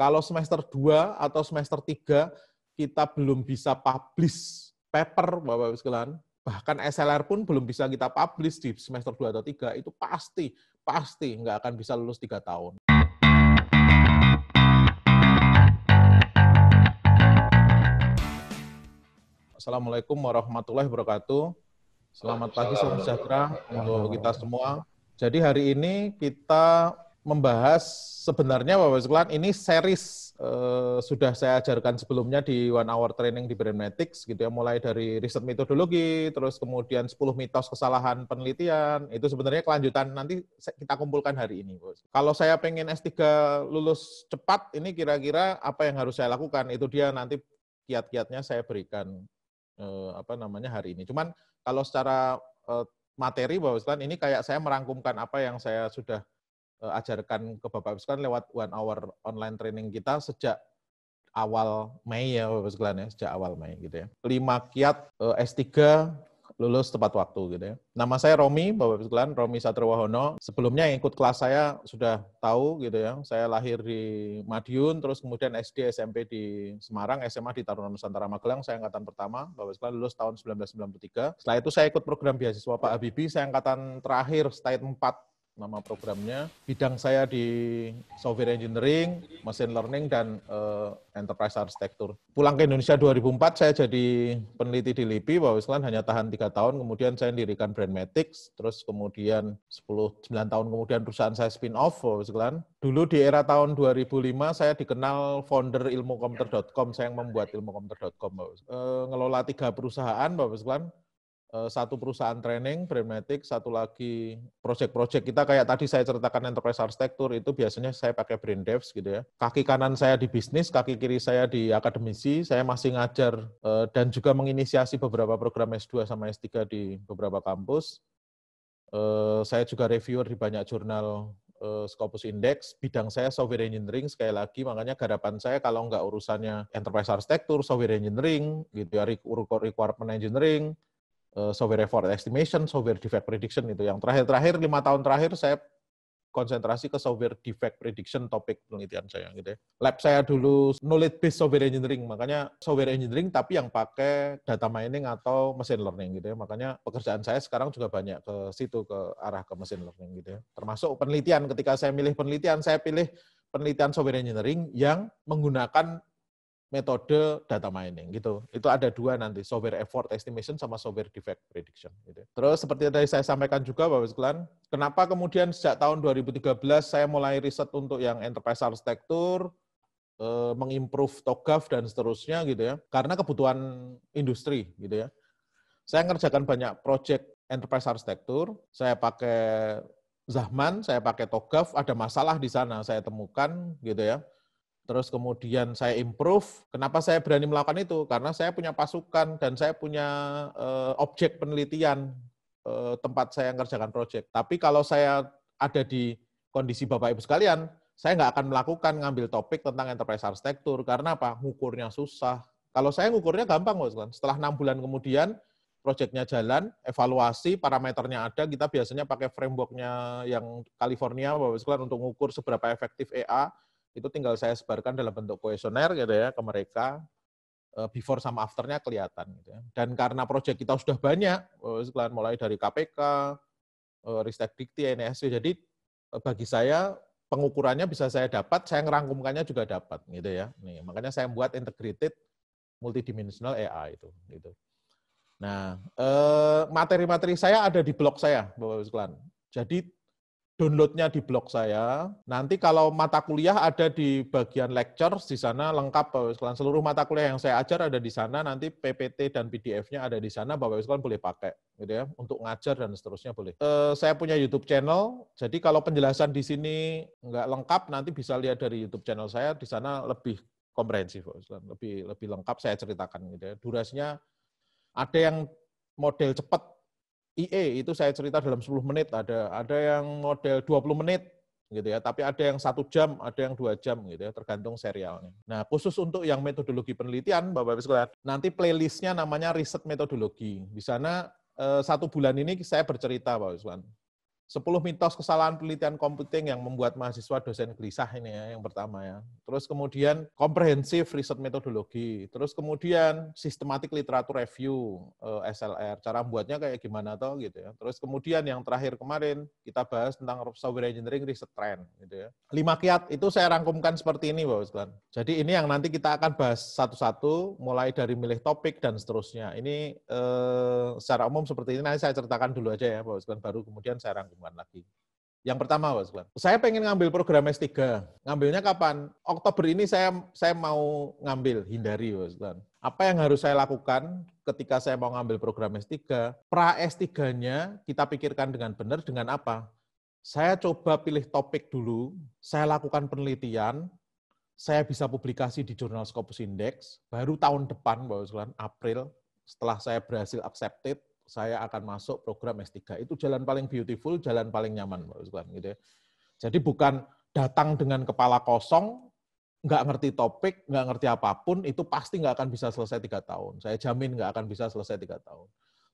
Kalau semester 2 atau semester 3 kita belum bisa publish paper Bapak-Ibu sekalian, bahkan SLR pun belum bisa kita publish di semester 2 atau 3, itu pasti, pasti nggak akan bisa lulus 3 tahun. Assalamualaikum warahmatullahi wabarakatuh. Selamat pagi, salam sejahtera untuk kita semua. Jadi hari ini kita membahas sebenarnya bahwa sekalian ini series uh, sudah saya ajarkan sebelumnya di one hour training di Brainmatics gitu ya mulai dari riset metodologi terus kemudian 10 mitos kesalahan penelitian itu sebenarnya kelanjutan nanti kita kumpulkan hari ini Bos. Kalau saya pengen S3 lulus cepat ini kira-kira apa yang harus saya lakukan itu dia nanti kiat-kiatnya saya berikan uh, apa namanya hari ini. Cuman kalau secara uh, materi sekalian ini kayak saya merangkumkan apa yang saya sudah Eh, ajarkan ke Bapak Ibu Sekalian lewat one hour online training kita sejak awal Mei ya Bapak Ibu sekalian ya, sejak awal Mei gitu ya. Lima kiat eh, S3 lulus tepat waktu gitu ya. Nama saya Romi, Bapak Ibu sekalian, Romi Satriwahono. Sebelumnya yang ikut kelas saya sudah tahu gitu ya. Saya lahir di Madiun, terus kemudian SD, SMP di Semarang, SMA di Taruna Nusantara Magelang, saya angkatan pertama, Bapak Ibu sekalian lulus tahun 1993. Setelah itu saya ikut program beasiswa Pak Habibie, saya angkatan terakhir, state 4 nama programnya. Bidang saya di software engineering, machine learning, dan uh, enterprise architecture. Pulang ke Indonesia 2004, saya jadi peneliti di LIPI, Wawislan hanya tahan tiga tahun, kemudian saya mendirikan dirikan Brandmatics, terus kemudian 10, 9 tahun kemudian perusahaan saya spin-off, Wawislan. Dulu di era tahun 2005, saya dikenal founder ilmukomputer.com, saya yang membuat ilmukomputer.com, Bapak uh, eh, Ngelola tiga perusahaan, Bapak Wawislan, Eh, satu perusahaan training, Brandmatic, satu lagi project-project kita kayak tadi saya ceritakan enterprise arsitektur itu biasanya saya pakai brain devs gitu ya. Kaki kanan saya di bisnis, kaki kiri saya di akademisi, saya masih ngajar eh, dan juga menginisiasi beberapa program S2 sama S3 di beberapa kampus. Eh, saya juga reviewer di banyak jurnal Scopus Index, bidang saya software engineering sekali lagi, makanya garapan saya kalau nggak urusannya enterprise arsitektur, software engineering, gitu ya, requirement engineering, Eh, software effort estimation, software defect prediction itu yang terakhir-terakhir lima tahun terakhir saya konsentrasi ke software defect prediction topik penelitian saya gitu ya. Lab saya dulu knowledge based software engineering, makanya software engineering tapi yang pakai data mining atau machine learning gitu ya. Makanya pekerjaan saya sekarang juga banyak ke situ ke arah ke machine learning gitu ya. Termasuk penelitian ketika saya milih penelitian, saya pilih penelitian software engineering yang menggunakan metode data mining gitu. Itu ada dua nanti, software effort estimation sama software defect prediction. Gitu. Terus seperti yang tadi saya sampaikan juga Bapak sekalian, kenapa kemudian sejak tahun 2013 saya mulai riset untuk yang enterprise architecture eh, mengimprove TOGAF dan seterusnya gitu ya. Karena kebutuhan industri gitu ya. Saya ngerjakan banyak project enterprise architecture saya pakai Zahman, saya pakai TOGAF, ada masalah di sana saya temukan gitu ya terus kemudian saya improve. Kenapa saya berani melakukan itu? Karena saya punya pasukan dan saya punya uh, objek penelitian uh, tempat saya ngerjakan proyek. Tapi kalau saya ada di kondisi Bapak Ibu sekalian, saya nggak akan melakukan ngambil topik tentang enterprise arsitektur karena apa? Ngukurnya susah. Kalau saya ngukurnya gampang, Mas. Setelah enam bulan kemudian, proyeknya jalan, evaluasi, parameternya ada, kita biasanya pakai frameworknya yang California, Bapak ibu sekalian, untuk mengukur seberapa efektif EA, itu tinggal saya sebarkan dalam bentuk kuesioner gitu ya ke mereka eh, before sama afternya kelihatan gitu ya. Dan karena proyek kita sudah banyak, eh, sekalian mulai dari KPK, eh, Ristek Dikti, NSW, jadi bagi saya pengukurannya bisa saya dapat, saya ngerangkumkannya juga dapat gitu ya. Nih, makanya saya buat integrated multidimensional AI itu gitu. Nah, materi-materi saya ada di blog saya, Bapak-Ibu sekalian. Jadi downloadnya di blog saya. Nanti kalau mata kuliah ada di bagian lecture, di sana lengkap Bapak Sekalian. Seluruh mata kuliah yang saya ajar ada di sana, nanti PPT dan PDF-nya ada di sana, Bapak Sekalian boleh pakai. Gitu ya, untuk ngajar dan seterusnya boleh. E, saya punya YouTube channel, jadi kalau penjelasan di sini nggak lengkap, nanti bisa lihat dari YouTube channel saya, di sana lebih komprehensif, Lebih, lebih lengkap saya ceritakan. Gitu ya. Durasinya ada yang model cepat IE itu saya cerita dalam 10 menit, ada ada yang model 20 menit gitu ya, tapi ada yang satu jam, ada yang dua jam gitu ya, tergantung serialnya. Nah, khusus untuk yang metodologi penelitian, Bapak-Ibu sekalian, nanti playlistnya namanya riset metodologi. Di sana eh, satu bulan ini saya bercerita, Bapak-Ibu sekalian. 10 mitos kesalahan penelitian computing yang membuat mahasiswa dosen gelisah ini ya, yang pertama ya. Terus kemudian komprehensif riset metodologi, terus kemudian sistematik literatur review eh, SLR, cara membuatnya kayak gimana toh gitu ya. Terus kemudian yang terakhir kemarin kita bahas tentang software engineering riset trend gitu ya. Lima kiat itu saya rangkumkan seperti ini Bapak sekalian. Jadi ini yang nanti kita akan bahas satu-satu mulai dari milih topik dan seterusnya. Ini eh, secara umum seperti ini nanti saya ceritakan dulu aja ya Bapak sekalian baru kemudian saya rangkum lingkungan lagi. Yang pertama, Pak saya pengen ngambil program S3. Ngambilnya kapan? Oktober ini saya saya mau ngambil, hindari, Pak Apa yang harus saya lakukan ketika saya mau ngambil program S3? Pra S3-nya kita pikirkan dengan benar dengan apa? Saya coba pilih topik dulu, saya lakukan penelitian, saya bisa publikasi di jurnal Scopus Index, baru tahun depan, Pak April, setelah saya berhasil accepted, saya akan masuk program S3. Itu jalan paling beautiful, jalan paling nyaman, Gitu ya. Jadi bukan datang dengan kepala kosong, nggak ngerti topik, nggak ngerti apapun, itu pasti nggak akan bisa selesai tiga tahun. Saya jamin nggak akan bisa selesai tiga tahun.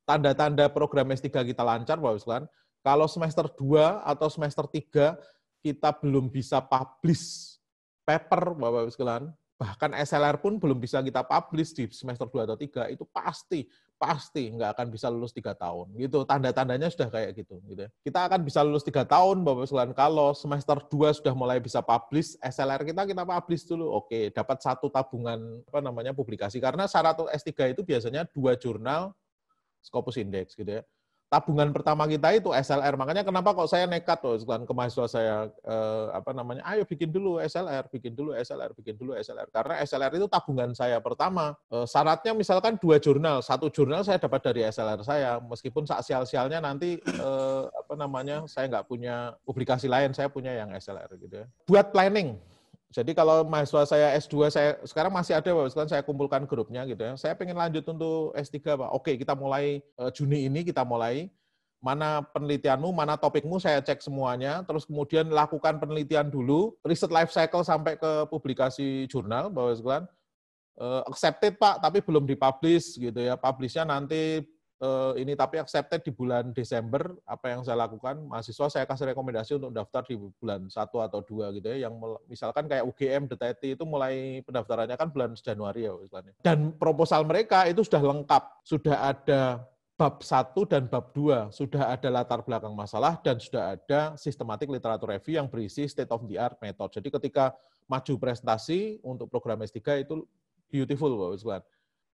Tanda-tanda program S3 kita lancar, Pak Ustaz. Kalau semester 2 atau semester 3 kita belum bisa publish paper, Bapak-Ibu sekalian, bahkan SLR pun belum bisa kita publish di semester 2 atau 3, itu pasti pasti nggak akan bisa lulus tiga tahun gitu tanda-tandanya sudah kayak gitu gitu ya. kita akan bisa lulus tiga tahun bapak selain kalau semester 2 sudah mulai bisa publish SLR kita kita publish dulu oke dapat satu tabungan apa namanya publikasi karena syarat S3 itu biasanya dua jurnal Scopus Index gitu ya tabungan pertama kita itu SLR. Makanya kenapa kok saya nekat tuh sekalian ke mahasiswa saya eh, apa namanya, ayo bikin dulu SLR, bikin dulu SLR, bikin dulu SLR. Karena SLR itu tabungan saya pertama. Eh, syaratnya misalkan dua jurnal, satu jurnal saya dapat dari SLR saya, meskipun saat sial-sialnya nanti eh, apa namanya, saya nggak punya publikasi lain, saya punya yang SLR gitu ya. Buat planning, jadi kalau mahasiswa saya S2 saya sekarang masih ada pak sekarang saya kumpulkan grupnya gitu ya. Saya pengen lanjut untuk S3 Pak. Oke, kita mulai eh, Juni ini kita mulai mana penelitianmu, mana topikmu saya cek semuanya, terus kemudian lakukan penelitian dulu, riset life cycle sampai ke publikasi jurnal pak sekalian. Uh, eh, accepted Pak, tapi belum dipublish gitu ya. Publishnya nanti Eh, ini tapi accepted di bulan Desember apa yang saya lakukan mahasiswa saya kasih rekomendasi untuk daftar di bulan satu atau dua gitu ya yang misalkan kayak UGM DTT itu mulai pendaftarannya kan bulan Januari ya istilahnya dan proposal mereka itu sudah lengkap sudah ada bab satu dan bab dua, sudah ada latar belakang masalah dan sudah ada sistematik literatur review yang berisi state of the art method. Jadi ketika maju presentasi untuk program S3 itu beautiful Bapak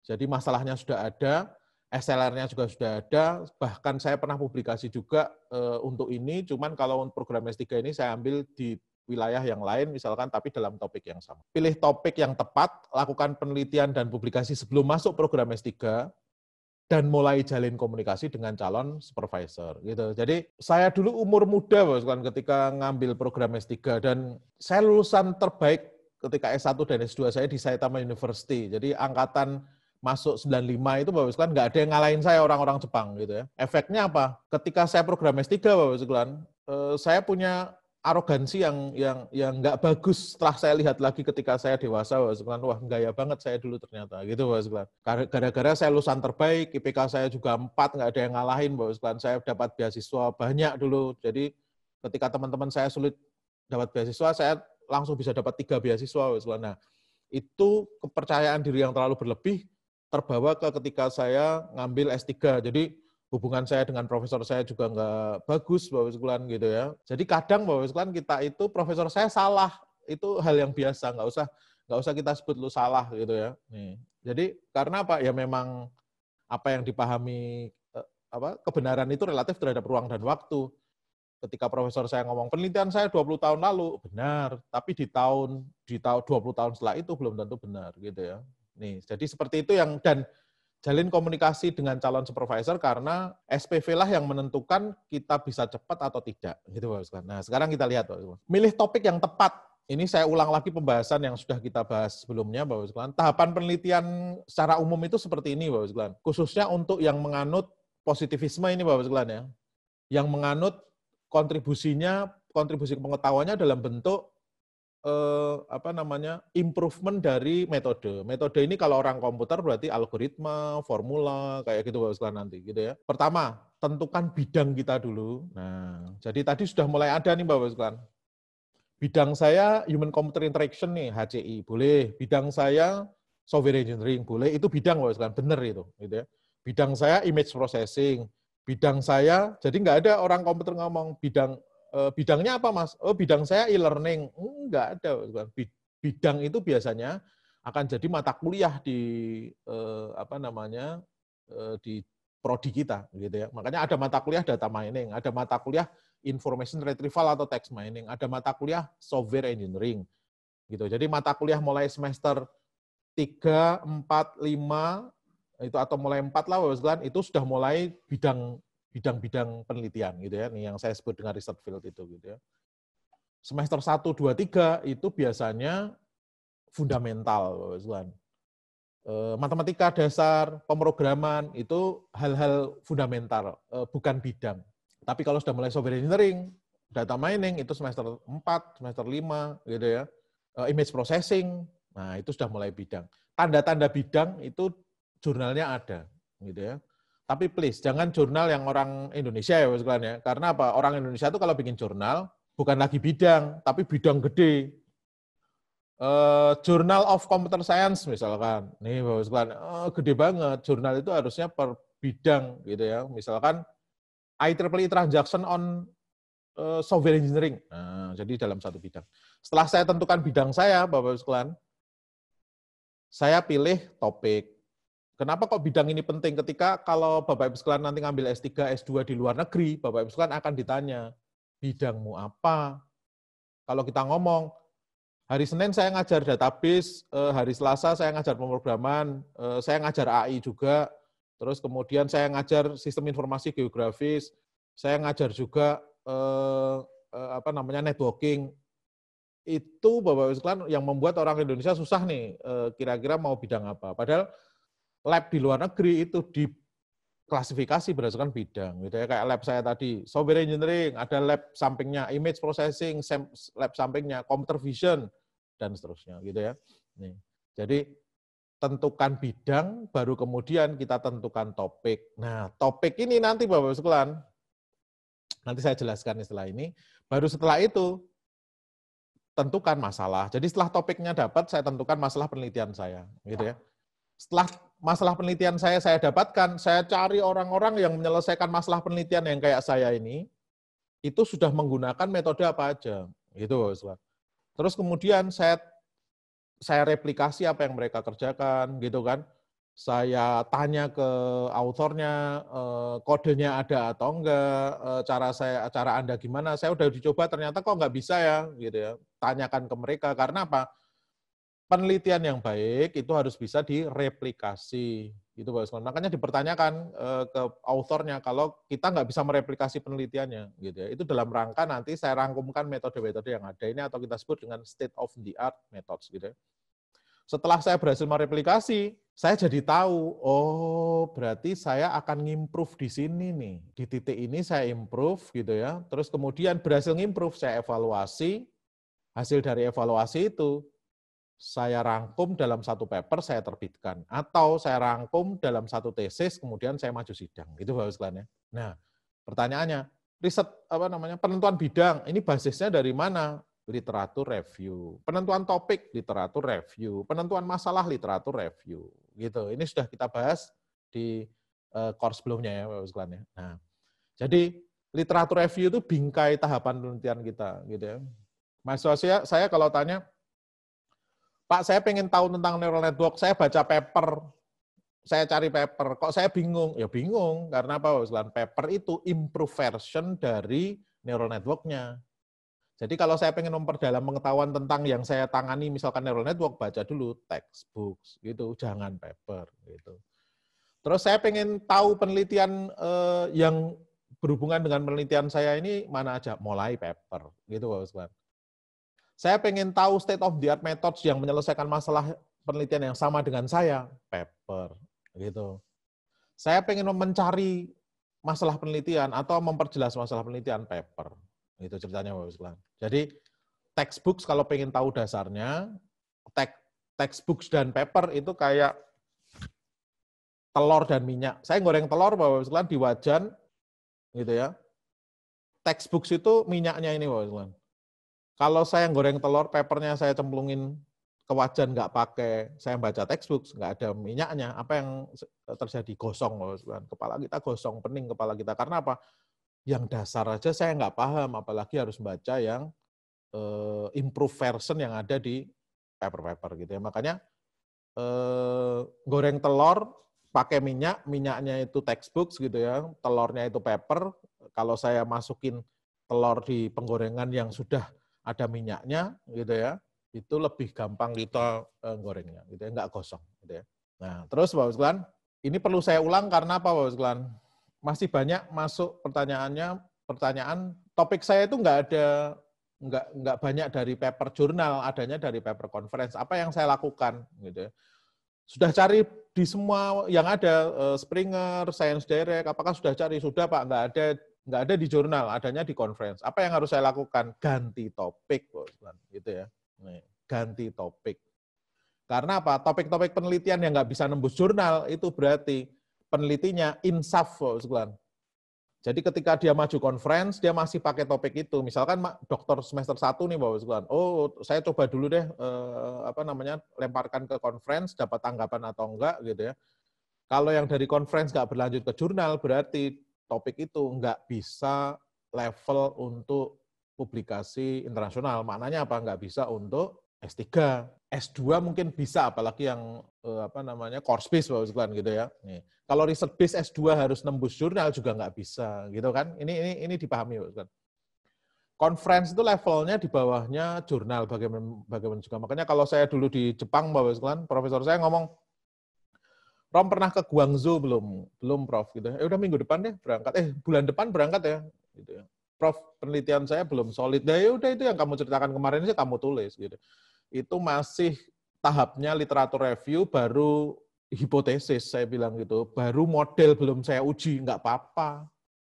Jadi masalahnya sudah ada, SLR-nya juga sudah ada, bahkan saya pernah publikasi juga e, untuk ini, cuman kalau program S3 ini saya ambil di wilayah yang lain misalkan tapi dalam topik yang sama. Pilih topik yang tepat, lakukan penelitian dan publikasi sebelum masuk program S3 dan mulai jalin komunikasi dengan calon supervisor gitu. Jadi saya dulu umur muda Bos kan, ketika ngambil program S3 dan saya lulusan terbaik ketika S1 dan S2 saya di Saitama University. Jadi angkatan masuk 95 itu Bapak Sekalian nggak ada yang ngalahin saya orang-orang Jepang gitu ya. Efeknya apa? Ketika saya program S3 Bapak Sekalian, eh, saya punya arogansi yang yang yang nggak bagus setelah saya lihat lagi ketika saya dewasa Bapak Sekalian, wah gaya banget saya dulu ternyata gitu Bapak Sekalian. Gara-gara saya lulusan terbaik, IPK saya juga 4, nggak ada yang ngalahin Bapak Sekalian. Saya dapat beasiswa banyak dulu. Jadi ketika teman-teman saya sulit dapat beasiswa, saya langsung bisa dapat tiga beasiswa Bapak Sekalian. Nah, itu kepercayaan diri yang terlalu berlebih terbawa ke ketika saya ngambil S3. Jadi hubungan saya dengan profesor saya juga nggak bagus Bapak Sekulan gitu ya. Jadi kadang Bapak Sekulan kita itu profesor saya salah itu hal yang biasa nggak usah nggak usah kita sebut lu salah gitu ya. Nih. Jadi karena apa ya memang apa yang dipahami eh, apa kebenaran itu relatif terhadap ruang dan waktu. Ketika profesor saya ngomong penelitian saya 20 tahun lalu benar, tapi di tahun di tahun 20 tahun setelah itu belum tentu benar gitu ya. Nih, jadi seperti itu yang dan jalin komunikasi dengan calon supervisor karena SPV lah yang menentukan kita bisa cepat atau tidak gitu Pak Usman. Nah, sekarang kita lihat Pak Milih topik yang tepat. Ini saya ulang lagi pembahasan yang sudah kita bahas sebelumnya Pak Usman. Tahapan penelitian secara umum itu seperti ini Pak Usman. Khususnya untuk yang menganut positivisme ini Pak Usman ya. Yang menganut kontribusinya kontribusi pengetahuannya dalam bentuk eh, apa namanya improvement dari metode. Metode ini kalau orang komputer berarti algoritma, formula, kayak gitu Pak Ustaz nanti gitu ya. Pertama, tentukan bidang kita dulu. Nah, jadi tadi sudah mulai ada nih Bapak sekalian. Bidang saya human computer interaction nih HCI, boleh. Bidang saya software engineering, boleh. Itu bidang Bapak sekalian, bener itu, gitu ya. Bidang saya image processing, bidang saya, jadi nggak ada orang komputer ngomong bidang Eh, bidangnya apa mas? Oh bidang saya e-learning. Enggak ada. Bidang itu biasanya akan jadi mata kuliah di eh, apa namanya eh, di prodi kita gitu ya. Makanya ada mata kuliah data mining, ada mata kuliah information retrieval atau text mining, ada mata kuliah software engineering. Gitu. Jadi mata kuliah mulai semester tiga, empat, lima itu atau mulai empat lah itu sudah mulai bidang bidang-bidang penelitian gitu ya, nih yang saya sebut dengan research field itu gitu ya. Semester 1, 2, 3 itu biasanya fundamental, Tuhan. E, eh, matematika dasar, pemrograman itu hal-hal fundamental, e, bukan bidang. Tapi kalau sudah mulai software engineering, data mining itu semester 4, semester 5 gitu ya. E, image processing, nah itu sudah mulai bidang. Tanda-tanda bidang itu jurnalnya ada gitu ya tapi please, jangan jurnal yang orang Indonesia ya, sekalian ya. Karena apa? Orang Indonesia itu kalau bikin jurnal, bukan lagi bidang, tapi bidang gede. Uh, Journal of Computer Science misalkan, nih bapak sekalian, uh, eh, gede banget. Jurnal itu harusnya per bidang gitu ya. Misalkan IEEE e Transaction on uh, Software Engineering. Nah, jadi dalam satu bidang. Setelah saya tentukan bidang saya, bapak sekalian, saya pilih topik. Kenapa kok bidang ini penting? Ketika kalau Bapak Ibu sekalian nanti ngambil S3, S2 di luar negeri, Bapak Ibu sekalian akan ditanya, bidangmu apa? Kalau kita ngomong, hari Senin saya ngajar database, eh, hari Selasa saya ngajar pemrograman, eh, saya ngajar AI juga, terus kemudian saya ngajar sistem informasi geografis, saya ngajar juga eh, apa namanya networking, itu Bapak Ibu sekalian yang membuat orang Indonesia susah nih kira-kira mau bidang apa. Padahal lab di luar negeri itu diklasifikasi berdasarkan bidang. Gitu ya. Kayak lab saya tadi, software engineering, ada lab sampingnya image processing, lab sampingnya computer vision, dan seterusnya. gitu ya. Nih. Jadi tentukan bidang, baru kemudian kita tentukan topik. Nah, topik ini nanti Bapak sekalian nanti saya jelaskan setelah ini, baru setelah itu tentukan masalah. Jadi setelah topiknya dapat, saya tentukan masalah penelitian saya. gitu ya. Setelah masalah penelitian saya saya dapatkan, saya cari orang-orang yang menyelesaikan masalah penelitian yang kayak saya ini, itu sudah menggunakan metode apa aja, gitu, Terus kemudian saya saya replikasi apa yang mereka kerjakan, gitu kan. Saya tanya ke autornya, eh, kodenya ada atau enggak, eh, cara saya, cara Anda gimana, saya udah dicoba ternyata kok enggak bisa ya, gitu ya. Tanyakan ke mereka, karena apa? penelitian yang baik itu harus bisa direplikasi itu Pak Usman. Makanya dipertanyakan uh, ke autornya kalau kita nggak bisa mereplikasi penelitiannya gitu ya. Itu dalam rangka nanti saya rangkumkan metode-metode yang ada ini atau kita sebut dengan state of the art methods gitu ya. Setelah saya berhasil mereplikasi, saya jadi tahu, oh berarti saya akan ngimprove di sini nih. Di titik ini saya improve gitu ya. Terus kemudian berhasil ngimprove, saya evaluasi. Hasil dari evaluasi itu saya rangkum dalam satu paper, saya terbitkan. Atau saya rangkum dalam satu tesis, kemudian saya maju sidang. Itu Bapak sekalian ya. Nah, pertanyaannya, riset apa namanya penentuan bidang ini basisnya dari mana literatur review penentuan topik literatur review penentuan masalah literatur review gitu ini sudah kita bahas di uh, course sebelumnya ya Bapak sekalian ya nah jadi literatur review itu bingkai tahapan penelitian kita gitu ya Mas saya, saya kalau tanya Pak, saya pengen tahu tentang neural network, saya baca paper, saya cari paper, kok saya bingung? Ya bingung, karena apa? Selain paper itu improve version dari neural networknya. Jadi kalau saya pengen memperdalam pengetahuan tentang yang saya tangani, misalkan neural network, baca dulu textbooks, gitu, jangan paper, gitu. Terus saya pengen tahu penelitian eh, yang berhubungan dengan penelitian saya ini mana aja, mulai paper, gitu, Pak Ustaz. Saya pengen tahu state of the art methods yang menyelesaikan masalah penelitian yang sama dengan saya, paper gitu. Saya pengen mencari masalah penelitian atau memperjelas masalah penelitian, paper. Itu ceritanya Bapak Jadi textbooks kalau pengen tahu dasarnya, textbook textbooks dan paper itu kayak telur dan minyak. Saya goreng telur Bapak sekalian di wajan gitu ya. Textbooks itu minyaknya ini Bapak sekalian. Kalau saya goreng telur, papernya saya cemplungin ke wajan nggak pakai, saya baca textbook nggak ada minyaknya, apa yang terjadi gosong kepala kita gosong, pening kepala kita karena apa? Yang dasar aja saya nggak paham, apalagi harus baca yang uh, improve version yang ada di paper-paper gitu ya. Makanya uh, goreng telur pakai minyak, minyaknya itu textbook gitu ya, telurnya itu paper. Kalau saya masukin telur di penggorengan yang sudah ada minyaknya gitu ya itu lebih gampang kita uh, gorengnya gitu ya nggak gosong gitu ya nah terus bapak sekalian ini perlu saya ulang karena apa bapak sekalian masih banyak masuk pertanyaannya pertanyaan topik saya itu nggak ada nggak nggak banyak dari paper jurnal adanya dari paper conference apa yang saya lakukan gitu ya. sudah cari di semua yang ada eh, Springer Science Direct apakah sudah cari sudah pak nggak ada nggak ada di jurnal, adanya di conference. Apa yang harus saya lakukan? Ganti topik, Bos. Gitu ya. ganti topik. Karena apa? Topik-topik penelitian yang nggak bisa nembus jurnal itu berarti penelitinya insaf, Bos. Jadi ketika dia maju conference, dia masih pakai topik itu. Misalkan dokter semester 1 nih Bapak Sekuan, oh saya coba dulu deh, eh, apa namanya, lemparkan ke conference, dapat tanggapan atau enggak gitu ya. Kalau yang dari conference nggak berlanjut ke jurnal, berarti topik itu nggak bisa level untuk publikasi internasional. Maknanya apa? Nggak bisa untuk S3. S2 mungkin bisa, apalagi yang eh, apa namanya course base Bapak sekalian gitu ya. Nih. Kalau research base S2 harus nembus jurnal juga nggak bisa gitu kan. Ini ini ini dipahami Bapak sekalian. Conference itu levelnya di bawahnya jurnal bagaimana bagaimana juga. Makanya kalau saya dulu di Jepang Bapak sekalian, profesor saya ngomong Rom pernah ke Guangzhou belum? Belum, Prof. Gitu. Ya udah minggu depan deh berangkat. Eh, bulan depan berangkat ya. Gitu ya. Prof, penelitian saya belum solid. Nah, ya udah itu yang kamu ceritakan kemarin sih kamu tulis gitu. Itu masih tahapnya literatur review baru hipotesis saya bilang gitu. Baru model belum saya uji, nggak apa-apa.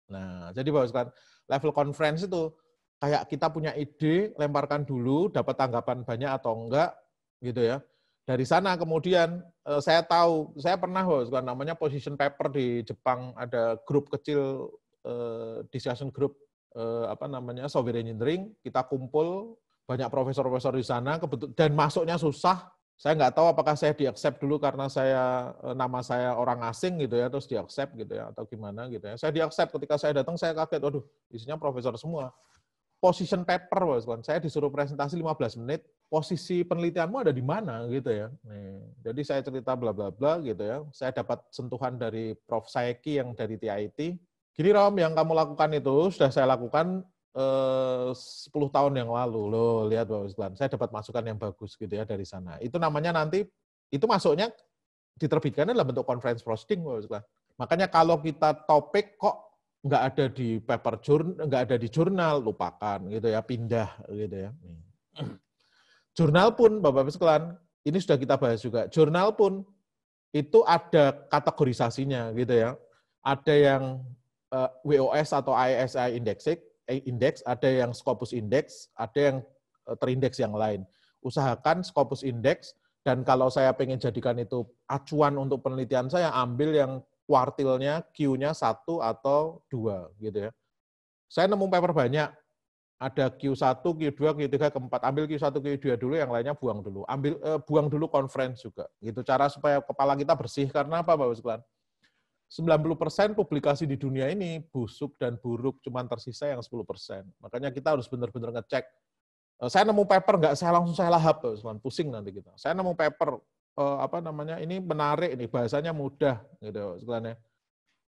Nah, jadi Bapak level conference itu kayak kita punya ide, lemparkan dulu, dapat tanggapan banyak atau enggak gitu ya dari sana kemudian eh, saya tahu saya pernah bahwa namanya position paper di Jepang ada grup kecil eh, discussion group eh, apa namanya software engineering kita kumpul banyak profesor-profesor di sana dan masuknya susah saya nggak tahu apakah saya di dulu karena saya nama saya orang asing gitu ya terus di gitu ya atau gimana gitu ya saya di ketika saya datang saya kaget waduh isinya profesor semua position paper kan saya disuruh presentasi 15 menit posisi penelitianmu ada di mana gitu ya. Nih, jadi saya cerita bla bla bla gitu ya. Saya dapat sentuhan dari Prof Saeki yang dari TIT. Gini Rom, yang kamu lakukan itu sudah saya lakukan eh, 10 tahun yang lalu. Loh, lihat Bapak Islan, saya dapat masukan yang bagus gitu ya dari sana. Itu namanya nanti itu masuknya diterbitkannya dalam bentuk conference posting Bapak Islan. Makanya kalau kita topik kok nggak ada di paper jurnal, nggak ada di jurnal, lupakan gitu ya, pindah gitu ya. Jurnal pun, Bapak-Bapak sekalian, ini sudah kita bahas juga. Jurnal pun itu ada kategorisasinya gitu ya. Ada yang uh, eh, WOS atau ISI indeks, eh, index, ada yang Scopus index, ada yang eh, terindeks yang lain. Usahakan Scopus index dan kalau saya pengen jadikan itu acuan untuk penelitian saya ambil yang kuartilnya Q-nya satu atau dua gitu ya. Saya nemu paper banyak ada Q1, Q2, Q3, Q4. Ambil Q1, Q2 dulu, yang lainnya buang dulu. Ambil eh, buang dulu conference juga. Gitu cara supaya kepala kita bersih karena apa Bapak sekalian? 90% publikasi di dunia ini busuk dan buruk, cuman tersisa yang 10%. Makanya kita harus benar-benar ngecek. Eh, saya nemu paper nggak saya langsung saya lahap, Bapak pusing nanti kita. Saya nemu paper eh, apa namanya ini menarik ini bahasanya mudah gitu sekalian ya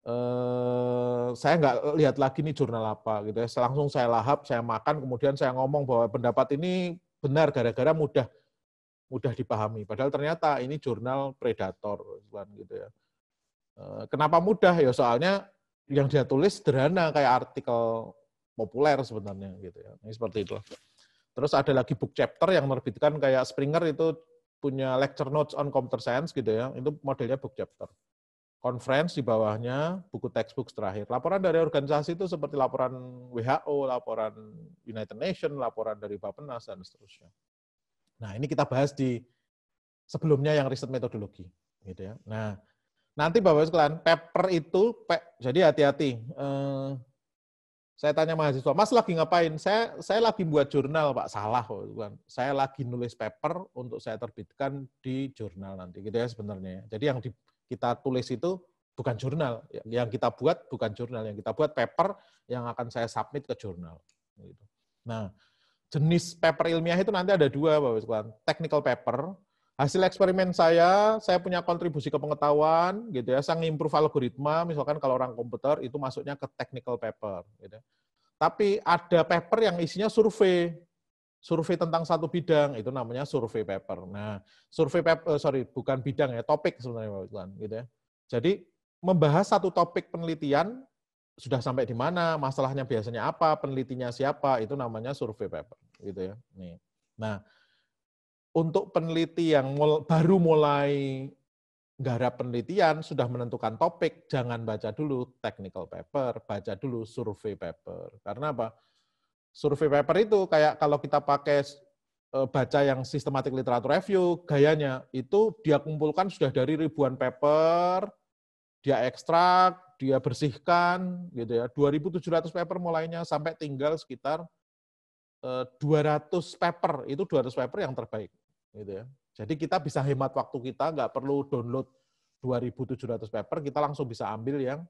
eh, saya nggak lihat lagi nih jurnal apa gitu ya. Langsung saya lahap, saya makan, kemudian saya ngomong bahwa pendapat ini benar gara-gara mudah mudah dipahami. Padahal ternyata ini jurnal predator gitu ya. Eh, kenapa mudah ya? Soalnya yang dia tulis sederhana kayak artikel populer sebenarnya gitu ya. Ini seperti itu. Terus ada lagi book chapter yang menerbitkan kayak Springer itu punya lecture notes on computer science gitu ya. Itu modelnya book chapter conference di bawahnya buku textbook terakhir. Laporan dari organisasi itu seperti laporan WHO, laporan United Nations, laporan dari Bappenas dan seterusnya. Nah, ini kita bahas di sebelumnya yang riset metodologi, gitu ya. Nah, nanti Bapak sekalian, paper itu pe, jadi hati-hati. Eh, saya tanya mahasiswa, Mas lagi ngapain? Saya saya lagi buat jurnal, Pak. Salah, kan Saya lagi nulis paper untuk saya terbitkan di jurnal nanti, gitu ya sebenarnya. Ya. Jadi yang di kita tulis itu bukan jurnal. Yang kita buat bukan jurnal, yang kita buat paper yang akan saya submit ke jurnal. Gitu. Nah, jenis paper ilmiah itu nanti ada dua, Bapak Ibu Technical paper, hasil eksperimen saya, saya punya kontribusi ke pengetahuan, gitu ya. Saya ngimprove algoritma, misalkan kalau orang komputer, itu masuknya ke technical paper. Gitu. Ya. Tapi ada paper yang isinya survei, survei tentang satu bidang itu namanya survei paper. Nah, survei paper eh, sorry bukan bidang ya, topik sebenarnya Pak Iklan, gitu ya. Jadi membahas satu topik penelitian sudah sampai di mana, masalahnya biasanya apa, penelitinya siapa, itu namanya survei paper, gitu ya. Nih. Nah, untuk peneliti yang mul baru mulai garap penelitian sudah menentukan topik, jangan baca dulu technical paper, baca dulu survei paper. Karena apa? survei paper itu kayak kalau kita pakai e, baca yang sistematik literatur review, gayanya itu dia kumpulkan sudah dari ribuan paper, dia ekstrak, dia bersihkan gitu ya. 2700 paper mulainya sampai tinggal sekitar 200 e, paper, itu 200 paper yang terbaik gitu ya. Jadi kita bisa hemat waktu kita, nggak perlu download 2700 paper, kita langsung bisa ambil yang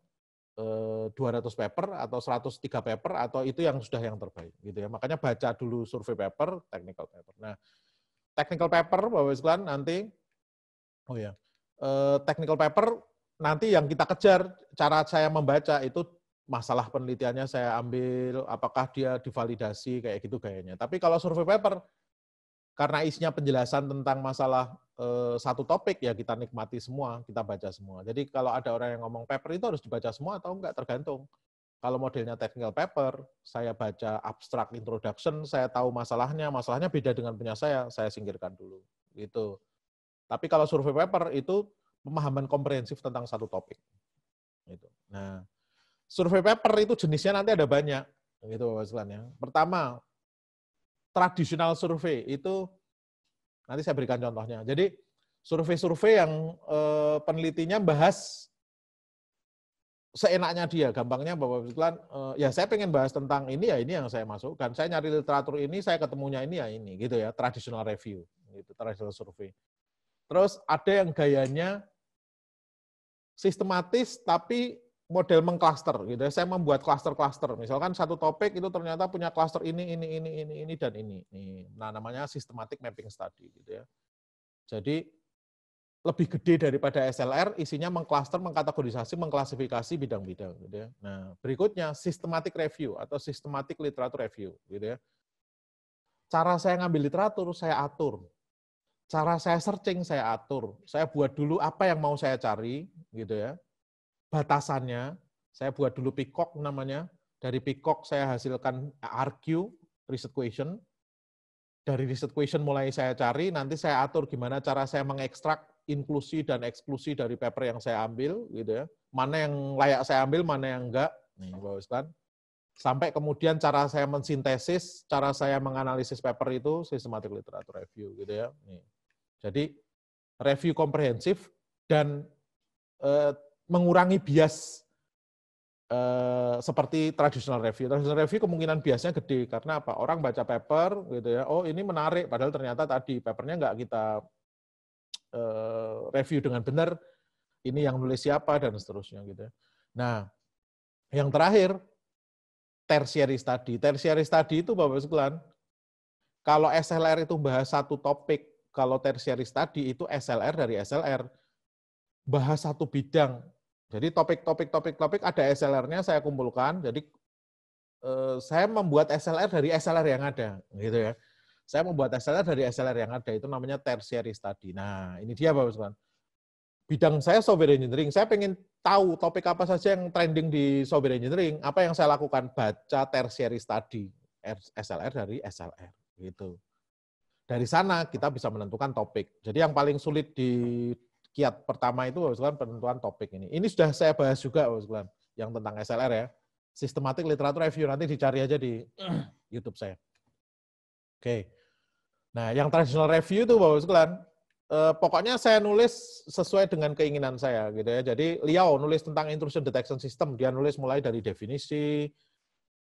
200 eh, paper atau 103 paper atau itu yang sudah yang terbaik gitu ya. Makanya baca dulu survei paper, technical paper. Nah, technical paper Bapak sekalian nanti oh ya. Eh, technical paper nanti yang kita kejar cara saya membaca itu masalah penelitiannya saya ambil apakah dia divalidasi kayak gitu gayanya. Tapi kalau survei paper karena isinya penjelasan tentang masalah Eh, satu topik ya kita nikmati semua, kita baca semua. Jadi kalau ada orang yang ngomong paper itu harus dibaca semua atau enggak tergantung. Kalau modelnya technical paper, saya baca abstract introduction, saya tahu masalahnya, masalahnya beda dengan punya saya, saya singkirkan dulu. Gitu. Tapi kalau survei paper itu pemahaman komprehensif tentang satu topik. Gitu. Nah, survei paper itu jenisnya nanti ada banyak gitu Bapak ya. Pertama, tradisional survei itu Nanti saya berikan contohnya. Jadi survei-survei yang eh, penelitinya bahas seenaknya dia, gampangnya Bapak Fitlan, eh, ya saya pengen bahas tentang ini ya ini yang saya masukkan. Saya nyari literatur ini, saya ketemunya ini ya ini gitu ya, traditional review, gitu, traditional survei. Terus ada yang gayanya sistematis tapi model mengcluster gitu ya. Saya membuat cluster-cluster. Misalkan satu topik itu ternyata punya cluster ini, ini, ini, ini, ini, dan ini. ini. Nah, namanya systematic mapping study gitu ya. Jadi lebih gede daripada SLR, isinya mengcluster, mengkategorisasi, mengklasifikasi bidang-bidang gitu ya. Nah, berikutnya systematic review atau systematic literature review gitu ya. Cara saya ngambil literatur, saya atur. Cara saya searching, saya atur. Saya buat dulu apa yang mau saya cari gitu ya batasannya. Saya buat dulu pikok namanya. Dari pikok saya hasilkan RQ, reset question. Dari reset question mulai saya cari, nanti saya atur gimana cara saya mengekstrak inklusi dan eksklusi dari paper yang saya ambil, gitu ya. Mana yang layak saya ambil, mana yang enggak. Nih, Pak Ustadz sampai kemudian cara saya mensintesis, cara saya menganalisis paper itu sistematik literatur review gitu ya. Nih. Jadi review komprehensif dan eh, mengurangi bias eh, seperti traditional review. Traditional review kemungkinan biasnya gede karena apa? Orang baca paper gitu ya. Oh ini menarik, padahal ternyata tadi papernya nggak kita eh, review dengan benar. Ini yang nulis siapa dan seterusnya gitu. Ya. Nah, yang terakhir tertiary study. Tertiary study itu Bapak sekalian, kalau SLR itu bahas satu topik, kalau tertiary study itu SLR dari SLR bahas satu bidang jadi topik-topik topik-topik ada SLR-nya saya kumpulkan. Jadi eh, saya membuat SLR dari SLR yang ada, gitu ya. Saya membuat SLR dari SLR yang ada itu namanya tertiary study. Nah, ini dia Bapak Sobat. Bidang saya software engineering. Saya pengen tahu topik apa saja yang trending di software engineering, apa yang saya lakukan baca tertiary study SLR dari SLR gitu. Dari sana kita bisa menentukan topik. Jadi yang paling sulit di kiat pertama itu Bapak sekalian penentuan topik ini. Ini sudah saya bahas juga Bapak sekalian yang tentang SLR ya. Systematic literatur Review nanti dicari aja di YouTube saya. Oke. Okay. Nah, yang traditional review itu Bapak sekalian eh, pokoknya saya nulis sesuai dengan keinginan saya gitu ya. Jadi Liao nulis tentang intrusion detection system, dia nulis mulai dari definisi,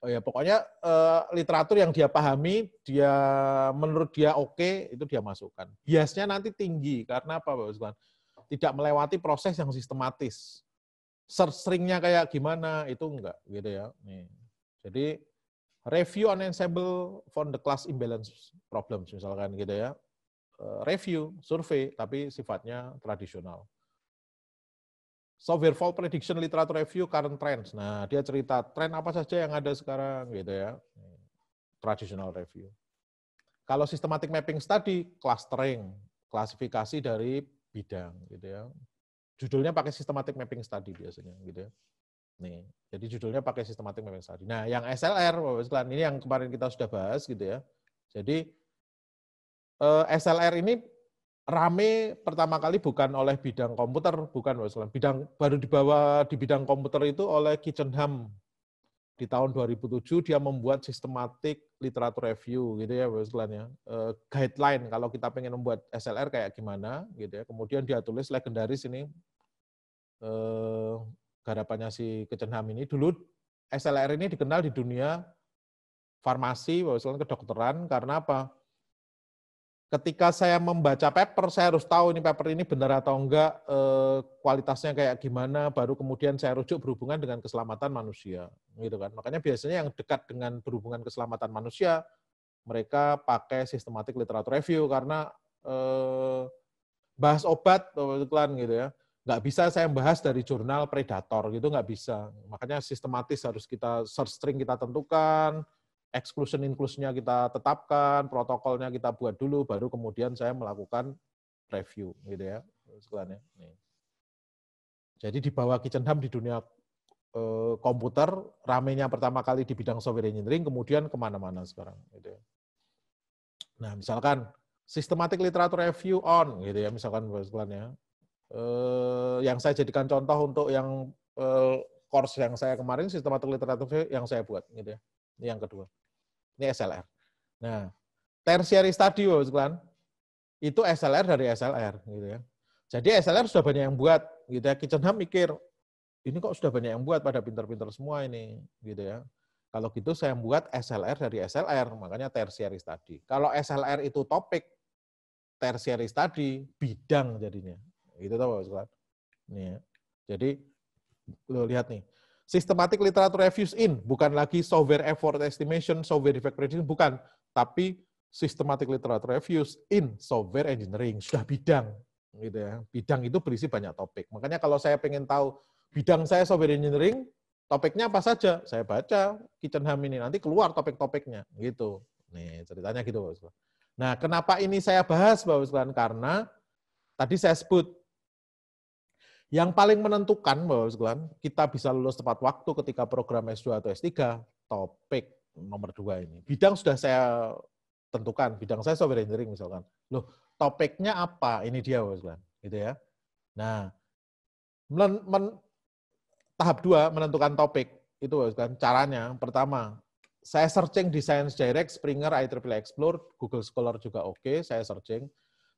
oh ya pokoknya eh, literatur yang dia pahami, dia menurut dia oke okay, itu dia masukkan. Biasanya nanti tinggi karena apa Bapak Ustaz? tidak melewati proses yang sistematis. Seringnya kayak gimana itu enggak gitu ya. Nih. Jadi review on ensemble for the class imbalance problems misalkan gitu ya. Eh, review, survei, tapi sifatnya tradisional. Software Fall Prediction Literature Review Current Trends. Nah, dia cerita tren apa saja yang ada sekarang gitu ya. Tradisional review. Kalau systematic mapping study, clustering, klasifikasi dari bidang gitu ya. Judulnya pakai systematic mapping study biasanya gitu ya. Nih, jadi judulnya pakai systematic mapping study. Nah, yang SLR Bapak ini yang kemarin kita sudah bahas gitu ya. Jadi eh, SLR ini rame pertama kali bukan oleh bidang komputer, bukan Bapak Bidang baru dibawa di bidang komputer itu oleh Kitchenham di tahun 2007 dia membuat sistematik literatur review gitu ya Westland ya uh, guideline kalau kita pengen membuat SLR kayak gimana gitu ya kemudian dia tulis legendaris ini uh, garapannya si Kecenham ini dulu SLR ini dikenal di dunia farmasi Westland kedokteran karena apa ketika saya membaca paper, saya harus tahu ini paper ini benar atau enggak, eh, kualitasnya kayak gimana, baru kemudian saya rujuk berhubungan dengan keselamatan manusia, gitu kan. Makanya biasanya yang dekat dengan berhubungan keselamatan manusia, mereka pakai sistematik literatur review karena eh, bahas obat, iklan gitu ya, nggak bisa saya bahas dari jurnal predator gitu nggak bisa. Makanya sistematis harus kita search string kita tentukan, exclusion inclusionnya kita tetapkan, protokolnya kita buat dulu, baru kemudian saya melakukan review gitu ya sekalian Jadi di bawah kitchen ham di dunia e, komputer ramenya pertama kali di bidang software engineering, kemudian kemana-mana sekarang gitu ya. Nah misalkan systematic literature review on gitu ya misalkan sekalian E, eh, yang saya jadikan contoh untuk yang e, course yang saya kemarin systematic literature yang saya buat gitu ya. Ini yang kedua. Ini SLR. Nah, tertiary study Bapak sekalian, itu SLR dari SLR gitu ya. Jadi SLR sudah banyak yang buat gitu ya. Kitchenham mikir, ini kok sudah banyak yang buat pada pinter-pinter semua ini gitu ya. Kalau gitu saya buat SLR dari SLR, makanya tertiary study. Kalau SLR itu topik, tertiary study bidang jadinya. Gitu tahu Bapak sekalian. Nih ya. Jadi lo lihat nih, Systematic Literature Reviews in, bukan lagi Software Effort Estimation, Software Defect Prediction, bukan. Tapi Systematic Literature Reviews in Software Engineering, sudah bidang. gitu ya. Bidang itu berisi banyak topik. Makanya kalau saya pengen tahu bidang saya Software Engineering, topiknya apa saja, saya baca kitchen ham ini, nanti keluar topik-topiknya. gitu. Nih, ceritanya gitu. Nah, kenapa ini saya bahas, Bapak sekalian? Karena tadi saya sebut yang paling menentukan, Bapak sekalian, kita bisa lulus tepat waktu ketika program S2 atau S3, topik nomor dua ini. Bidang sudah saya tentukan, bidang saya software engineering misalkan. Loh, topiknya apa? Ini dia, Bapak sekalian. Gitu ya. Nah, men, men, tahap dua menentukan topik, itu Bapak sekalian. Caranya, pertama, saya searching di Science Direct, Springer, IEEE Explore, Google Scholar juga oke, okay, saya searching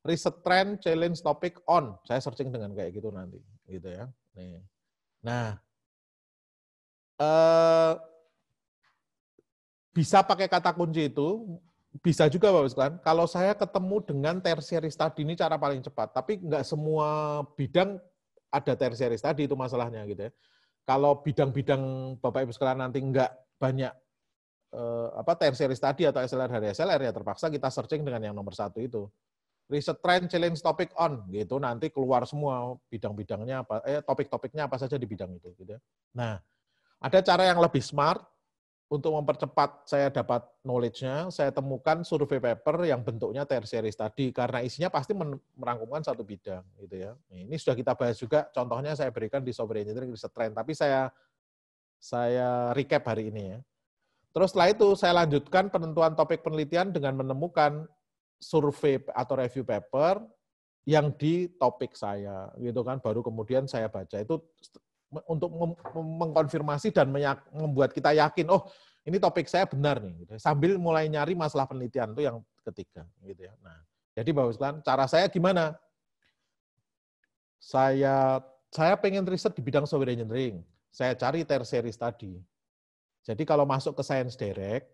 riset trend, challenge topic on. Saya searching dengan kayak gitu nanti, gitu ya. Nih. Nah, eh, bisa pakai kata kunci itu, bisa juga Bapak sekalian. Kalau saya ketemu dengan tertiary study ini cara paling cepat, tapi nggak semua bidang ada tertiary study itu masalahnya gitu ya. Kalau bidang-bidang Bapak Ibu sekalian nanti nggak banyak eh, apa tertiary study atau SLR dari SLR ya terpaksa kita searching dengan yang nomor satu itu riset trend, challenge topic on gitu nanti keluar semua bidang-bidangnya apa eh topik-topiknya apa saja di bidang itu gitu. Ya. Nah, ada cara yang lebih smart untuk mempercepat saya dapat knowledge-nya, saya temukan survei paper yang bentuknya tertiary tadi, karena isinya pasti merangkumkan satu bidang gitu ya. Nah, ini sudah kita bahas juga contohnya saya berikan di software engineering riset trend tapi saya saya recap hari ini ya. Terus setelah itu saya lanjutkan penentuan topik penelitian dengan menemukan survei atau review paper yang di topik saya gitu kan baru kemudian saya baca itu untuk mengkonfirmasi dan membuat kita yakin oh ini topik saya benar nih gitu. Ya. sambil mulai nyari masalah penelitian itu yang ketiga gitu ya nah jadi Bapak sekalian cara saya gimana saya saya pengen riset di bidang software engineering saya cari tertiary study jadi kalau masuk ke Science Direct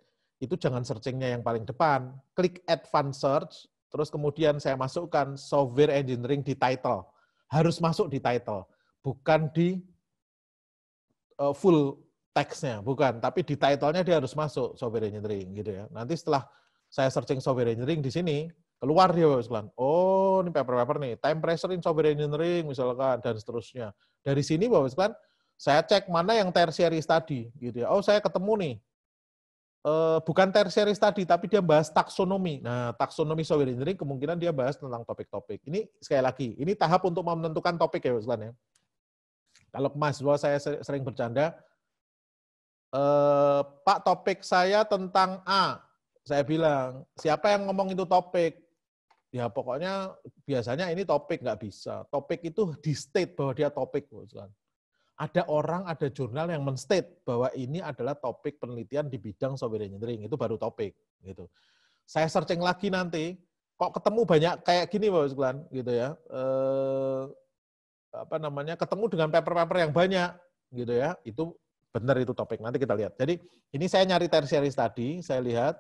itu jangan searchingnya yang paling depan. Klik advanced search, terus kemudian saya masukkan software engineering di title. Harus masuk di title, bukan di e, full teksnya, bukan. Tapi di title-nya dia harus masuk software engineering gitu ya. Nanti setelah saya searching software engineering di sini, keluar dia misalkan, oh ini paper-paper nih, time pressure in software engineering misalkan, dan seterusnya. Dari sini Bapak saya cek mana yang tertiary tadi, gitu ya. Oh saya ketemu nih, uh, bukan tertiary tadi, tapi dia bahas taksonomi. Nah, taksonomi software engineering kemungkinan dia bahas tentang topik-topik. Ini sekali lagi, ini tahap untuk menentukan topik ya, bosan ya. Kalau mas mahasiswa saya sering bercanda, eh, Pak topik saya tentang A. Saya bilang, siapa yang ngomong itu topik? Ya pokoknya biasanya ini topik nggak bisa. Topik itu di state bahwa dia topik, bosan ada orang, ada jurnal yang menstate bahwa ini adalah topik penelitian di bidang software engineering. Itu baru topik. gitu. Saya searching lagi nanti, kok ketemu banyak kayak gini Pak kan, gitu ya. Eh, apa namanya, ketemu dengan paper-paper yang banyak, gitu ya. Itu benar itu topik, nanti kita lihat. Jadi ini saya nyari tersiaris tadi. saya lihat,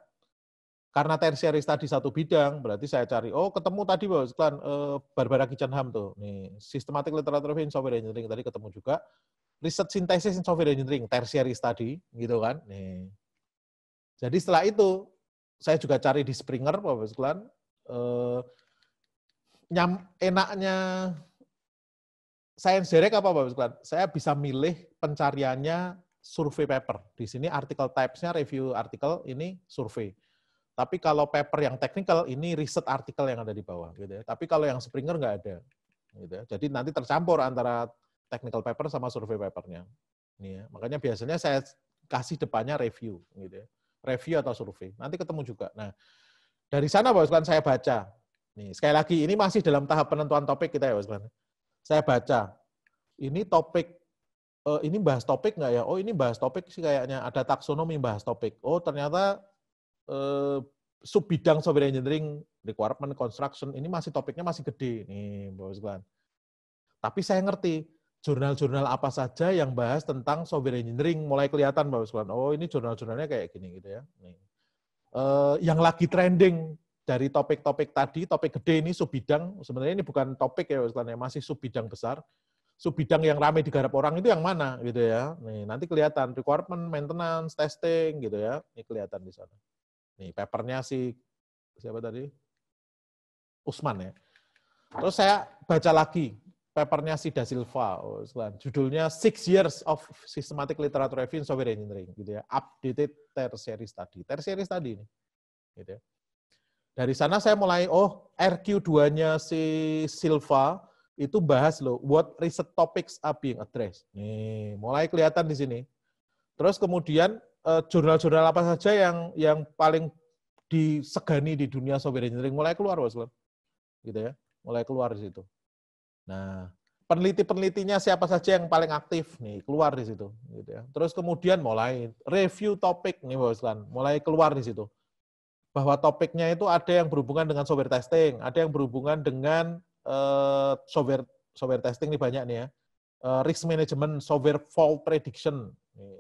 karena tertiary tadi satu bidang, berarti saya cari, oh ketemu tadi bahwa sekalian eh, Barbara Kitchenham tuh, nih systematic literature of software engineering tadi ketemu juga, riset sintesis in software engineering tertiary tadi, gitu kan, nih. Jadi setelah itu saya juga cari di Springer, Bapak sekalian, eh, nyam, enaknya science direct apa Bapak sekalian? Saya bisa milih pencariannya survei paper. Di sini artikel typesnya review artikel, ini survei tapi kalau paper yang technical ini riset artikel yang ada di bawah gitu ya. Tapi kalau yang Springer nggak ada. Gitu ya. Jadi nanti tercampur antara technical paper sama survei papernya. Ini ya. Makanya biasanya saya kasih depannya review gitu ya. Review atau survei. Nanti ketemu juga. Nah, dari sana Pak saya baca. Nih, sekali lagi ini masih dalam tahap penentuan topik kita ya Pak Saya baca. Ini topik eh, ini bahas topik nggak ya? Oh ini bahas topik sih kayaknya ada taksonomi bahas topik. Oh ternyata Eh, sub bidang software engineering, requirement, construction ini masih topiknya masih gede nih, Bapak sekalian. Tapi saya ngerti jurnal-jurnal apa saja yang bahas tentang software engineering mulai kelihatan Bapak sekalian. Oh, ini jurnal-jurnalnya kayak gini gitu ya. Nih. Eh, yang lagi trending dari topik-topik tadi, topik gede ini sub bidang, sebenarnya ini bukan topik ya, Bapak ya, masih sub bidang besar sub bidang yang ramai digarap orang itu yang mana gitu ya. Nih, nanti kelihatan requirement, maintenance, testing gitu ya. Ini kelihatan di sana. Nih, papernya si siapa tadi? Usman ya. Terus saya baca lagi papernya si Da Silva, oh, judulnya Six Years of Systematic Literature Review in Software Engineering, gitu ya, updated tertiary study, tertiary study ini, gitu ya. Dari sana saya mulai, oh RQ2-nya si Silva itu bahas loh, what research topics are being addressed. Nih, mulai kelihatan di sini. Terus kemudian Eh, jurnal-jurnal apa saja yang yang paling disegani di dunia software engineering mulai keluar Waslam. Gitu ya. Mulai keluar di situ. Nah, peneliti-penelitinya siapa saja yang paling aktif nih keluar di situ gitu ya. Terus kemudian mulai review topik nih bos mulai keluar di situ. Bahwa topiknya itu ada yang berhubungan dengan software testing, ada yang berhubungan dengan uh, software software testing nih banyak nih ya. Uh, risk management, software fault prediction,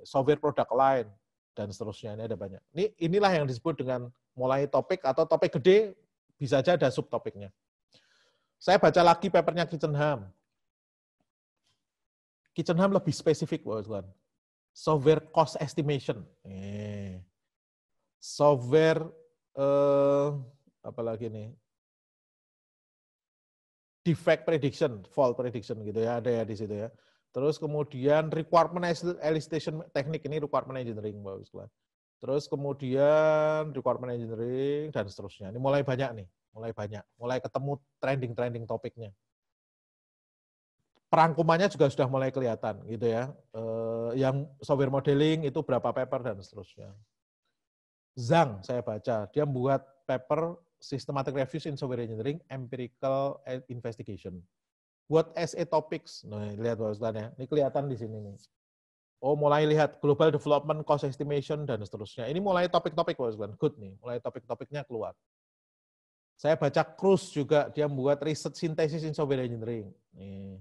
software product line, dan seterusnya. Ini ada banyak. Ini inilah yang disebut dengan mulai topik atau topik gede bisa saja ada subtopiknya. Saya baca lagi papernya Kitchenham. Kitchenham lebih spesifik, Pak Tuan. Software cost estimation. Eh. Software eh, lagi nih? Defect prediction, fault prediction gitu ya, ada ya di situ ya Terus kemudian requirement elicitation teknik ini requirement engineering, Mbak Wisla. Terus kemudian requirement engineering dan seterusnya. Ini mulai banyak nih, mulai banyak, mulai ketemu trending-trending topiknya. Perangkumannya juga sudah mulai kelihatan gitu ya. Eh, yang software modeling itu berapa paper dan seterusnya. Zhang saya baca, dia membuat paper Systematic Reviews in Software Engineering Empirical Investigation buat SE topics. Nah, lihat Pak Ustaz ya. Ini kelihatan di sini nih. Oh, mulai lihat global development, cost estimation, dan seterusnya. Ini mulai topik-topik Pak Ustaz. Good nih. Mulai topik-topiknya keluar. Saya baca Cruz juga, dia membuat riset sintesis in software engineering. Nih.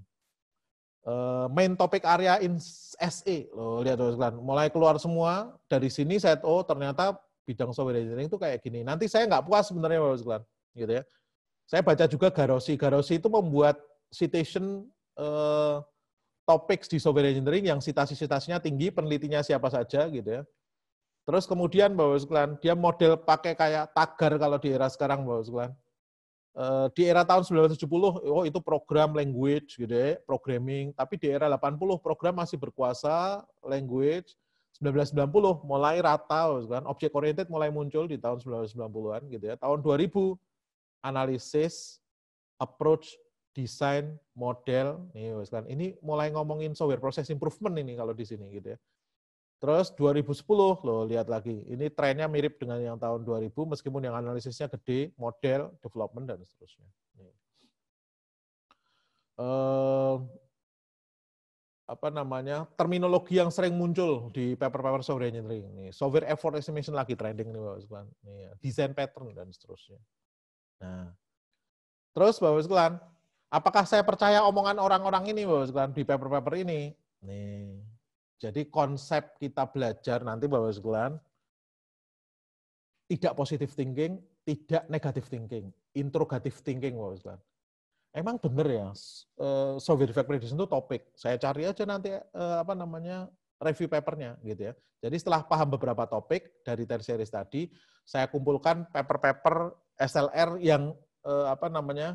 Eh, main topik area in SE. Loh, lihat Pak Ustaz. Mulai keluar semua. Dari sini saya, oh ternyata bidang software engineering itu kayak gini. Nanti saya nggak puas sebenarnya Pak Ustaz. Gitu ya. Saya baca juga Garosi. Garosi itu membuat citation uh, topics di software engineering yang citasi-citasinya tinggi, penelitinya siapa saja gitu ya. Terus kemudian Bapak sekalian, dia model pakai kayak tagar kalau di era sekarang Bapak sekalian. Eh, di era tahun 1970, oh itu program language gitu ya, programming. Tapi di era 80 program masih berkuasa, language. 1990 mulai rata, kan object oriented mulai muncul di tahun 1990-an gitu ya. Tahun 2000 analisis, approach, desain, model, nih kan. Ini mulai ngomongin software process improvement ini kalau di sini gitu ya. Terus 2010 lo lihat lagi. Ini trennya mirip dengan yang tahun 2000 meskipun yang analisisnya gede, model, development dan seterusnya. Nih. Eh, apa namanya terminologi yang sering muncul di paper-paper software engineering nih software effort estimation lagi trending nih bapak nih ya. desain pattern dan seterusnya nah terus bapak sekalian Apakah saya percaya omongan orang-orang ini Bapak sekalian di paper-paper ini? Nih. Jadi konsep kita belajar nanti Bapak sekalian tidak positive thinking, tidak negative thinking, interrogative thinking Bapak sekalian. Emang benar ya, eh, software defect prediction itu topik. Saya cari aja nanti eh, apa namanya review papernya gitu ya. Jadi setelah paham beberapa topik dari tertiary tadi, saya kumpulkan paper-paper SLR yang eh, apa namanya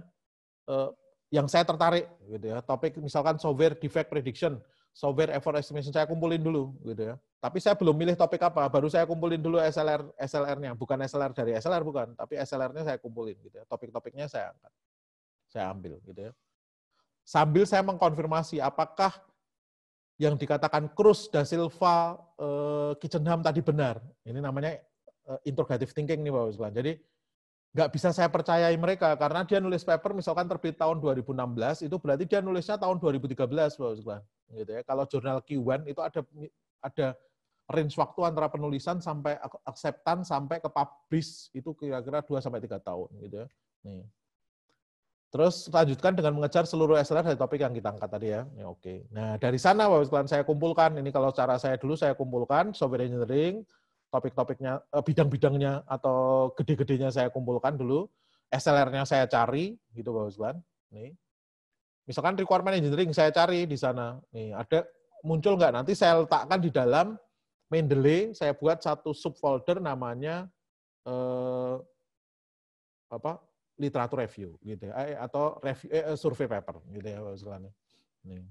yang saya tertarik gitu ya. Topik misalkan software defect prediction, software effort estimation saya kumpulin dulu gitu ya. Tapi saya belum milih topik apa, baru saya kumpulin dulu SLR SLR-nya, bukan SLR dari SLR bukan, tapi SLR-nya saya kumpulin gitu ya. Topik-topiknya saya angkat. Saya ambil gitu ya. Sambil saya mengkonfirmasi apakah yang dikatakan Cruz da Silva eh, Kitchenham tadi benar. Ini namanya eh, interrogative thinking nih Pak Ibu Jadi nggak bisa saya percayai mereka karena dia nulis paper misalkan terbit tahun 2016 itu berarti dia nulisnya tahun 2013 Bapak gitu ya. Kalau jurnal Q1 itu ada ada range waktu antara penulisan sampai akseptan sampai ke publish itu kira-kira 2 sampai tiga tahun gitu ya. Nih. Terus lanjutkan dengan mengejar seluruh SLR dari topik yang kita angkat tadi ya. ya Oke. Nah, dari sana Bapak sekalian saya kumpulkan ini kalau cara saya dulu saya kumpulkan software engineering, topik-topiknya, eh, bidang-bidangnya atau gede-gedenya saya kumpulkan dulu, SLR-nya saya cari gitu Pak Usman. Nih. Misalkan requirement engineering saya cari di sana. Nih, ada muncul nggak? Nanti saya letakkan di dalam Mendeley, saya buat satu subfolder namanya eh, apa? literatur review gitu ya. eh, atau review eh, survei paper gitu ya Pak Usman. Nih.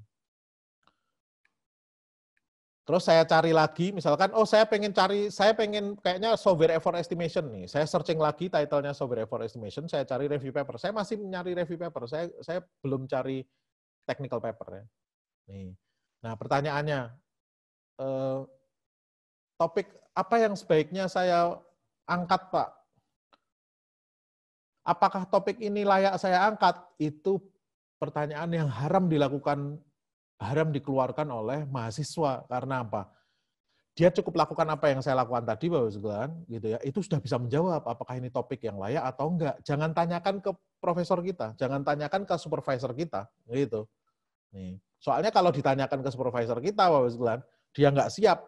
Terus saya cari lagi, misalkan, oh saya pengen cari, saya pengen kayaknya software effort estimation nih. Saya searching lagi titlenya software effort estimation, saya cari review paper. Saya masih mencari review paper, saya saya belum cari technical paper ya. Nih. Nah pertanyaannya, eh, topik apa yang sebaiknya saya angkat Pak? Apakah topik ini layak saya angkat? Itu pertanyaan yang haram dilakukan haram dikeluarkan oleh mahasiswa karena apa? Dia cukup lakukan apa yang saya lakukan tadi, Bapak sekalian, gitu ya. Itu sudah bisa menjawab apakah ini topik yang layak atau enggak. Jangan tanyakan ke profesor kita, jangan tanyakan ke supervisor kita, gitu. Nih. Soalnya kalau ditanyakan ke supervisor kita, Bapak sekalian, dia enggak siap.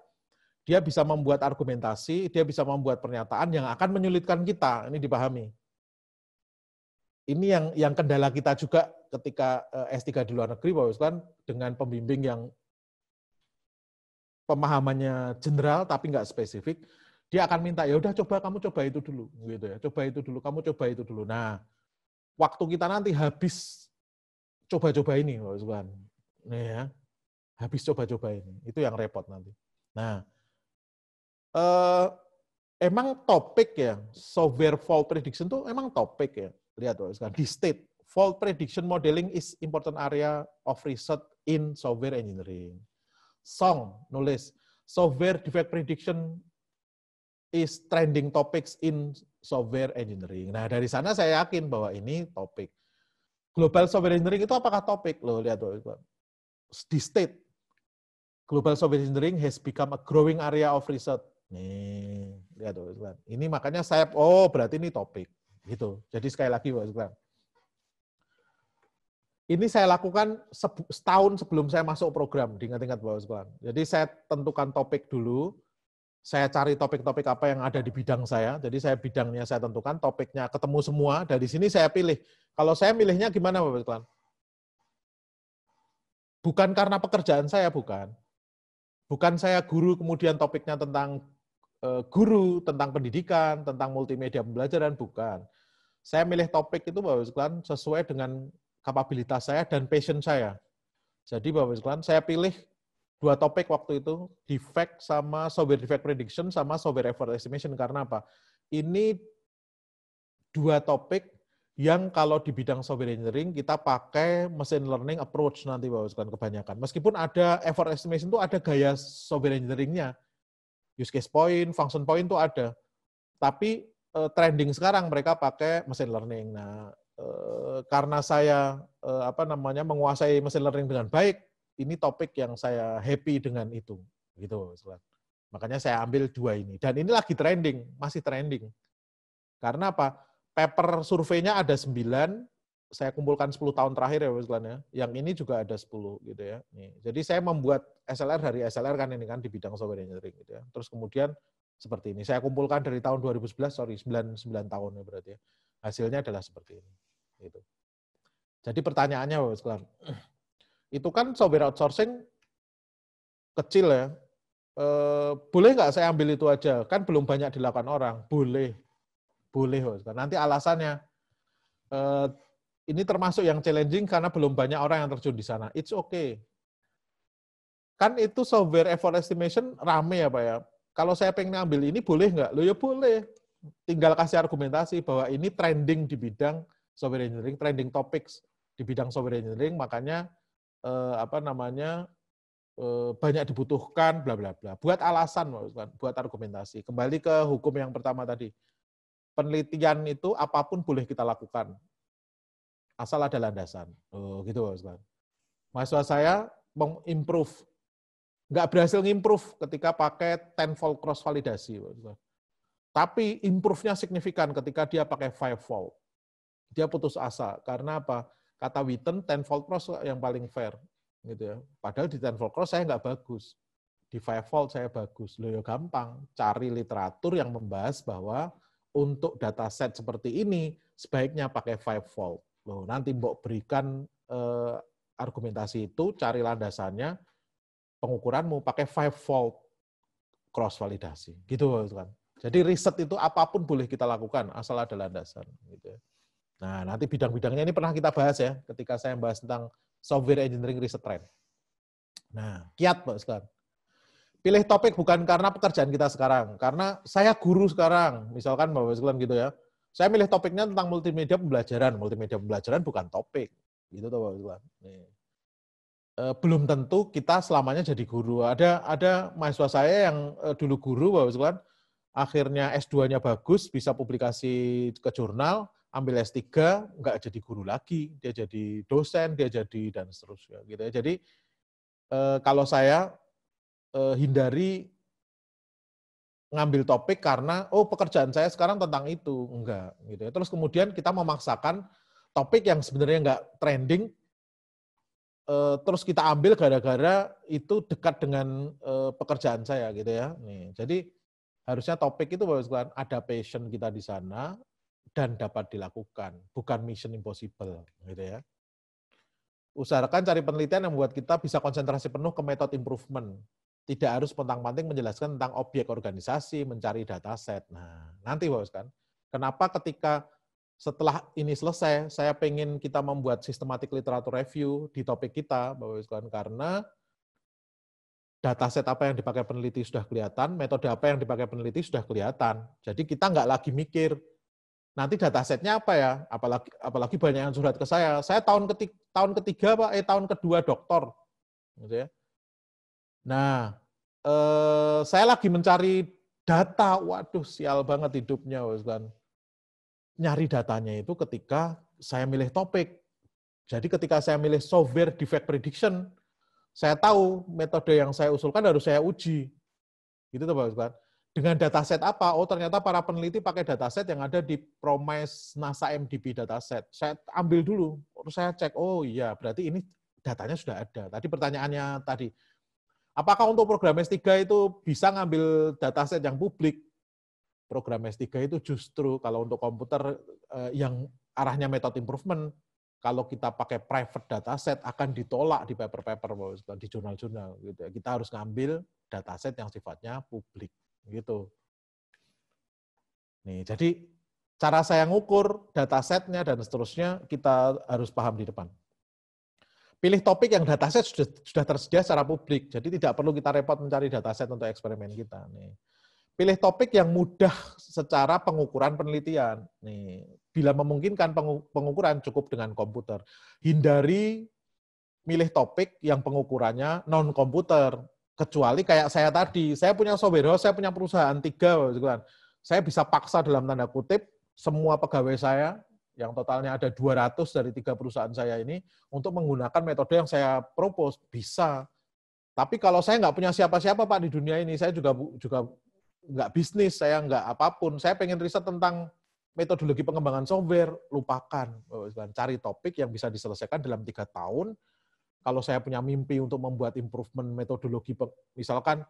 Dia bisa membuat argumentasi, dia bisa membuat pernyataan yang akan menyulitkan kita. Ini dipahami. Ini yang yang kendala kita juga ketika eh, S3 di luar negeri, Pak Ruslan dengan pembimbing yang pemahamannya general tapi nggak spesifik, dia akan minta, ya udah coba kamu coba itu dulu, gitu ya, coba itu dulu, kamu coba itu dulu. Nah, waktu kita nanti habis coba-coba ini, Pak Ruslan nah, ya, habis coba-coba ini, itu yang repot nanti. Nah, eh, emang topik ya, software fault prediction itu emang topik ya, lihat Pak Wislan, di state fault prediction modeling is important area of research in software engineering. Song nulis software defect prediction is trending topics in software engineering. Nah, dari sana saya yakin bahwa ini topik. Global software engineering itu apakah topik? Loh, lihat loh. Di state. Global software engineering has become a growing area of research. Nih, lihat loh. Kan. Ini makanya saya, oh berarti ini topik. Gitu. Jadi sekali lagi, Pak ini saya lakukan setahun sebelum saya masuk program di tingkat-tingkat bawah sekolah. Jadi saya tentukan topik dulu, saya cari topik-topik apa yang ada di bidang saya. Jadi saya bidangnya saya tentukan, topiknya ketemu semua. Dari sini saya pilih. Kalau saya milihnya gimana, Bapak Sekolah? Bukan karena pekerjaan saya, bukan. Bukan saya guru kemudian topiknya tentang eh, guru, tentang pendidikan, tentang multimedia pembelajaran, bukan. Saya milih topik itu Bapak Sekolah, sesuai dengan kapabilitas saya dan passion saya. Jadi Bapak sekalian, saya pilih dua topik waktu itu, defect sama software defect prediction sama software effort estimation karena apa? Ini dua topik yang kalau di bidang software engineering kita pakai machine learning approach nanti Bapak sekalian kebanyakan. Meskipun ada effort estimation itu ada gaya software engineeringnya Use case point, function point itu ada. Tapi eh, trending sekarang mereka pakai machine learning. Nah, Eh, karena saya eh, apa namanya menguasai mesin learning dengan baik, ini topik yang saya happy dengan itu, gitu. Makanya saya ambil dua ini. Dan ini lagi trending, masih trending. Karena apa? Paper surveinya ada sembilan, saya kumpulkan sepuluh tahun terakhir ya Mas ya. Yang ini juga ada sepuluh, gitu ya. Nih. Jadi saya membuat SLR dari SLR kan ini kan di bidang software engineering gitu ya. Terus kemudian seperti ini. Saya kumpulkan dari tahun 2011, sorry, 9, 9 tahun ya berarti ya. Hasilnya adalah seperti ini gitu. Jadi pertanyaannya Bapak sekalian, itu kan software outsourcing kecil ya. E, boleh nggak saya ambil itu aja? Kan belum banyak dilakukan orang. Boleh. Boleh. Bapak Nanti alasannya, e, ini termasuk yang challenging karena belum banyak orang yang terjun di sana. It's okay. Kan itu software effort estimation rame ya Pak ya. Kalau saya pengen ambil ini boleh nggak? Loh ya boleh. Tinggal kasih argumentasi bahwa ini trending di bidang software engineering, trending topics di bidang software engineering, makanya eh, apa namanya eh, banyak dibutuhkan, bla bla bla. Buat alasan, buat argumentasi. Kembali ke hukum yang pertama tadi, penelitian itu apapun boleh kita lakukan, asal ada landasan. Oh, gitu, Mas Mahasiswa saya mengimprove, nggak berhasil ngimprove ketika pakai tenfold cross validasi, Tapi improve-nya signifikan ketika dia pakai fivefold dia putus asa karena apa? Kata Witten, tenfold cross yang paling fair gitu ya. Padahal di tenfold cross saya nggak bagus. Di five fivefold saya bagus. Loh ya gampang, cari literatur yang membahas bahwa untuk data set seperti ini sebaiknya pakai fivefold. Loh, nanti Mbok berikan eh, argumentasi itu, cari landasannya, pengukuranmu pakai five fivefold cross validasi. Gitu kan. Jadi riset itu apapun boleh kita lakukan asal ada landasan gitu ya. Nah, nanti bidang-bidangnya ini pernah kita bahas ya, ketika saya membahas tentang software engineering riset trend. Nah, kiat Pak Ustaz. Pilih topik bukan karena pekerjaan kita sekarang, karena saya guru sekarang, misalkan Bapak sekalian gitu ya. Saya milih topiknya tentang multimedia pembelajaran. Multimedia pembelajaran bukan topik. Gitu tuh Bapak sekalian. E, belum tentu kita selamanya jadi guru. Ada ada mahasiswa saya yang e, dulu guru Bapak sekalian, akhirnya S2-nya bagus, bisa publikasi ke jurnal, ambil S3, nggak jadi guru lagi, dia jadi dosen, dia jadi dan seterusnya gitu ya. Jadi eh, kalau saya eh, hindari ngambil topik karena oh pekerjaan saya sekarang tentang itu, enggak gitu ya. Terus kemudian kita memaksakan topik yang sebenarnya enggak trending eh, terus kita ambil gara-gara itu dekat dengan eh, pekerjaan saya gitu ya. Nih, jadi harusnya topik itu ada passion kita di sana, dan dapat dilakukan, bukan mission impossible gitu ya. Usahakan cari penelitian yang membuat kita bisa konsentrasi penuh ke metode improvement. Tidak harus pentang-panting menjelaskan tentang objek organisasi, mencari data set. Nah, nanti Bapak kan, kenapa ketika setelah ini selesai, saya pengen kita membuat sistematik literatur review di topik kita, Bapak kan? karena data set apa yang dipakai peneliti sudah kelihatan, metode apa yang dipakai peneliti sudah kelihatan. Jadi kita nggak lagi mikir, nanti data setnya apa ya? Apalagi apalagi banyak yang surat ke saya. Saya tahun ketiga, tahun ketiga Pak, eh tahun kedua doktor. Gitu ya. Nah, eh, saya lagi mencari data. Waduh, sial banget hidupnya, kan. Nyari datanya itu ketika saya milih topik. Jadi ketika saya milih software defect prediction, saya tahu metode yang saya usulkan harus saya uji. Gitu tuh, Pak Ustaz dengan dataset apa? Oh, ternyata para peneliti pakai dataset yang ada di Promise NASA MDB dataset. Saya ambil dulu, terus saya cek, oh iya, berarti ini datanya sudah ada. Tadi pertanyaannya tadi, apakah untuk program S3 itu bisa ngambil dataset yang publik? Program S3 itu justru kalau untuk komputer eh, yang arahnya method improvement, kalau kita pakai private dataset akan ditolak di paper-paper, di jurnal-jurnal. Gitu. Kita harus ngambil dataset yang sifatnya publik. Gitu. Nih, jadi cara saya ngukur setnya dan seterusnya kita harus paham di depan. Pilih topik yang dataset sudah, sudah tersedia secara publik, jadi tidak perlu kita repot mencari data set untuk eksperimen kita. Nih. Pilih topik yang mudah secara pengukuran penelitian. Nih, bila memungkinkan pengukuran cukup dengan komputer. Hindari milih topik yang pengukurannya non komputer. Kecuali kayak saya tadi, saya punya software saya punya perusahaan tiga, gitu kan. saya bisa paksa dalam tanda kutip semua pegawai saya yang totalnya ada 200 dari tiga perusahaan saya ini untuk menggunakan metode yang saya propose bisa. Tapi kalau saya nggak punya siapa-siapa pak di dunia ini, saya juga juga nggak bisnis, saya nggak apapun. Saya pengen riset tentang metodologi pengembangan software, lupakan. Cari topik yang bisa diselesaikan dalam tiga tahun kalau saya punya mimpi untuk membuat improvement metodologi, misalkan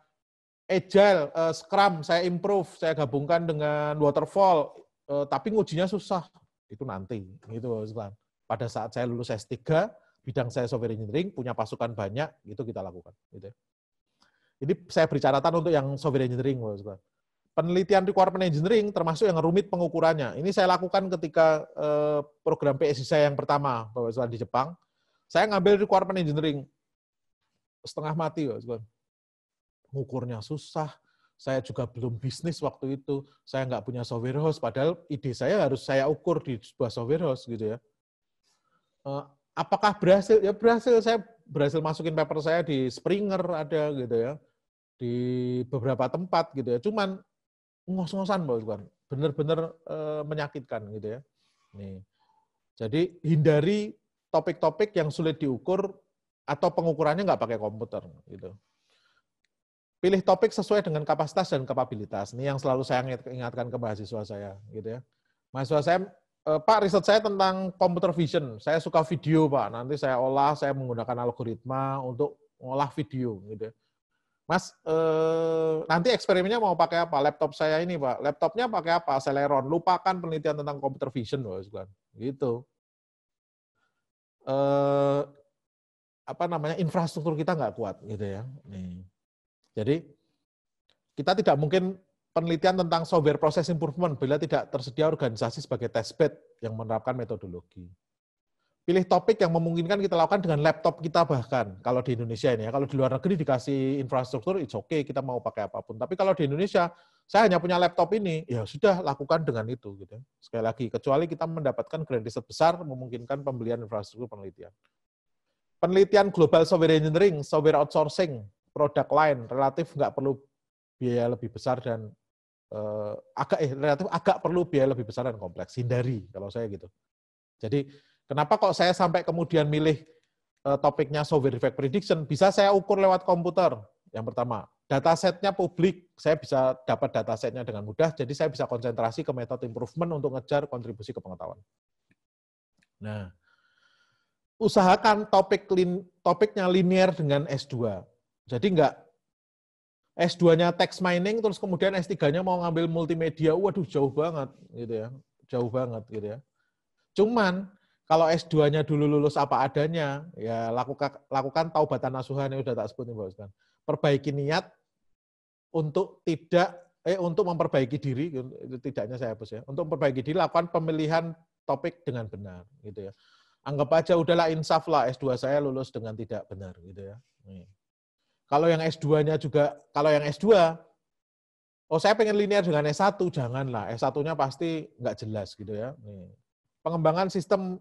agile, uh, scrum, saya improve, saya gabungkan dengan waterfall, uh, tapi ngujinya susah, itu nanti, gitu Pada saat saya lulus S3, bidang saya software engineering, punya pasukan banyak, itu kita lakukan. Gitu. Ya. Jadi saya beri catatan untuk yang software engineering, penelitian requirement engineering termasuk yang rumit pengukurannya. Ini saya lakukan ketika uh, program PSI saya yang pertama Bapak di Jepang. Saya ngambil requirement engineering. Setengah mati. Ngukurnya susah. Saya juga belum bisnis waktu itu. Saya nggak punya software house. Padahal ide saya harus saya ukur di sebuah software house gitu ya. Eh, apakah berhasil? Ya berhasil. Saya berhasil masukin paper saya di Springer ada gitu ya. Di beberapa tempat gitu ya. Cuman ngos-ngosan bukan benar-benar e, eh, menyakitkan gitu ya. Nih. Jadi hindari topik-topik yang sulit diukur atau pengukurannya nggak pakai komputer gitu. Pilih topik sesuai dengan kapasitas dan kapabilitas. Ini yang selalu saya ingatkan ke mahasiswa saya gitu ya. Mahasiswa saya eh, Pak, riset saya tentang computer vision. Saya suka video, Pak. Nanti saya olah, saya menggunakan algoritma untuk olah video, gitu. Ya. Mas, eh, nanti eksperimennya mau pakai apa? Laptop saya ini, Pak. Laptopnya pakai apa? Celeron. Lupakan penelitian tentang computer vision, Pak. Gitu eh, apa namanya infrastruktur kita nggak kuat gitu ya. Jadi kita tidak mungkin penelitian tentang software process improvement bila tidak tersedia organisasi sebagai testbed yang menerapkan metodologi. Pilih topik yang memungkinkan kita lakukan dengan laptop kita bahkan kalau di Indonesia ini ya. Kalau di luar negeri dikasih infrastruktur it's okay kita mau pakai apapun. Tapi kalau di Indonesia saya hanya punya laptop ini, ya sudah lakukan dengan itu. gitu. Ya. Sekali lagi, kecuali kita mendapatkan riset besar memungkinkan pembelian infrastruktur penelitian. Penelitian global software engineering, software outsourcing, produk lain relatif nggak perlu biaya lebih besar dan eh, agak eh, relatif agak perlu biaya lebih besar dan kompleks. Hindari kalau saya gitu. Jadi kenapa kok saya sampai kemudian milih eh, topiknya software effect prediction? Bisa saya ukur lewat komputer yang pertama datasetnya publik, saya bisa dapat datasetnya dengan mudah, jadi saya bisa konsentrasi ke metode improvement untuk ngejar kontribusi ke pengetahuan. Nah, usahakan topik lin, topiknya linear dengan S2. Jadi enggak S2-nya text mining, terus kemudian S3-nya mau ngambil multimedia, waduh jauh banget gitu ya. Jauh banget gitu ya. Cuman kalau S2-nya dulu lulus apa adanya, ya lakukan lakukan taubatan nasuhan yang udah tak sebutin Pak Ustaz. Perbaiki niat, untuk tidak eh untuk memperbaiki diri itu tidaknya saya hapus ya. Untuk memperbaiki diri lakukan pemilihan topik dengan benar gitu ya. Anggap aja udahlah insaf lah S2 saya lulus dengan tidak benar gitu ya. Kalau yang S2-nya juga kalau yang S2 oh saya pengen linear dengan S1 janganlah. S1-nya pasti nggak jelas gitu ya. Pengembangan sistem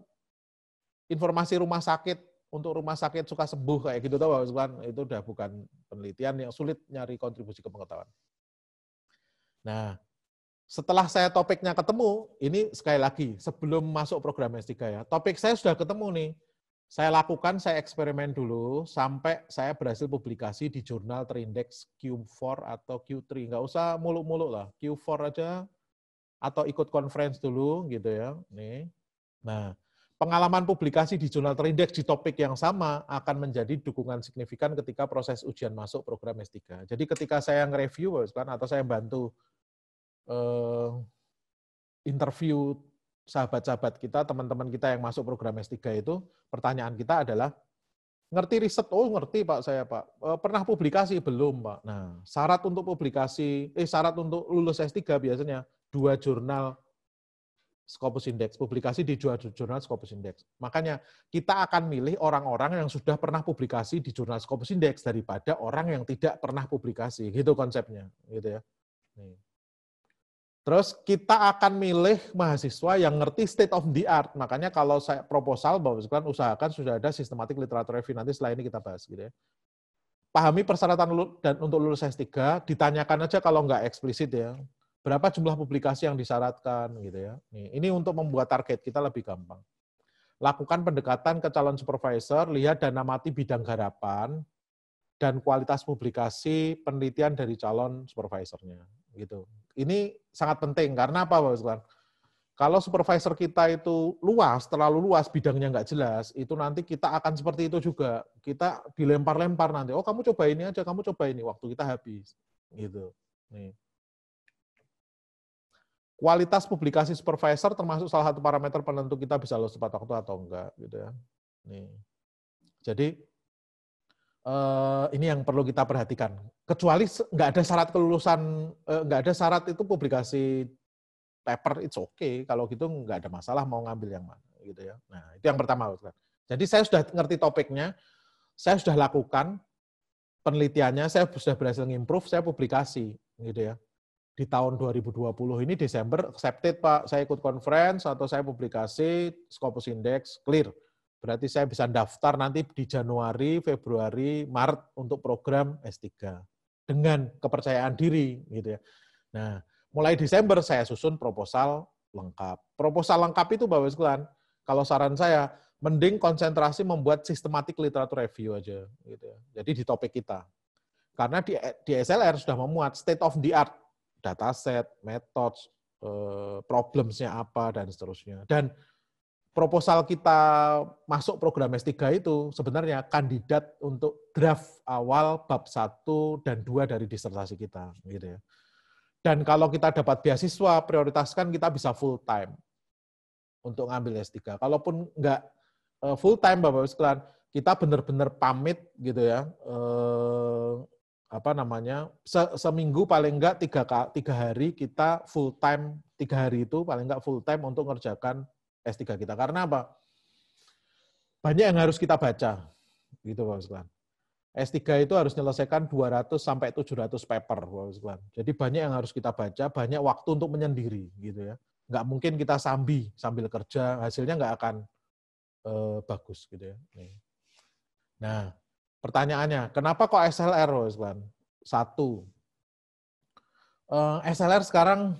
informasi rumah sakit untuk rumah sakit suka sembuh kayak gitu tahu masukan itu udah bukan penelitian yang sulit nyari kontribusi ke pengetahuan. Nah, setelah saya topiknya ketemu, ini sekali lagi sebelum masuk program S3 ya. Topik saya sudah ketemu nih. Saya lakukan, saya eksperimen dulu sampai saya berhasil publikasi di jurnal terindeks Q4 atau Q3. Enggak usah muluk-muluk lah, Q4 aja atau ikut conference dulu gitu ya. Nih. Nah, pengalaman publikasi di jurnal terindeks di topik yang sama akan menjadi dukungan signifikan ketika proses ujian masuk program S3. Jadi ketika saya nge-review kan atau saya bantu eh, interview sahabat-sahabat kita, teman-teman kita yang masuk program S3 itu, pertanyaan kita adalah ngerti riset? Oh, ngerti Pak saya, Pak. Eh, pernah publikasi belum, Pak? Nah, syarat untuk publikasi eh syarat untuk lulus S3 biasanya dua jurnal Scopus Index, publikasi di jurnal Scopus Index. Makanya kita akan milih orang-orang yang sudah pernah publikasi di jurnal Scopus Index daripada orang yang tidak pernah publikasi. Gitu konsepnya, gitu ya. Terus kita akan milih mahasiswa yang ngerti state of the art. Makanya kalau saya proposal bahwa sekalian usahakan sudah ada sistematik literatur review nanti setelah ini kita bahas gitu ya. Pahami persyaratan dan untuk lulus S3, ditanyakan aja kalau nggak eksplisit ya berapa jumlah publikasi yang disyaratkan gitu ya. Nih, ini untuk membuat target kita lebih gampang. Lakukan pendekatan ke calon supervisor, lihat dan amati bidang garapan dan kualitas publikasi penelitian dari calon supervisornya gitu. Ini sangat penting karena apa Pak Sekalian? Kalau supervisor kita itu luas, terlalu luas, bidangnya nggak jelas, itu nanti kita akan seperti itu juga. Kita dilempar-lempar nanti. Oh, kamu coba ini aja, kamu coba ini. Waktu kita habis. Gitu. Nih kualitas publikasi supervisor termasuk salah satu parameter penentu kita bisa lulus tepat waktu atau enggak gitu ya. Nih. Jadi eh, ini yang perlu kita perhatikan. Kecuali nggak ada syarat kelulusan, eh, nggak ada syarat itu publikasi paper it's okay. Kalau gitu nggak ada masalah mau ngambil yang mana gitu ya. Nah itu yang pertama. Jadi saya sudah ngerti topiknya, saya sudah lakukan penelitiannya, saya sudah berhasil ngimprove, saya publikasi gitu ya di tahun 2020 ini Desember accepted Pak, saya ikut conference atau saya publikasi Scopus Index clear. Berarti saya bisa daftar nanti di Januari, Februari, Maret untuk program S3 dengan kepercayaan diri gitu ya. Nah, mulai Desember saya susun proposal lengkap. Proposal lengkap itu Bapak sekalian, kalau saran saya mending konsentrasi membuat sistematik literatur review aja gitu ya. Jadi di topik kita. Karena di, di SLR sudah memuat state of the art dataset, metode, eh, problemsnya apa, dan seterusnya. Dan proposal kita masuk program S3 itu sebenarnya kandidat untuk draft awal bab 1 dan 2 dari disertasi kita. gitu ya. Dan kalau kita dapat beasiswa, prioritaskan kita bisa full time untuk ngambil S3. Kalaupun nggak eh, full time Bapak-Ibu sekalian, kita benar-benar pamit gitu ya, eh, apa namanya se seminggu paling enggak tiga tiga hari kita full time tiga hari itu paling enggak full time untuk ngerjakan S3 kita karena apa banyak yang harus kita baca gitu Pak Usman. S3 itu harus menyelesaikan 200 sampai 700 paper Pak Usman. Jadi banyak yang harus kita baca, banyak waktu untuk menyendiri gitu ya. Nggak mungkin kita sambil sambil kerja, hasilnya nggak akan uh, bagus gitu ya. Nah, Pertanyaannya, kenapa kok SLR, Wisman? Satu, eh, SLR sekarang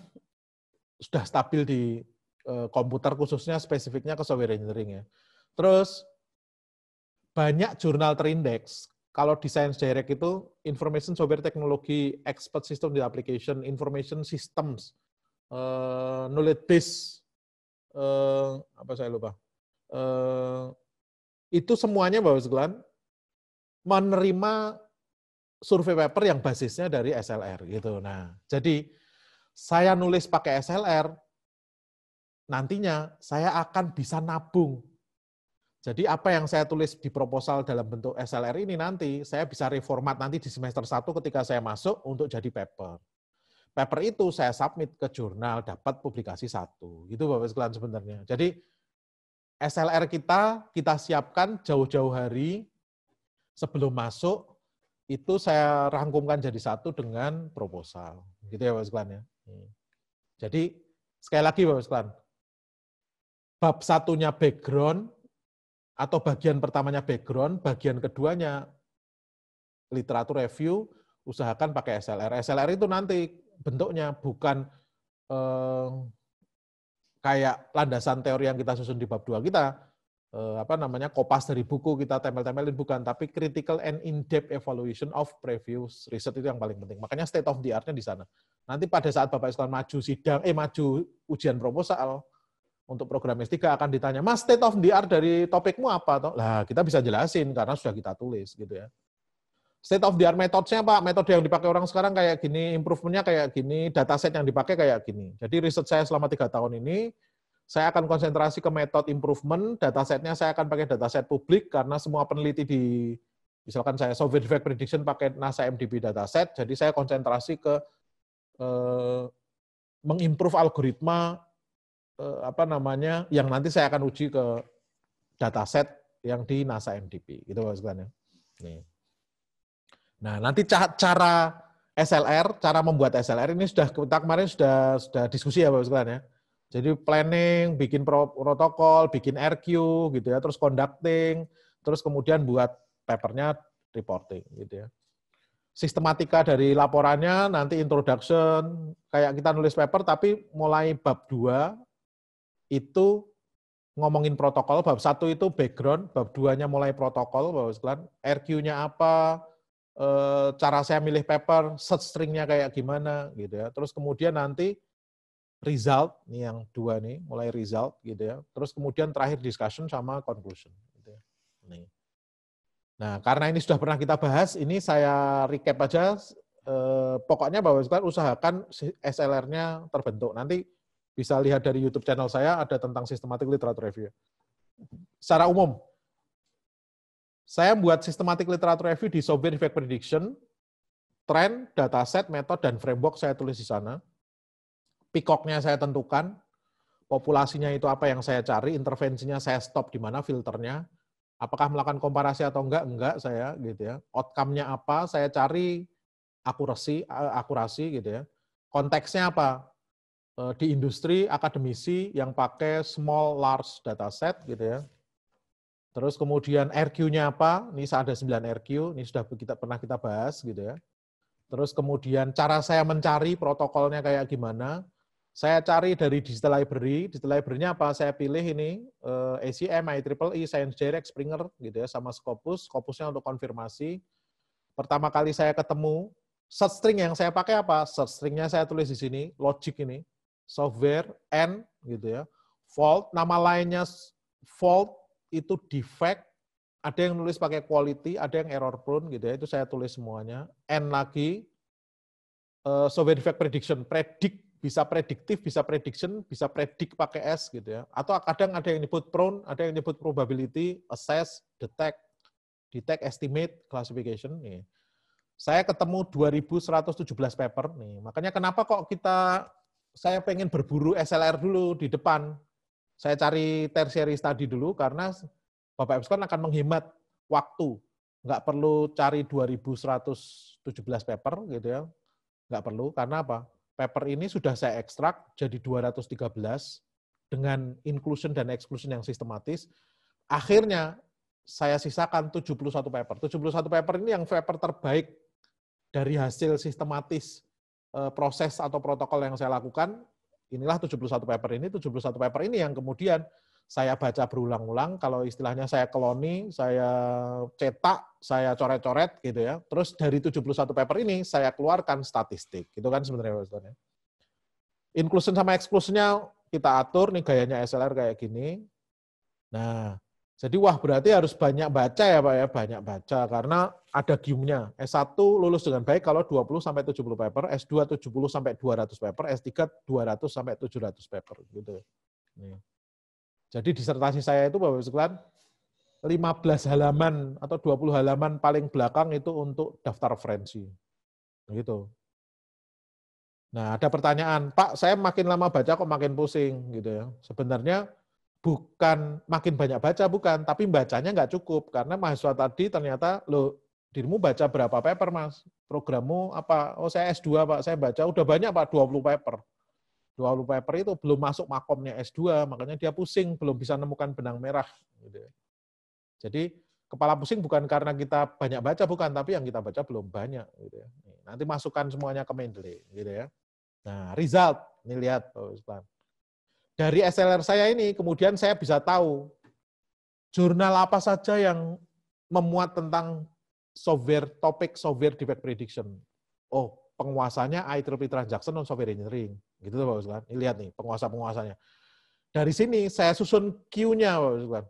sudah stabil di eh, komputer khususnya spesifiknya ke software engineering ya. Terus banyak jurnal terindeks kalau di Science Direct itu information software technology expert system di application information systems eh, knowledge base apa saya lupa itu semuanya Bapak menerima survei paper yang basisnya dari SLR gitu. Nah, jadi saya nulis pakai SLR, nantinya saya akan bisa nabung. Jadi apa yang saya tulis di proposal dalam bentuk SLR ini nanti, saya bisa reformat nanti di semester 1 ketika saya masuk untuk jadi paper. Paper itu saya submit ke jurnal, dapat publikasi satu. Gitu Bapak sekalian sebenarnya. Jadi SLR kita, kita siapkan jauh-jauh hari, sebelum masuk itu saya rangkumkan jadi satu dengan proposal. Gitu ya Bapak sekalian ya. Hmm. Jadi sekali lagi Bapak sekalian, bab satunya background atau bagian pertamanya background, bagian keduanya literatur review, usahakan pakai SLR. SLR itu nanti bentuknya bukan eh, kayak landasan teori yang kita susun di bab dua kita, Eh, apa namanya kopas dari buku kita tempel-tempelin bukan tapi critical and in-depth evaluation of previous research itu yang paling penting makanya state of the artnya di sana nanti pada saat bapak Islam maju sidang eh maju ujian proposal untuk program S3 akan ditanya mas state of the art dari topikmu apa toh lah kita bisa jelasin karena sudah kita tulis gitu ya state of the art metodenya pak metode yang dipakai orang sekarang kayak gini improvementnya kayak gini dataset yang dipakai kayak gini jadi riset saya selama tiga tahun ini saya akan konsentrasi ke metode improvement, Data setnya saya akan pakai data set publik karena semua peneliti di misalkan saya software defect prediction pakai NASA MDB set. jadi saya konsentrasi ke eh, mengimprove algoritma eh, apa namanya yang nanti saya akan uji ke data set yang di NASA MDB gitu ya. Nih. Nah, nanti cara SLR, cara membuat SLR ini sudah kita kemarin sudah sudah diskusi ya Bapak sekalian ya jadi planning, bikin protokol, bikin RQ gitu ya, terus conducting, terus kemudian buat papernya reporting gitu ya. Sistematika dari laporannya nanti introduction, kayak kita nulis paper tapi mulai bab 2 itu ngomongin protokol, bab 1 itu background, bab 2-nya mulai protokol, Bapak sekalian, RQ-nya apa, eh, cara saya milih paper, search string-nya kayak gimana gitu ya. Terus kemudian nanti result nih yang dua nih mulai result gitu ya terus kemudian terakhir discussion sama conclusion gitu ya. nih nah karena ini sudah pernah kita bahas ini saya recap aja eh, pokoknya bahwa usahakan SLR-nya terbentuk nanti bisa lihat dari YouTube channel saya ada tentang systematic literature review secara umum saya buat systematic literature review di software effect prediction trend dataset metode dan framework saya tulis di sana pikoknya saya tentukan, populasinya itu apa yang saya cari, intervensinya saya stop di mana filternya, apakah melakukan komparasi atau enggak, enggak saya gitu ya. Outcome-nya apa, saya cari akurasi, akurasi gitu ya. Konteksnya apa? E, di industri akademisi yang pakai small large dataset gitu ya. Terus kemudian RQ-nya apa? Ini ada 9 RQ, ini sudah kita pernah kita bahas gitu ya. Terus kemudian cara saya mencari protokolnya kayak gimana? Saya cari dari digital library, digital library-nya apa? Saya pilih ini uh, eh, ACM, IEEE, e, Science Direct, Springer gitu ya, sama Scopus. Scopusnya untuk konfirmasi. Pertama kali saya ketemu search string yang saya pakai apa? Search stringnya saya tulis di sini, logic ini, software, n gitu ya, fault, nama lainnya fault itu defect, ada yang nulis pakai quality, ada yang error prone gitu ya, itu saya tulis semuanya. N lagi, uh, software defect prediction, predict bisa prediktif, bisa prediction, bisa predik pakai S gitu ya. Atau kadang ada yang nyebut prone, ada yang nyebut probability, assess, detect, detect, estimate, classification. Nih. Saya ketemu 2117 paper nih. Makanya kenapa kok kita saya pengen berburu SLR dulu di depan. Saya cari tertiary study dulu karena Bapak kan akan menghemat waktu. Nggak perlu cari 2117 paper gitu ya. Nggak perlu, karena apa? paper ini sudah saya ekstrak jadi 213 dengan inclusion dan exclusion yang sistematis. Akhirnya saya sisakan 71 paper. 71 paper ini yang paper terbaik dari hasil sistematis eh, proses atau protokol yang saya lakukan. Inilah 71 paper ini, 71 paper ini yang kemudian saya baca berulang-ulang, kalau istilahnya saya koloni, saya cetak, saya coret-coret gitu ya. Terus dari 71 paper ini saya keluarkan statistik. gitu kan sebenarnya maksudnya. Inclusion sama exclusion-nya kita atur nih gayanya SLR kayak gini. Nah, jadi wah berarti harus banyak baca ya Pak ya, banyak baca karena ada giumnya. S1 lulus dengan baik kalau 20 sampai 70 paper, S2 70 sampai 200 paper, S3 200 sampai 700 paper gitu. Nih. Jadi disertasi saya itu Bapak Ibu sekalian 15 halaman atau 20 halaman paling belakang itu untuk daftar referensi. Begitu. Nah, ada pertanyaan, Pak, saya makin lama baca kok makin pusing gitu ya. Sebenarnya bukan makin banyak baca bukan, tapi bacanya nggak cukup karena mahasiswa tadi ternyata lo dirimu baca berapa paper Mas? Programmu apa? Oh, saya S2, Pak. Saya baca udah banyak Pak, 20 paper dua lupa paper itu belum masuk makomnya S2, makanya dia pusing, belum bisa menemukan benang merah. Gitu ya. Jadi kepala pusing bukan karena kita banyak baca, bukan, tapi yang kita baca belum banyak. Gitu ya. Nanti masukkan semuanya ke Mendeley. Gitu ya. Nah, result, ini lihat Pak Ustaz. Dari SLR saya ini, kemudian saya bisa tahu jurnal apa saja yang memuat tentang software, topik software defect prediction. Oh, penguasanya IEEE transaction on software engineering. Gitu tuh Pak Ustaz. Ini lihat nih penguasa-penguasanya. Dari sini saya susun Q-nya Pak Ustaz.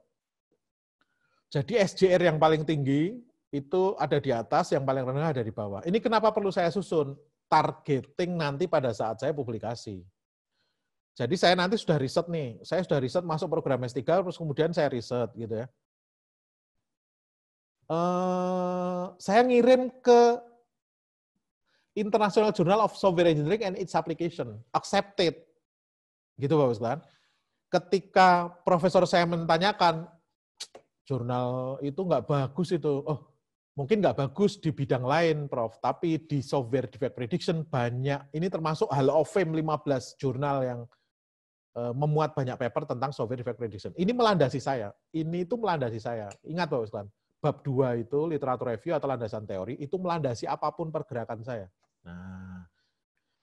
Jadi SJR yang paling tinggi itu ada di atas, yang paling rendah ada di bawah. Ini kenapa perlu saya susun targeting nanti pada saat saya publikasi. Jadi saya nanti sudah riset nih, saya sudah riset masuk program S3, terus kemudian saya riset gitu ya. Uh, saya ngirim ke International Journal of Software Engineering and its Application, accepted. Gitu Pak Ustaz. Ketika Profesor saya menanyakan, jurnal itu nggak bagus itu, oh mungkin nggak bagus di bidang lain Prof, tapi di software defect prediction banyak, ini termasuk Hall of Fame 15 jurnal yang eh, memuat banyak paper tentang software defect prediction. Ini melandasi saya. Ini itu melandasi saya. Ingat Pak Ustaz, bab dua itu literatur review atau landasan teori itu melandasi apapun pergerakan saya. Nah,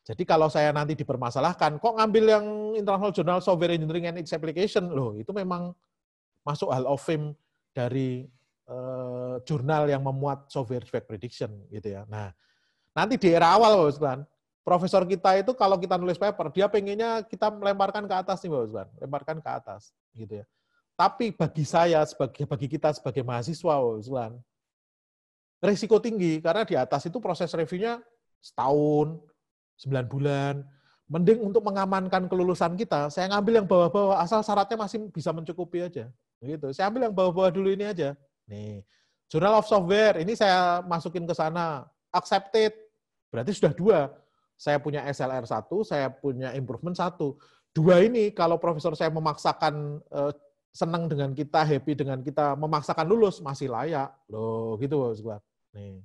jadi kalau saya nanti dipermasalahkan, kok ngambil yang International Journal Software Engineering and Its Application loh, itu memang masuk hal of Fame dari eh, jurnal yang memuat software spec prediction gitu ya. Nah, nanti di era awal Pak Ustaz, profesor kita itu kalau kita nulis paper, dia pengennya kita melemparkan ke atas nih Pak Ustaz. lemparkan ke atas gitu ya. Tapi bagi saya sebagai bagi kita sebagai mahasiswa Pak Ustaz, risiko tinggi karena di atas itu proses reviewnya setahun, sembilan bulan. Mending untuk mengamankan kelulusan kita, saya ngambil yang bawah-bawah, asal syaratnya masih bisa mencukupi aja. begitu Saya ambil yang bawah-bawah dulu ini aja. Nih, Journal of Software, ini saya masukin ke sana. Accepted, berarti sudah dua. Saya punya SLR satu, saya punya improvement satu. Dua ini, kalau profesor saya memaksakan eh, senang dengan kita, happy dengan kita, memaksakan lulus, masih layak. Loh, gitu maksud Nih.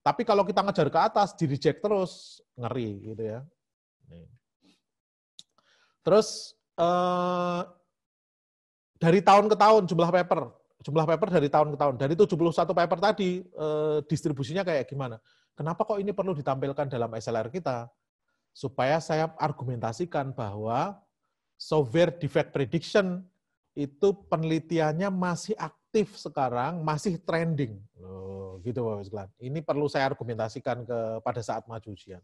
Tapi kalau kita ngejar ke atas, di reject terus, ngeri gitu ya. Terus eh, dari tahun ke tahun jumlah paper, jumlah paper dari tahun ke tahun. Dari 71 paper tadi eh, distribusinya kayak gimana? Kenapa kok ini perlu ditampilkan dalam SLR kita? Supaya saya argumentasikan bahwa software defect prediction itu penelitiannya masih aktif sekarang, masih trending. Loh gitu Bapak sekalian. Ini perlu saya argumentasikan ke pada saat maju ujian.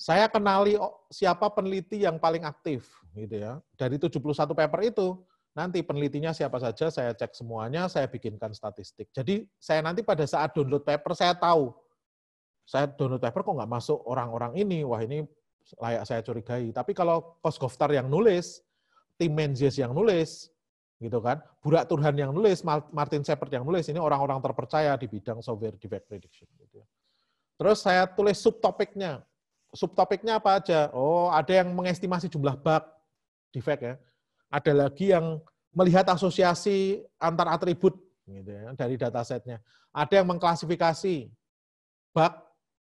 Saya kenali siapa peneliti yang paling aktif gitu ya. Dari 71 paper itu, nanti penelitinya siapa saja, saya cek semuanya, saya bikinkan statistik. Jadi saya nanti pada saat download paper saya tahu. Saya download paper kok nggak masuk orang-orang ini, wah ini layak saya curigai. Tapi kalau Kosgoftar yang nulis, tim Menzies yang nulis, gitu kan. burak turhan yang nulis, Martin Shepard yang nulis, ini orang-orang terpercaya di bidang software defect prediction. Gitu. Ya. Terus saya tulis subtopiknya. Subtopiknya apa aja? Oh, ada yang mengestimasi jumlah bug defect ya. Ada lagi yang melihat asosiasi antar atribut gitu ya, dari datasetnya. Ada yang mengklasifikasi bug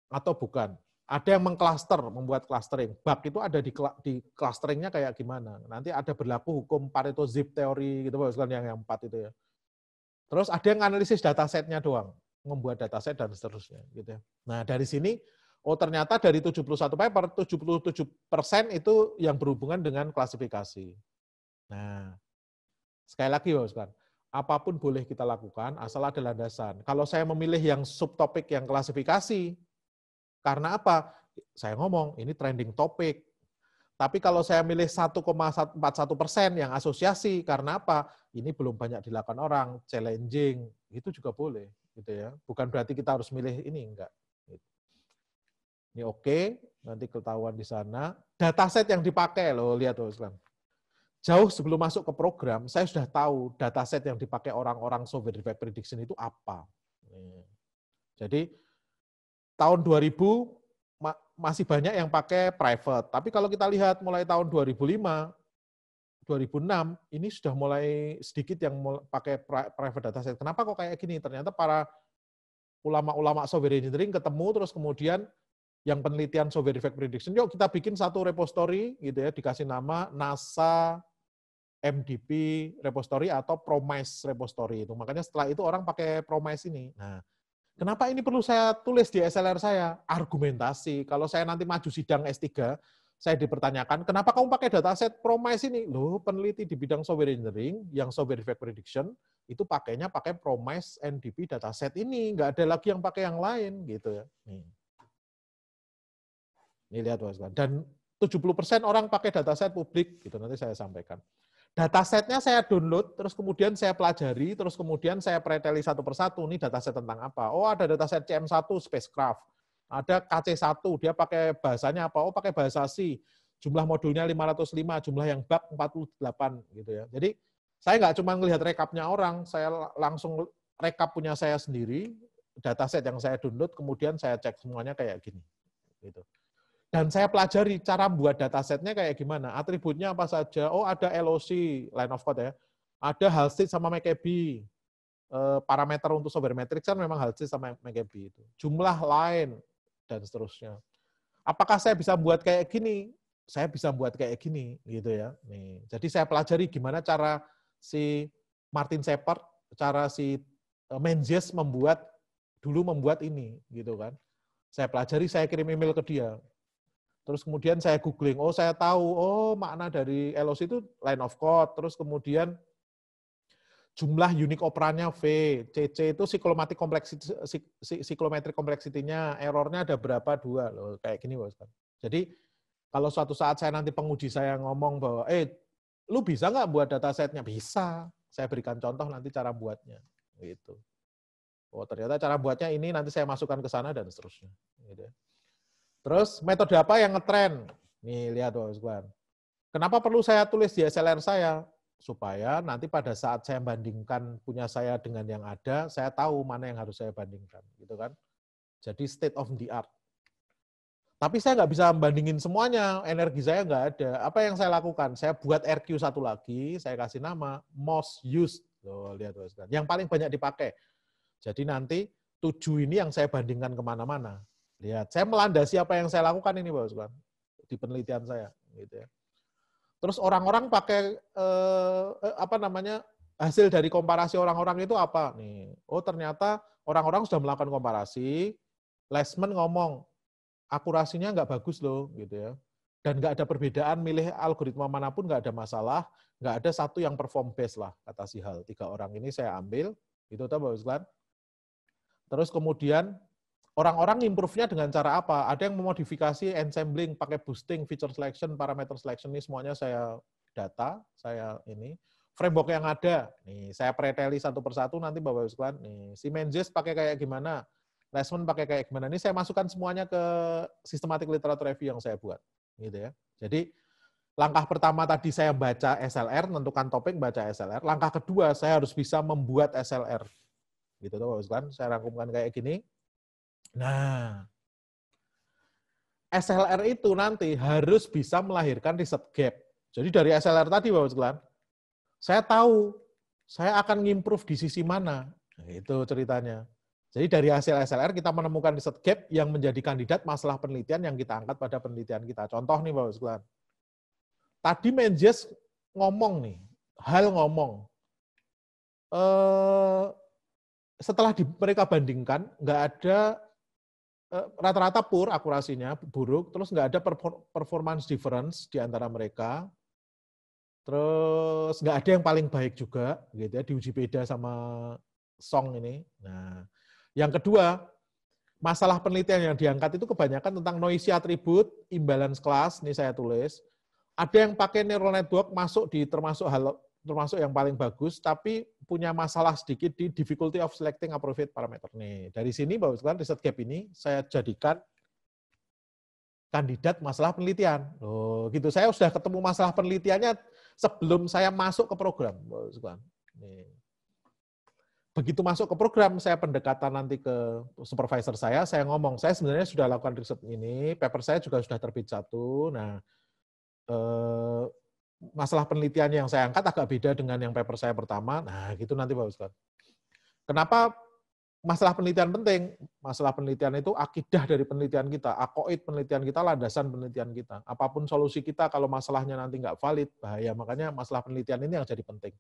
atau bukan ada yang mengklaster, membuat clustering. Bug itu ada di, di clusteringnya kayak gimana. Nanti ada berlaku hukum Pareto zip teori gitu Pak yang yang empat itu ya. Terus ada yang analisis data setnya doang, membuat data set dan seterusnya gitu ya. Nah, dari sini oh ternyata dari 71 paper 77% persen itu yang berhubungan dengan klasifikasi. Nah, sekali lagi Pak apapun boleh kita lakukan asal ada landasan. Kalau saya memilih yang subtopik yang klasifikasi, karena apa? Saya ngomong, ini trending topik. Tapi kalau saya milih 1,41 persen yang asosiasi, karena apa? Ini belum banyak dilakukan orang, challenging, itu juga boleh. gitu ya. Bukan berarti kita harus milih ini, enggak. Ini oke, okay, nanti ketahuan di sana. data set yang dipakai loh, lihat loh sekarang. Jauh sebelum masuk ke program, saya sudah tahu data set yang dipakai orang-orang software development prediction itu apa. Jadi tahun 2000 ma masih banyak yang pakai private. Tapi kalau kita lihat mulai tahun 2005, 2006 ini sudah mulai sedikit yang pakai private dataset. Kenapa kok kayak gini? Ternyata para ulama-ulama software engineering ketemu terus kemudian yang penelitian software effect prediction, yuk kita bikin satu repository gitu ya, dikasih nama NASA MDP repository atau Promise repository itu. Makanya setelah itu orang pakai Promise ini. Nah, Kenapa ini perlu saya tulis di SLR saya? Argumentasi. Kalau saya nanti maju sidang S3, saya dipertanyakan, kenapa kamu pakai dataset Promise ini? Loh, peneliti di bidang software engineering yang software effect prediction itu pakainya pakai Promise NDP dataset ini, nggak ada lagi yang pakai yang lain gitu ya. Nih. Ini lihat Dan 70% orang pakai dataset publik gitu nanti saya sampaikan. Datasetnya saya download, terus kemudian saya pelajari, terus kemudian saya preteli satu persatu, ini dataset tentang apa. Oh ada dataset CM1 spacecraft, ada KC1, dia pakai bahasanya apa? Oh pakai bahasa C, jumlah modulnya 505, jumlah yang bug 48 gitu ya. Jadi saya nggak cuma melihat rekapnya orang, saya langsung rekap punya saya sendiri, dataset yang saya download, kemudian saya cek semuanya kayak gini. Gitu dan saya pelajari cara buat datasetnya kayak gimana, atributnya apa saja. Oh ada LOC, line of code ya. Ada Halstead sama McAb. Eh, parameter untuk software metrics kan memang Halstead sama McAb itu. Jumlah line dan seterusnya. Apakah saya bisa buat kayak gini? Saya bisa buat kayak gini gitu ya. Nih. Jadi saya pelajari gimana cara si Martin Shepard, cara si eh, Menzies membuat dulu membuat ini gitu kan. Saya pelajari, saya kirim email ke dia. Terus kemudian saya googling, oh saya tahu, oh makna dari LOC itu line of code. Terus kemudian jumlah unique operannya V, CC itu siklomatik kompleksiti, siklometrik kompleksitinya, errornya ada berapa, dua. Loh, kayak gini Bos. Kan. Jadi kalau suatu saat saya nanti penguji saya ngomong bahwa, eh lu bisa nggak buat data setnya? Bisa. Saya berikan contoh nanti cara buatnya. Gitu. Oh ternyata cara buatnya ini nanti saya masukkan ke sana dan seterusnya. Gitu ya. Terus metode apa yang ngetren? Nih lihat Bapak sekalian. Kenapa perlu saya tulis di SLR saya? Supaya nanti pada saat saya bandingkan punya saya dengan yang ada, saya tahu mana yang harus saya bandingkan, gitu kan? Jadi state of the art. Tapi saya nggak bisa bandingin semuanya, energi saya nggak ada. Apa yang saya lakukan? Saya buat RQ satu lagi, saya kasih nama most used. Loh, lihat Bapak sekalian. Yang paling banyak dipakai. Jadi nanti tujuh ini yang saya bandingkan kemana-mana. Lihat, saya melandasi apa yang saya lakukan ini, Pak Usman, di penelitian saya. Gitu ya. Terus orang-orang pakai eh, eh, apa namanya hasil dari komparasi orang-orang itu apa nih? Oh ternyata orang-orang sudah melakukan komparasi, Lesman ngomong akurasinya nggak bagus loh, gitu ya. Dan nggak ada perbedaan milih algoritma manapun nggak ada masalah, nggak ada satu yang perform best lah kata si Hal. Tiga orang ini saya ambil, itu tahu Pak Terus kemudian Orang-orang improve-nya dengan cara apa? Ada yang memodifikasi ensembling, pakai boosting, feature selection, parameter selection, ini semuanya saya data, saya ini. Framework yang ada, nih saya preteli satu persatu nanti Bapak-Ibu sekalian, nih si Menjes pakai kayak gimana, Lesman pakai kayak gimana, ini saya masukkan semuanya ke systematic literature review yang saya buat. gitu ya. Jadi langkah pertama tadi saya baca SLR, tentukan topik baca SLR. Langkah kedua saya harus bisa membuat SLR. Gitu tuh Bapak Ibu sekalian, saya rangkumkan kayak gini. Nah, SLR itu nanti harus bisa melahirkan riset gap. Jadi dari SLR tadi Bapak sekalian, saya tahu saya akan ngimprove di sisi mana. Nah, itu ceritanya. Jadi dari hasil SLR kita menemukan riset gap yang menjadi kandidat masalah penelitian yang kita angkat pada penelitian kita. Contoh nih Bapak sekalian. Tadi Menjes ngomong nih, hal ngomong. Eh, setelah di, mereka bandingkan, nggak ada Eh, rata-rata pur akurasinya buruk, terus nggak ada performance difference di antara mereka, terus nggak ada yang paling baik juga, gitu ya diuji beda sama song ini. Nah, yang kedua masalah penelitian yang diangkat itu kebanyakan tentang noisy attribute, imbalance class, ini saya tulis. Ada yang pakai neural network masuk di termasuk hal termasuk yang paling bagus, tapi punya masalah sedikit di difficulty of selecting appropriate parameter. Nih, dari sini Bapak sekalian riset gap ini saya jadikan kandidat masalah penelitian. Oh, gitu. Saya sudah ketemu masalah penelitiannya sebelum saya masuk ke program, Bapak sekalian. Begitu masuk ke program, saya pendekatan nanti ke supervisor saya, saya ngomong, saya sebenarnya sudah lakukan riset ini, paper saya juga sudah terbit satu. Nah, eh, masalah penelitian yang saya angkat agak beda dengan yang paper saya pertama. Nah, gitu nanti Pak Ustaz. Kenapa masalah penelitian penting? Masalah penelitian itu akidah dari penelitian kita, akoid penelitian kita, landasan penelitian kita. Apapun solusi kita kalau masalahnya nanti nggak valid, bahaya. Makanya masalah penelitian ini yang jadi penting.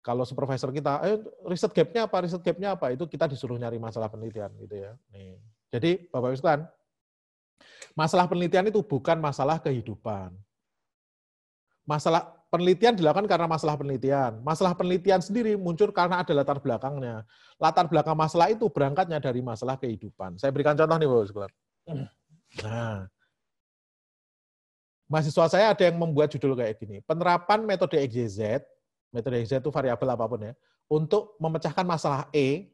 Kalau supervisor kita, eh, riset gapnya apa, riset gapnya apa, itu kita disuruh nyari masalah penelitian gitu ya. Nih. Jadi Bapak Ustaz, masalah penelitian itu bukan masalah kehidupan masalah penelitian dilakukan karena masalah penelitian. Masalah penelitian sendiri muncul karena ada latar belakangnya. Latar belakang masalah itu berangkatnya dari masalah kehidupan. Saya berikan contoh nih, Bapak Sekolah. Nah, mahasiswa saya ada yang membuat judul kayak gini. Penerapan metode XYZ, metode XYZ itu variabel apapun ya, untuk memecahkan masalah E,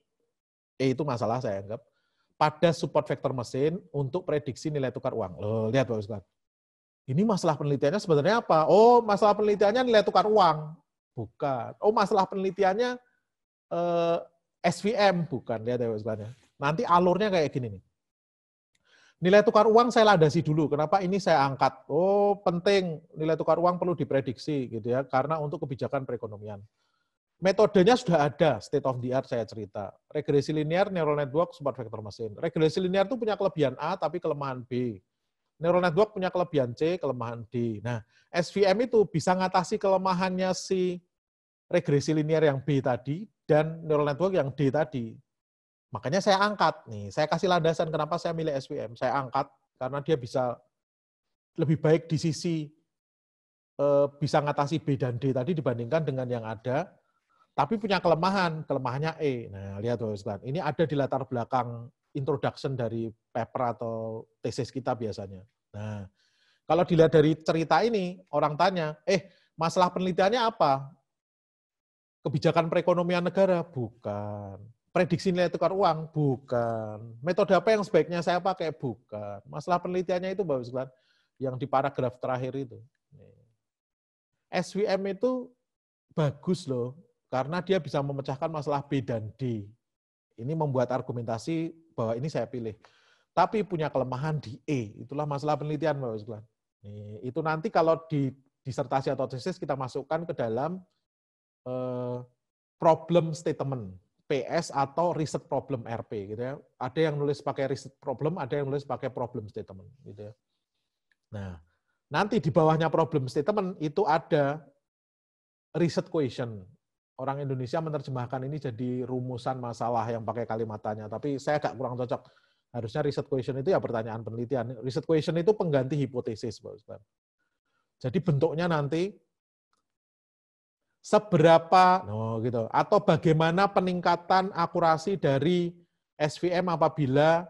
E itu masalah saya anggap, pada support vektor mesin untuk prediksi nilai tukar uang. Loh, lihat Bapak Sekolah. Ini masalah penelitiannya sebenarnya apa? Oh, masalah penelitiannya nilai tukar uang. Bukan. Oh, masalah penelitiannya eh, SVM. Bukan. Lihat ya, sebenarnya. Nanti alurnya kayak gini nih. Nilai tukar uang saya ladasi dulu. Kenapa ini saya angkat? Oh, penting. Nilai tukar uang perlu diprediksi gitu ya, karena untuk kebijakan perekonomian. Metodenya sudah ada, state of the art saya cerita. Regresi linear, neural network, support vector machine. Regresi linear itu punya kelebihan A tapi kelemahan B neural network punya kelebihan C, kelemahan D. Nah, SVM itu bisa ngatasi kelemahannya si regresi linear yang B tadi dan neural network yang D tadi. Makanya saya angkat nih, saya kasih landasan kenapa saya milih SVM. Saya angkat karena dia bisa lebih baik di sisi eh, bisa ngatasi B dan D tadi dibandingkan dengan yang ada, tapi punya kelemahan, kelemahannya E. Nah, lihat tuh, ini ada di latar belakang introduction dari paper atau tesis kita biasanya. Nah, kalau dilihat dari cerita ini, orang tanya, eh, masalah penelitiannya apa? Kebijakan perekonomian negara? Bukan. Prediksi nilai tukar uang? Bukan. Metode apa yang sebaiknya saya pakai? Bukan. Masalah penelitiannya itu, Bapak Ibu yang di paragraf terakhir itu. SWM itu bagus loh, karena dia bisa memecahkan masalah B dan D. Ini membuat argumentasi bahwa ini saya pilih. Tapi punya kelemahan di E. Itulah masalah penelitian, Bapak sekalian. Itu nanti kalau di disertasi atau tesis kita masukkan ke dalam eh, problem statement PS atau riset problem RP gitu ya. Ada yang nulis pakai riset problem, ada yang nulis pakai problem statement gitu ya. Nah, nanti di bawahnya problem statement itu ada riset question orang Indonesia menerjemahkan ini jadi rumusan masalah yang pakai kalimatnya, tapi saya agak kurang cocok. Harusnya riset question itu ya pertanyaan penelitian. Riset question itu pengganti hipotesis, Pak Ustaz. Jadi bentuknya nanti seberapa no gitu atau bagaimana peningkatan akurasi dari SVM apabila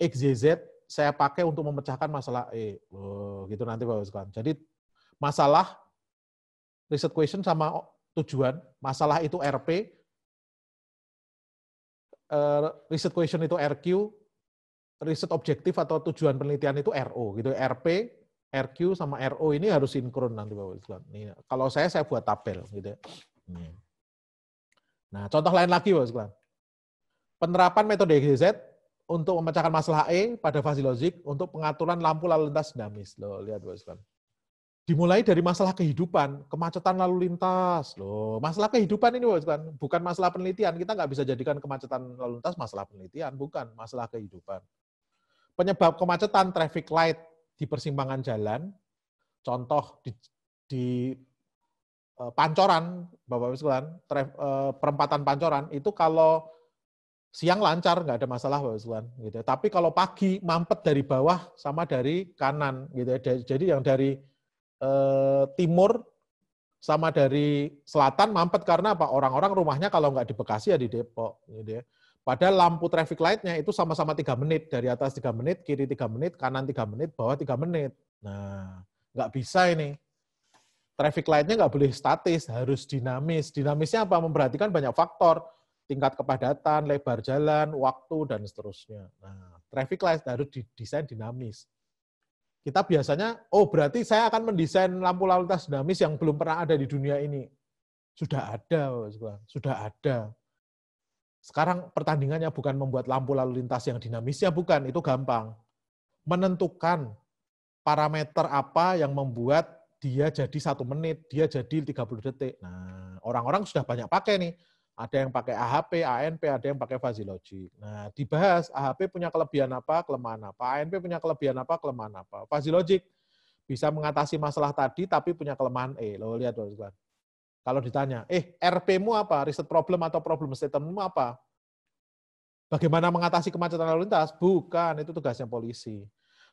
XYZ saya pakai untuk memecahkan masalah E. Oh, gitu nanti Pak Ustaz. Jadi masalah research question sama tujuan, masalah itu RP, eh, riset question itu RQ, riset objektif atau tujuan penelitian itu RO gitu, RP, RQ sama RO ini harus sinkron nanti Bapak kalau saya saya buat tabel gitu. Ya. Hmm. Nah, contoh lain lagi Bapak Islam. Penerapan metode XYZ untuk memecahkan masalah E pada fase logik untuk pengaturan lampu lalu lintas dinamis. Loh, lihat Bapak Islam dimulai dari masalah kehidupan, kemacetan lalu lintas. Loh, masalah kehidupan ini bukan bukan masalah penelitian. Kita nggak bisa jadikan kemacetan lalu lintas masalah penelitian, bukan masalah kehidupan. Penyebab kemacetan traffic light di persimpangan jalan, contoh di, di eh, Pancoran, bapak Ibu sekalian, traf, eh, perempatan Pancoran itu kalau siang lancar nggak ada masalah Bapak sekalian, gitu. Ya. Tapi kalau pagi mampet dari bawah sama dari kanan gitu. Ya. Jadi yang dari Eh, timur sama dari selatan mampet karena apa? Orang-orang rumahnya kalau nggak di Bekasi ya di Depok. Gitu ya. Padahal lampu traffic lightnya itu sama-sama tiga menit. Dari atas tiga menit, kiri tiga menit, kanan tiga menit, bawah tiga menit. Nah, nggak bisa ini. Traffic lightnya nggak boleh statis, harus dinamis. Dinamisnya apa? Memperhatikan banyak faktor. Tingkat kepadatan, lebar jalan, waktu, dan seterusnya. Nah, traffic light harus didesain dinamis kita biasanya, oh berarti saya akan mendesain lampu lalu lintas dinamis yang belum pernah ada di dunia ini. Sudah ada, sudah ada. Sekarang pertandingannya bukan membuat lampu lalu lintas yang dinamis, ya bukan, itu gampang. Menentukan parameter apa yang membuat dia jadi satu menit, dia jadi 30 detik. Nah, orang-orang sudah banyak pakai nih ada yang pakai AHP, ANP, ada yang pakai fuzzy logic. Nah, dibahas AHP punya kelebihan apa, kelemahan apa, ANP punya kelebihan apa, kelemahan apa. Fuzzy logic bisa mengatasi masalah tadi tapi punya kelemahan E. Lo lihat loh, kalau ditanya, eh RP-mu apa? Riset problem atau problem statement-mu apa? Bagaimana mengatasi kemacetan lalu lintas? Bukan, itu tugasnya polisi.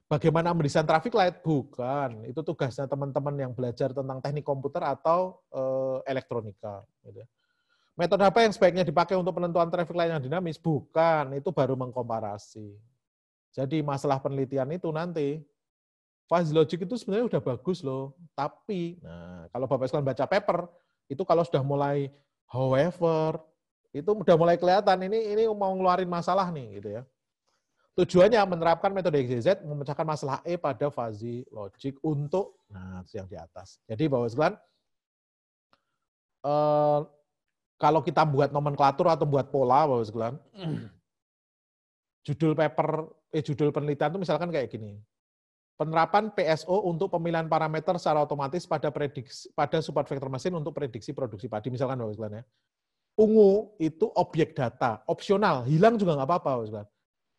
Bagaimana mendesain traffic light? Bukan, itu tugasnya teman-teman yang belajar tentang teknik komputer atau uh, elektronika. Gitu. Ya. Metode apa yang sebaiknya dipakai untuk penentuan traffic light yang dinamis? Bukan, itu baru mengkomparasi. Jadi masalah penelitian itu nanti fuzzy logic itu sebenarnya udah bagus loh, tapi nah kalau Bapak sekalian baca paper itu kalau sudah mulai however itu udah mulai kelihatan ini ini mau ngeluarin masalah nih gitu ya. Tujuannya menerapkan metode XYZ memecahkan masalah E pada fuzzy logic untuk nah yang di atas. Jadi Bapak sekalian eh, kalau kita buat nomenklatur atau buat pola, Bapak sekalian, judul paper, eh, judul penelitian itu misalkan kayak gini. Penerapan PSO untuk pemilihan parameter secara otomatis pada prediksi pada support vector mesin untuk prediksi produksi padi, misalkan Bapak sekalian ya. Ungu itu objek data, opsional, hilang juga nggak apa-apa Bapak sekalian.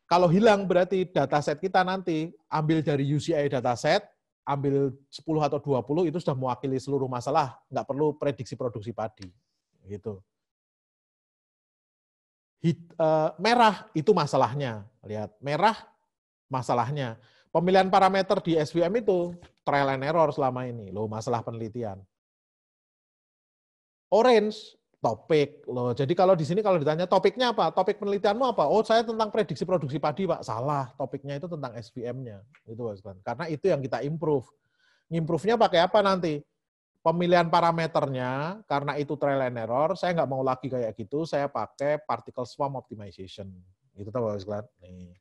Kalau hilang berarti data set kita nanti ambil dari UCI data set, ambil 10 atau 20 itu sudah mewakili seluruh masalah, nggak perlu prediksi produksi padi. Gitu hit, uh, merah itu masalahnya. Lihat, merah masalahnya. Pemilihan parameter di SVM itu trial and error selama ini. Loh, masalah penelitian. Orange, topik. Loh, jadi kalau di sini kalau ditanya topiknya apa? Topik penelitianmu apa? Oh, saya tentang prediksi produksi padi, Pak. Salah, topiknya itu tentang SVM-nya. Itu, Pak Karena itu yang kita improve. Improve-nya pakai apa nanti? pemilihan parameternya karena itu trial and error saya nggak mau lagi kayak gitu saya pakai particle swarm optimization itu tahu bagus kan nih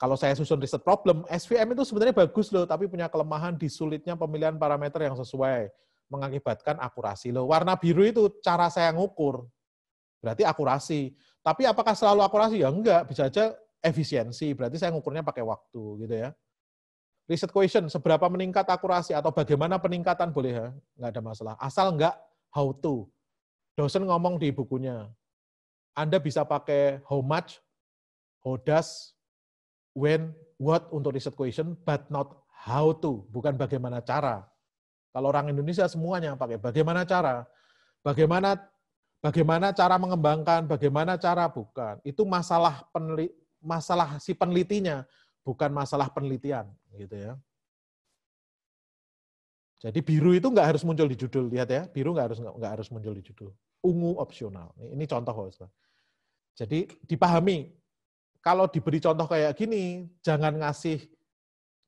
kalau saya susun riset problem SVM itu sebenarnya bagus loh tapi punya kelemahan di sulitnya pemilihan parameter yang sesuai mengakibatkan akurasi loh warna biru itu cara saya ngukur berarti akurasi tapi apakah selalu akurasi ya enggak bisa aja efisiensi berarti saya ngukurnya pakai waktu gitu ya Riset question, seberapa meningkat akurasi atau bagaimana peningkatan boleh ya? Nggak ada masalah. Asal nggak how to. Dosen ngomong di bukunya. Anda bisa pakai how much, how does, when, what untuk riset question, but not how to. Bukan bagaimana cara. Kalau orang Indonesia semuanya pakai bagaimana cara. Bagaimana bagaimana cara mengembangkan, bagaimana cara bukan. Itu masalah peneli, masalah si penelitinya, bukan masalah penelitian gitu ya. Jadi biru itu nggak harus muncul di judul, lihat ya, biru nggak harus nggak harus muncul di judul. Ungu opsional. Ini contoh kok. Jadi dipahami. Kalau diberi contoh kayak gini, jangan ngasih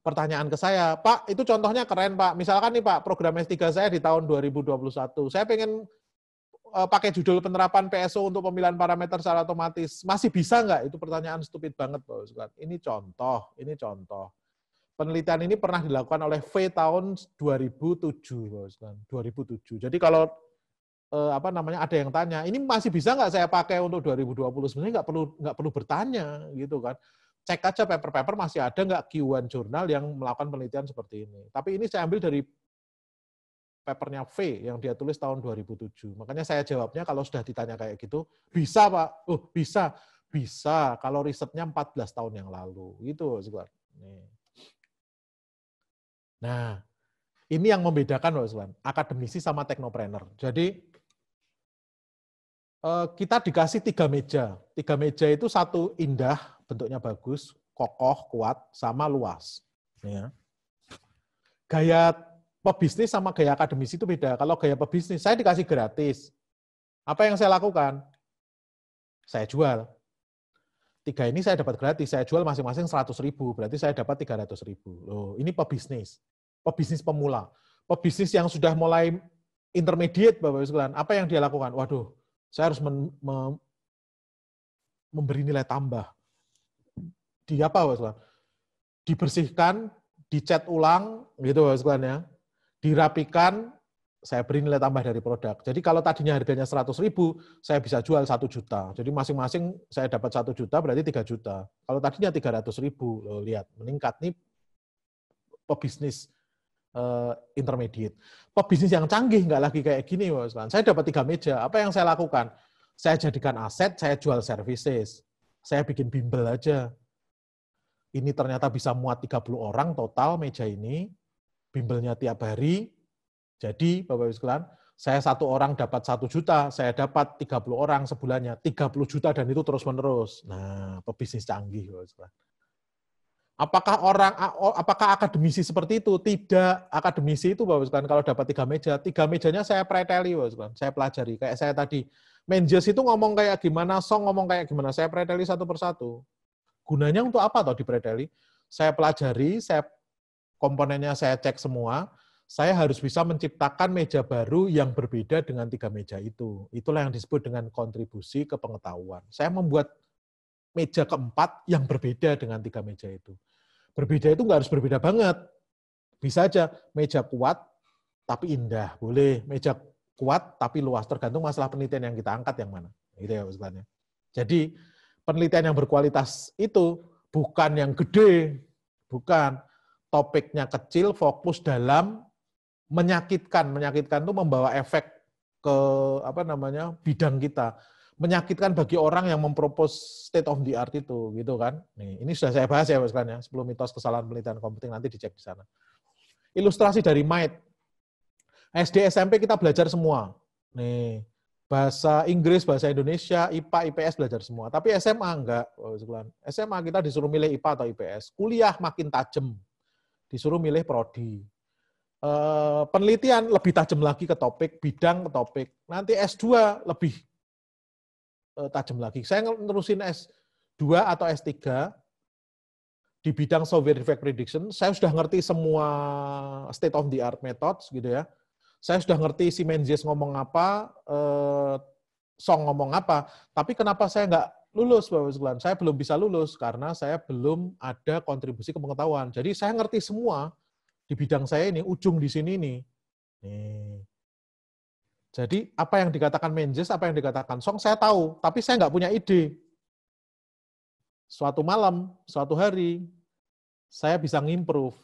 pertanyaan ke saya, Pak, itu contohnya keren Pak. Misalkan nih Pak, program S3 saya di tahun 2021. Saya pengen eh, pakai judul penerapan PSO untuk pemilihan parameter secara otomatis. Masih bisa nggak? Itu pertanyaan stupid banget Pak Ini contoh, ini contoh penelitian ini pernah dilakukan oleh V tahun 2007, 2007. Kan? Jadi kalau eh, apa namanya ada yang tanya, ini masih bisa nggak saya pakai untuk 2020? Sebenarnya nggak perlu nggak perlu bertanya gitu kan. Cek aja paper-paper masih ada nggak Q1 jurnal yang melakukan penelitian seperti ini. Tapi ini saya ambil dari papernya V yang dia tulis tahun 2007. Makanya saya jawabnya kalau sudah ditanya kayak gitu, bisa Pak. Oh, bisa. Bisa kalau risetnya 14 tahun yang lalu. Gitu, Nih. Nah, ini yang membedakan Pak akademisi sama teknopreneur. Jadi eh, kita dikasih tiga meja. Tiga meja itu satu indah, bentuknya bagus, kokoh, kuat, sama luas. Ya. Gaya pebisnis sama gaya akademisi itu beda. Kalau gaya pebisnis, saya dikasih gratis. Apa yang saya lakukan? Saya jual tiga ini saya dapat gratis, saya jual masing-masing 100 ribu, berarti saya dapat 300 ribu. Loh, ini pebisnis, pebisnis pemula, pebisnis yang sudah mulai intermediate, Bapak-Ibu sekalian, apa yang dia lakukan? Waduh, saya harus men, me, memberi nilai tambah. Di apa, Bapak-Ibu sekalian? Dibersihkan, dicat ulang, gitu Bapak-Ibu sekalian ya, dirapikan, saya beri nilai tambah dari produk. Jadi kalau tadinya harganya 100 ribu, saya bisa jual 1 juta. Jadi masing-masing saya dapat 1 juta berarti 3 juta. Kalau tadinya 300 ribu, lihat meningkat nih pebisnis uh, intermediate. Pebisnis yang canggih nggak lagi kayak gini, Mas Saya dapat tiga meja. Apa yang saya lakukan? Saya jadikan aset, saya jual services. Saya bikin bimbel aja. Ini ternyata bisa muat 30 orang total meja ini. Bimbelnya tiap hari, jadi Bapak Ibu sekalian, saya satu orang dapat satu juta, saya dapat 30 orang sebulannya, 30 juta dan itu terus-menerus. Nah, pebisnis canggih Bapak Ibu sekalian. Apakah orang apakah akademisi seperti itu? Tidak. Akademisi itu Bapak sekalian kalau dapat tiga meja, tiga mejanya saya preteli Bapak sekalian. Saya pelajari kayak saya tadi Menjes itu ngomong kayak gimana, Song ngomong kayak gimana, saya preteli satu persatu. Gunanya untuk apa toh di preteli? Saya pelajari, saya komponennya saya cek semua, saya harus bisa menciptakan meja baru yang berbeda dengan tiga meja itu. Itulah yang disebut dengan kontribusi ke pengetahuan. Saya membuat meja keempat yang berbeda dengan tiga meja itu. Berbeda itu nggak harus berbeda banget. Bisa aja meja kuat tapi indah, boleh. Meja kuat tapi luas, tergantung masalah penelitian yang kita angkat yang mana. Gitu ya maksudnya. Jadi penelitian yang berkualitas itu bukan yang gede, bukan topiknya kecil, fokus dalam menyakitkan. Menyakitkan itu membawa efek ke apa namanya bidang kita menyakitkan bagi orang yang mempropos state of the art itu, gitu kan? Nih, ini sudah saya bahas ya, bos Mas ya, sebelum mitos kesalahan penelitian komputing nanti dicek di sana. Ilustrasi dari Might. SD SMP kita belajar semua. Nih, bahasa Inggris, bahasa Indonesia, IPA, IPS belajar semua. Tapi SMA enggak, SMA kita disuruh milih IPA atau IPS. Kuliah makin tajam. Disuruh milih prodi. Eh, penelitian lebih tajam lagi ke topik, bidang ke topik. Nanti S2 lebih eh, tajam lagi. Saya ngelurusin S2 atau S3 di bidang software defect prediction, saya sudah ngerti semua state of the art methods gitu ya. Saya sudah ngerti si Menzies ngomong apa, eh, Song ngomong apa, tapi kenapa saya nggak lulus Bapak sekalian? Saya belum bisa lulus karena saya belum ada kontribusi ke pengetahuan. Jadi saya ngerti semua, di bidang saya ini, ujung di sini nih. nih. Jadi apa yang dikatakan Menjes, apa yang dikatakan Song, saya tahu, tapi saya nggak punya ide. Suatu malam, suatu hari, saya bisa ngimprove.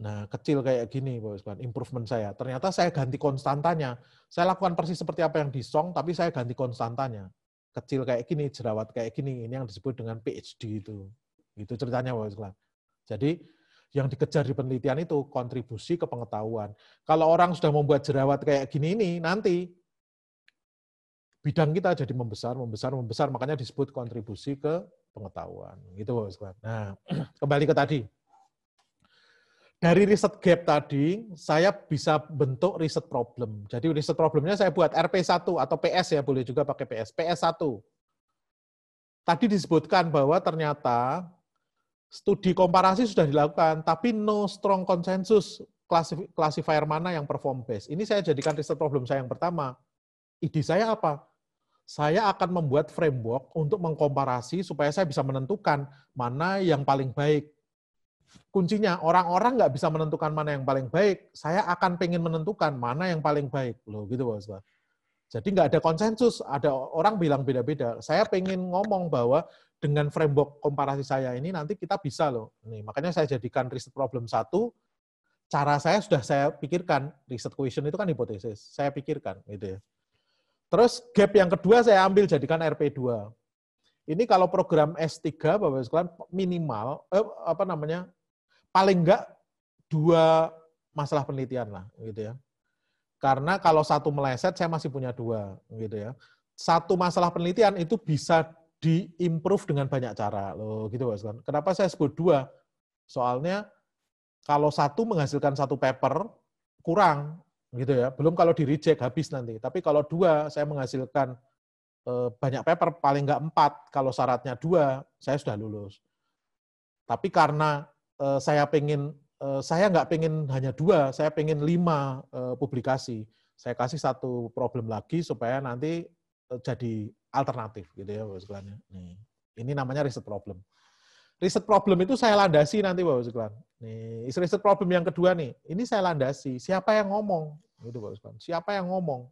Nah, kecil kayak gini, Bapak improvement saya. Ternyata saya ganti konstantanya. Saya lakukan persis seperti apa yang di song, tapi saya ganti konstantanya. Kecil kayak gini, jerawat kayak gini, ini yang disebut dengan PhD itu. Itu ceritanya, Bapak Jadi, yang dikejar di penelitian itu kontribusi ke pengetahuan. Kalau orang sudah membuat jerawat kayak gini ini nanti bidang kita jadi membesar, membesar, membesar, makanya disebut kontribusi ke pengetahuan. Gitu Bapak Ustaz. Nah, kembali ke tadi. Dari riset gap tadi, saya bisa bentuk riset problem. Jadi riset problemnya saya buat RP1 atau PS ya, boleh juga pakai PS. PS1. Tadi disebutkan bahwa ternyata studi komparasi sudah dilakukan, tapi no strong consensus klasifier mana yang perform best. Ini saya jadikan riset problem saya yang pertama. Ide saya apa? Saya akan membuat framework untuk mengkomparasi supaya saya bisa menentukan mana yang paling baik. Kuncinya, orang-orang nggak bisa menentukan mana yang paling baik. Saya akan pengen menentukan mana yang paling baik. Loh, gitu, Pak jadi nggak ada konsensus, ada orang bilang beda-beda. Saya pengen ngomong bahwa dengan framework komparasi saya ini nanti kita bisa loh. Nih, makanya saya jadikan riset problem satu, cara saya sudah saya pikirkan, riset question itu kan hipotesis, saya pikirkan gitu ya. Terus gap yang kedua saya ambil jadikan RP2. Ini kalau program S3 Bapak sekalian minimal eh, apa namanya? paling enggak dua masalah penelitian lah gitu ya karena kalau satu meleset, saya masih punya dua, gitu ya. Satu masalah penelitian itu bisa diimprove dengan banyak cara, loh, gitu Pak Kenapa saya sebut dua? Soalnya kalau satu menghasilkan satu paper kurang, gitu ya. Belum kalau di reject habis nanti. Tapi kalau dua, saya menghasilkan eh, banyak paper paling nggak empat kalau syaratnya dua saya sudah lulus tapi karena eh, saya pengen Eh, saya nggak pengen hanya dua, saya pengen lima eh, publikasi. Saya kasih satu problem lagi supaya nanti eh, jadi alternatif gitu ya Bapak sekalian. Ya. ini namanya riset problem. Riset problem itu saya landasi nanti Bapak sekalian. Nih, riset problem yang kedua nih, ini saya landasi. Siapa yang ngomong? Gitu Bapak sekalian. Siapa yang ngomong?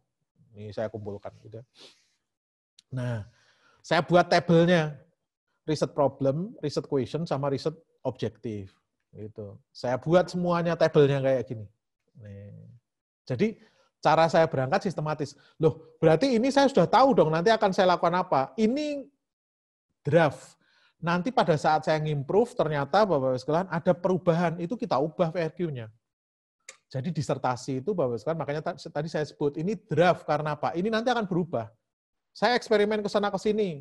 ini saya kumpulkan gitu. Ya. Nah, saya buat tabelnya. Riset problem, riset question sama riset objektif. Gitu. Saya buat semuanya tabelnya kayak gini. Jadi cara saya berangkat sistematis. Loh, berarti ini saya sudah tahu dong nanti akan saya lakukan apa. Ini draft. Nanti pada saat saya ngimprove, ternyata Bapak-Bapak sekalian ada perubahan. Itu kita ubah VRQ-nya. Jadi disertasi itu Bapak sekalian, makanya tadi saya sebut, ini draft karena apa? Ini nanti akan berubah. Saya eksperimen ke sana ke sini,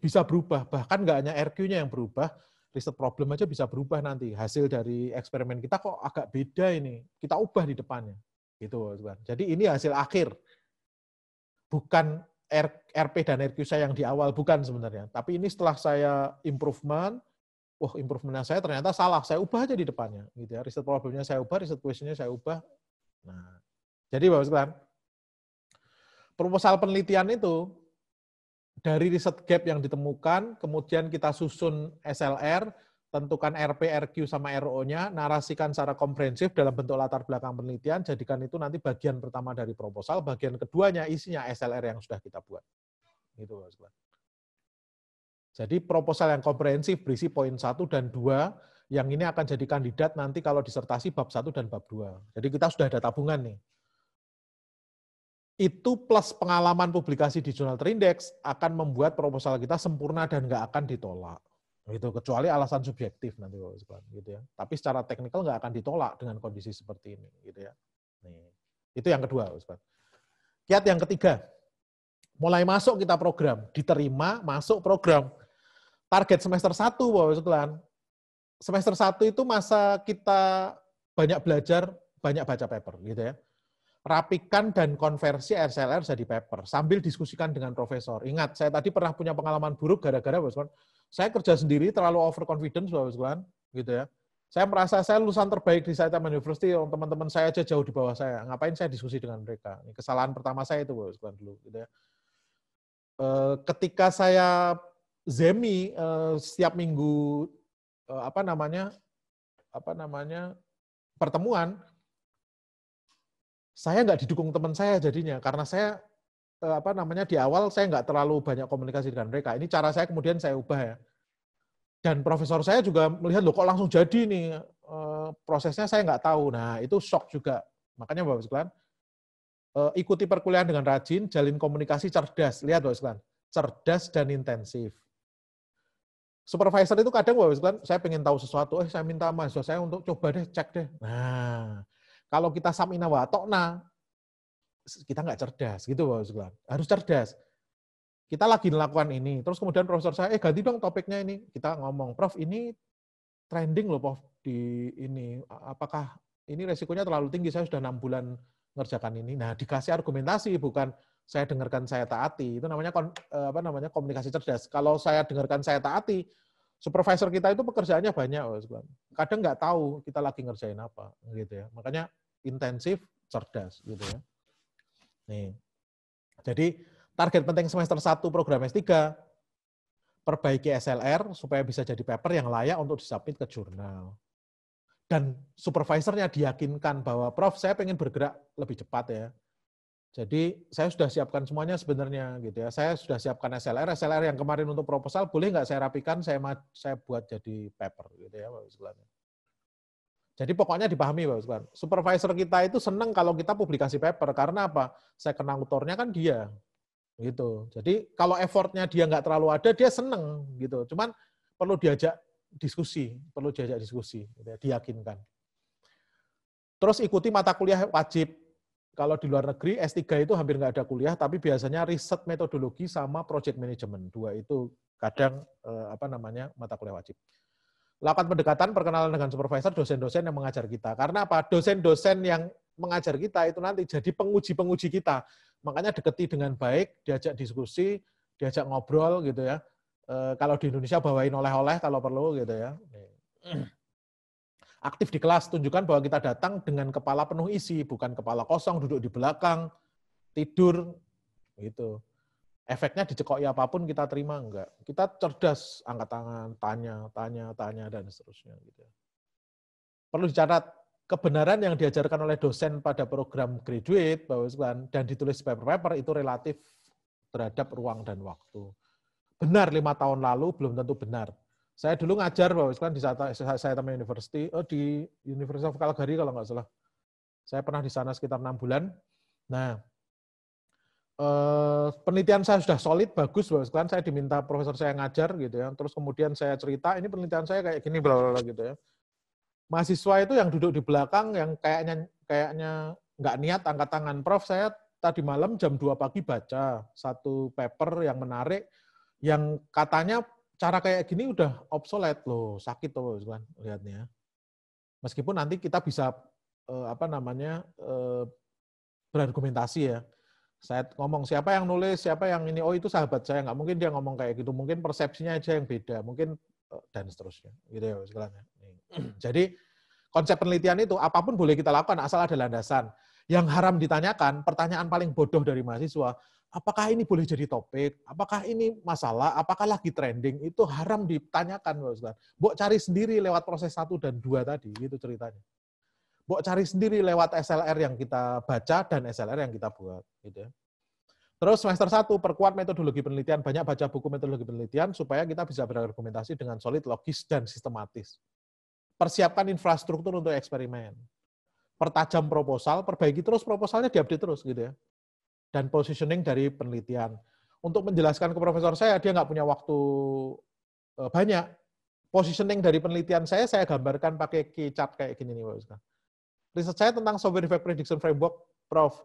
bisa berubah. Bahkan nggak hanya RQ-nya yang berubah, riset problem aja bisa berubah nanti. Hasil dari eksperimen kita kok agak beda ini. Kita ubah di depannya. Gitu, Jadi ini hasil akhir. Bukan RP dan RQ saya yang di awal, bukan sebenarnya. Tapi ini setelah saya improvement, wah improvementnya saya ternyata salah, saya ubah aja di depannya. Gitu ya. Riset problemnya saya ubah, riset questionnya saya ubah. Nah, jadi Bapak sekalian, proposal penelitian itu dari riset gap yang ditemukan, kemudian kita susun SLR, tentukan RP, RQ, sama RO-nya, narasikan secara komprehensif dalam bentuk latar belakang penelitian, jadikan itu nanti bagian pertama dari proposal, bagian keduanya isinya SLR yang sudah kita buat. Gitu, Mas Jadi proposal yang komprehensif berisi poin satu dan dua yang ini akan jadi kandidat nanti kalau disertasi bab 1 dan bab 2. Jadi kita sudah ada tabungan nih itu plus pengalaman publikasi di jurnal terindeks akan membuat proposal kita sempurna dan nggak akan ditolak gitu kecuali alasan subjektif nanti gitu ya tapi secara teknikal nggak akan ditolak dengan kondisi seperti ini gitu ya Nih. itu yang kedua Ustaz. kiat yang ketiga mulai masuk kita program diterima masuk program target semester 1 Bapak sekalian semester 1 itu masa kita banyak belajar banyak baca paper gitu ya rapikan dan konversi SLR jadi paper sambil diskusikan dengan profesor. Ingat, saya tadi pernah punya pengalaman buruk gara-gara bosan. saya kerja sendiri terlalu overconfidence Bapak Sekolah, gitu ya. Saya merasa saya lulusan terbaik di Saitama University, teman-teman saya aja jauh di bawah saya. Ngapain saya diskusi dengan mereka? Ini kesalahan pertama saya itu Bapak dulu, gitu ya. Eh, ketika saya zemi eh, setiap minggu eh, apa namanya apa namanya pertemuan saya nggak didukung teman saya jadinya karena saya eh, apa namanya di awal saya nggak terlalu banyak komunikasi dengan mereka. Ini cara saya kemudian saya ubah ya. Dan profesor saya juga melihat loh kok langsung jadi nih e, prosesnya saya nggak tahu. Nah itu shock juga. Makanya bapak sekalian e, eh, ikuti perkuliahan dengan rajin, jalin komunikasi cerdas. Lihat bapak sekalian, cerdas dan intensif. Supervisor itu kadang bapak sekalian saya pengen tahu sesuatu, eh saya minta mahasiswa saya untuk coba deh cek deh. Nah kalau kita samina wa tokna, kita nggak cerdas gitu Pak Ustaz. Harus cerdas. Kita lagi melakukan ini, terus kemudian profesor saya, eh ganti dong topiknya ini. Kita ngomong, Prof ini trending loh Prof di ini. Apakah ini resikonya terlalu tinggi? Saya sudah enam bulan ngerjakan ini. Nah dikasih argumentasi bukan saya dengarkan saya taati itu namanya e, apa namanya komunikasi cerdas kalau saya dengarkan saya taati supervisor kita itu pekerjaannya banyak kadang nggak tahu kita lagi ngerjain apa gitu ya makanya intensif, cerdas gitu ya. Nih. Jadi target penting semester 1 program S3 perbaiki SLR supaya bisa jadi paper yang layak untuk disubmit ke jurnal. Dan supervisornya diyakinkan bahwa Prof, saya pengen bergerak lebih cepat ya. Jadi saya sudah siapkan semuanya sebenarnya gitu ya. Saya sudah siapkan SLR, SLR yang kemarin untuk proposal boleh nggak saya rapikan, saya saya buat jadi paper gitu ya, istilahnya. Jadi pokoknya dipahami Pak Usman. Supervisor kita itu senang kalau kita publikasi paper karena apa? Saya kena autornya kan dia, gitu. Jadi kalau effortnya dia nggak terlalu ada, dia senang. gitu. Cuman perlu diajak diskusi, perlu diajak diskusi, gitu ya, diyakinkan. Terus ikuti mata kuliah wajib. Kalau di luar negeri S3 itu hampir nggak ada kuliah, tapi biasanya riset metodologi sama project management dua itu kadang eh, apa namanya mata kuliah wajib lakukan pendekatan perkenalan dengan supervisor, dosen-dosen yang mengajar kita. Karena apa? Dosen-dosen yang mengajar kita itu nanti jadi penguji-penguji kita. Makanya deketi dengan baik, diajak diskusi, diajak ngobrol gitu ya. E, kalau di Indonesia bawain oleh-oleh kalau perlu gitu ya. Aktif di kelas, tunjukkan bahwa kita datang dengan kepala penuh isi, bukan kepala kosong, duduk di belakang, tidur, gitu efeknya dicekoki apapun kita terima enggak. Kita cerdas angkat tangan, tanya, tanya, tanya dan seterusnya gitu. Perlu dicatat kebenaran yang diajarkan oleh dosen pada program graduate bahwa dan ditulis paper-paper itu relatif terhadap ruang dan waktu. Benar lima tahun lalu belum tentu benar. Saya dulu ngajar bahwa di saat saya teman university oh di of Calgary kalau nggak salah. Saya pernah di sana sekitar enam bulan. Nah, Uh, penelitian saya sudah solid, bagus, bagus kan. Saya diminta profesor saya ngajar gitu ya. Terus kemudian saya cerita, ini penelitian saya kayak gini, bla bla bla gitu ya. Mahasiswa itu yang duduk di belakang, yang kayaknya kayaknya nggak niat angkat tangan. Prof, saya tadi malam jam 2 pagi baca satu paper yang menarik, yang katanya cara kayak gini udah obsolete loh, sakit loh, kan lihatnya. Meskipun nanti kita bisa eh, apa namanya eh, berargumentasi ya saya ngomong siapa yang nulis, siapa yang ini, oh itu sahabat saya, nggak mungkin dia ngomong kayak gitu, mungkin persepsinya aja yang beda, mungkin eh, dan seterusnya, gitu ya segalanya. Jadi konsep penelitian itu apapun boleh kita lakukan asal ada landasan. Yang haram ditanyakan, pertanyaan paling bodoh dari mahasiswa, apakah ini boleh jadi topik, apakah ini masalah, apakah lagi trending, itu haram ditanyakan. Buat cari sendiri lewat proses satu dan dua tadi, gitu ceritanya. Buat cari sendiri lewat SLR yang kita baca dan SLR yang kita buat. Gitu ya. Terus semester 1, perkuat metodologi penelitian. Banyak baca buku metodologi penelitian supaya kita bisa berargumentasi dengan solid, logis, dan sistematis. Persiapkan infrastruktur untuk eksperimen. Pertajam proposal, perbaiki terus proposalnya, diupdate terus gitu ya. Dan positioning dari penelitian. Untuk menjelaskan ke profesor saya, dia nggak punya waktu eh, banyak. Positioning dari penelitian saya, saya gambarkan pakai chart kayak gini nih, Pak riset saya tentang software defect prediction framework, Prof.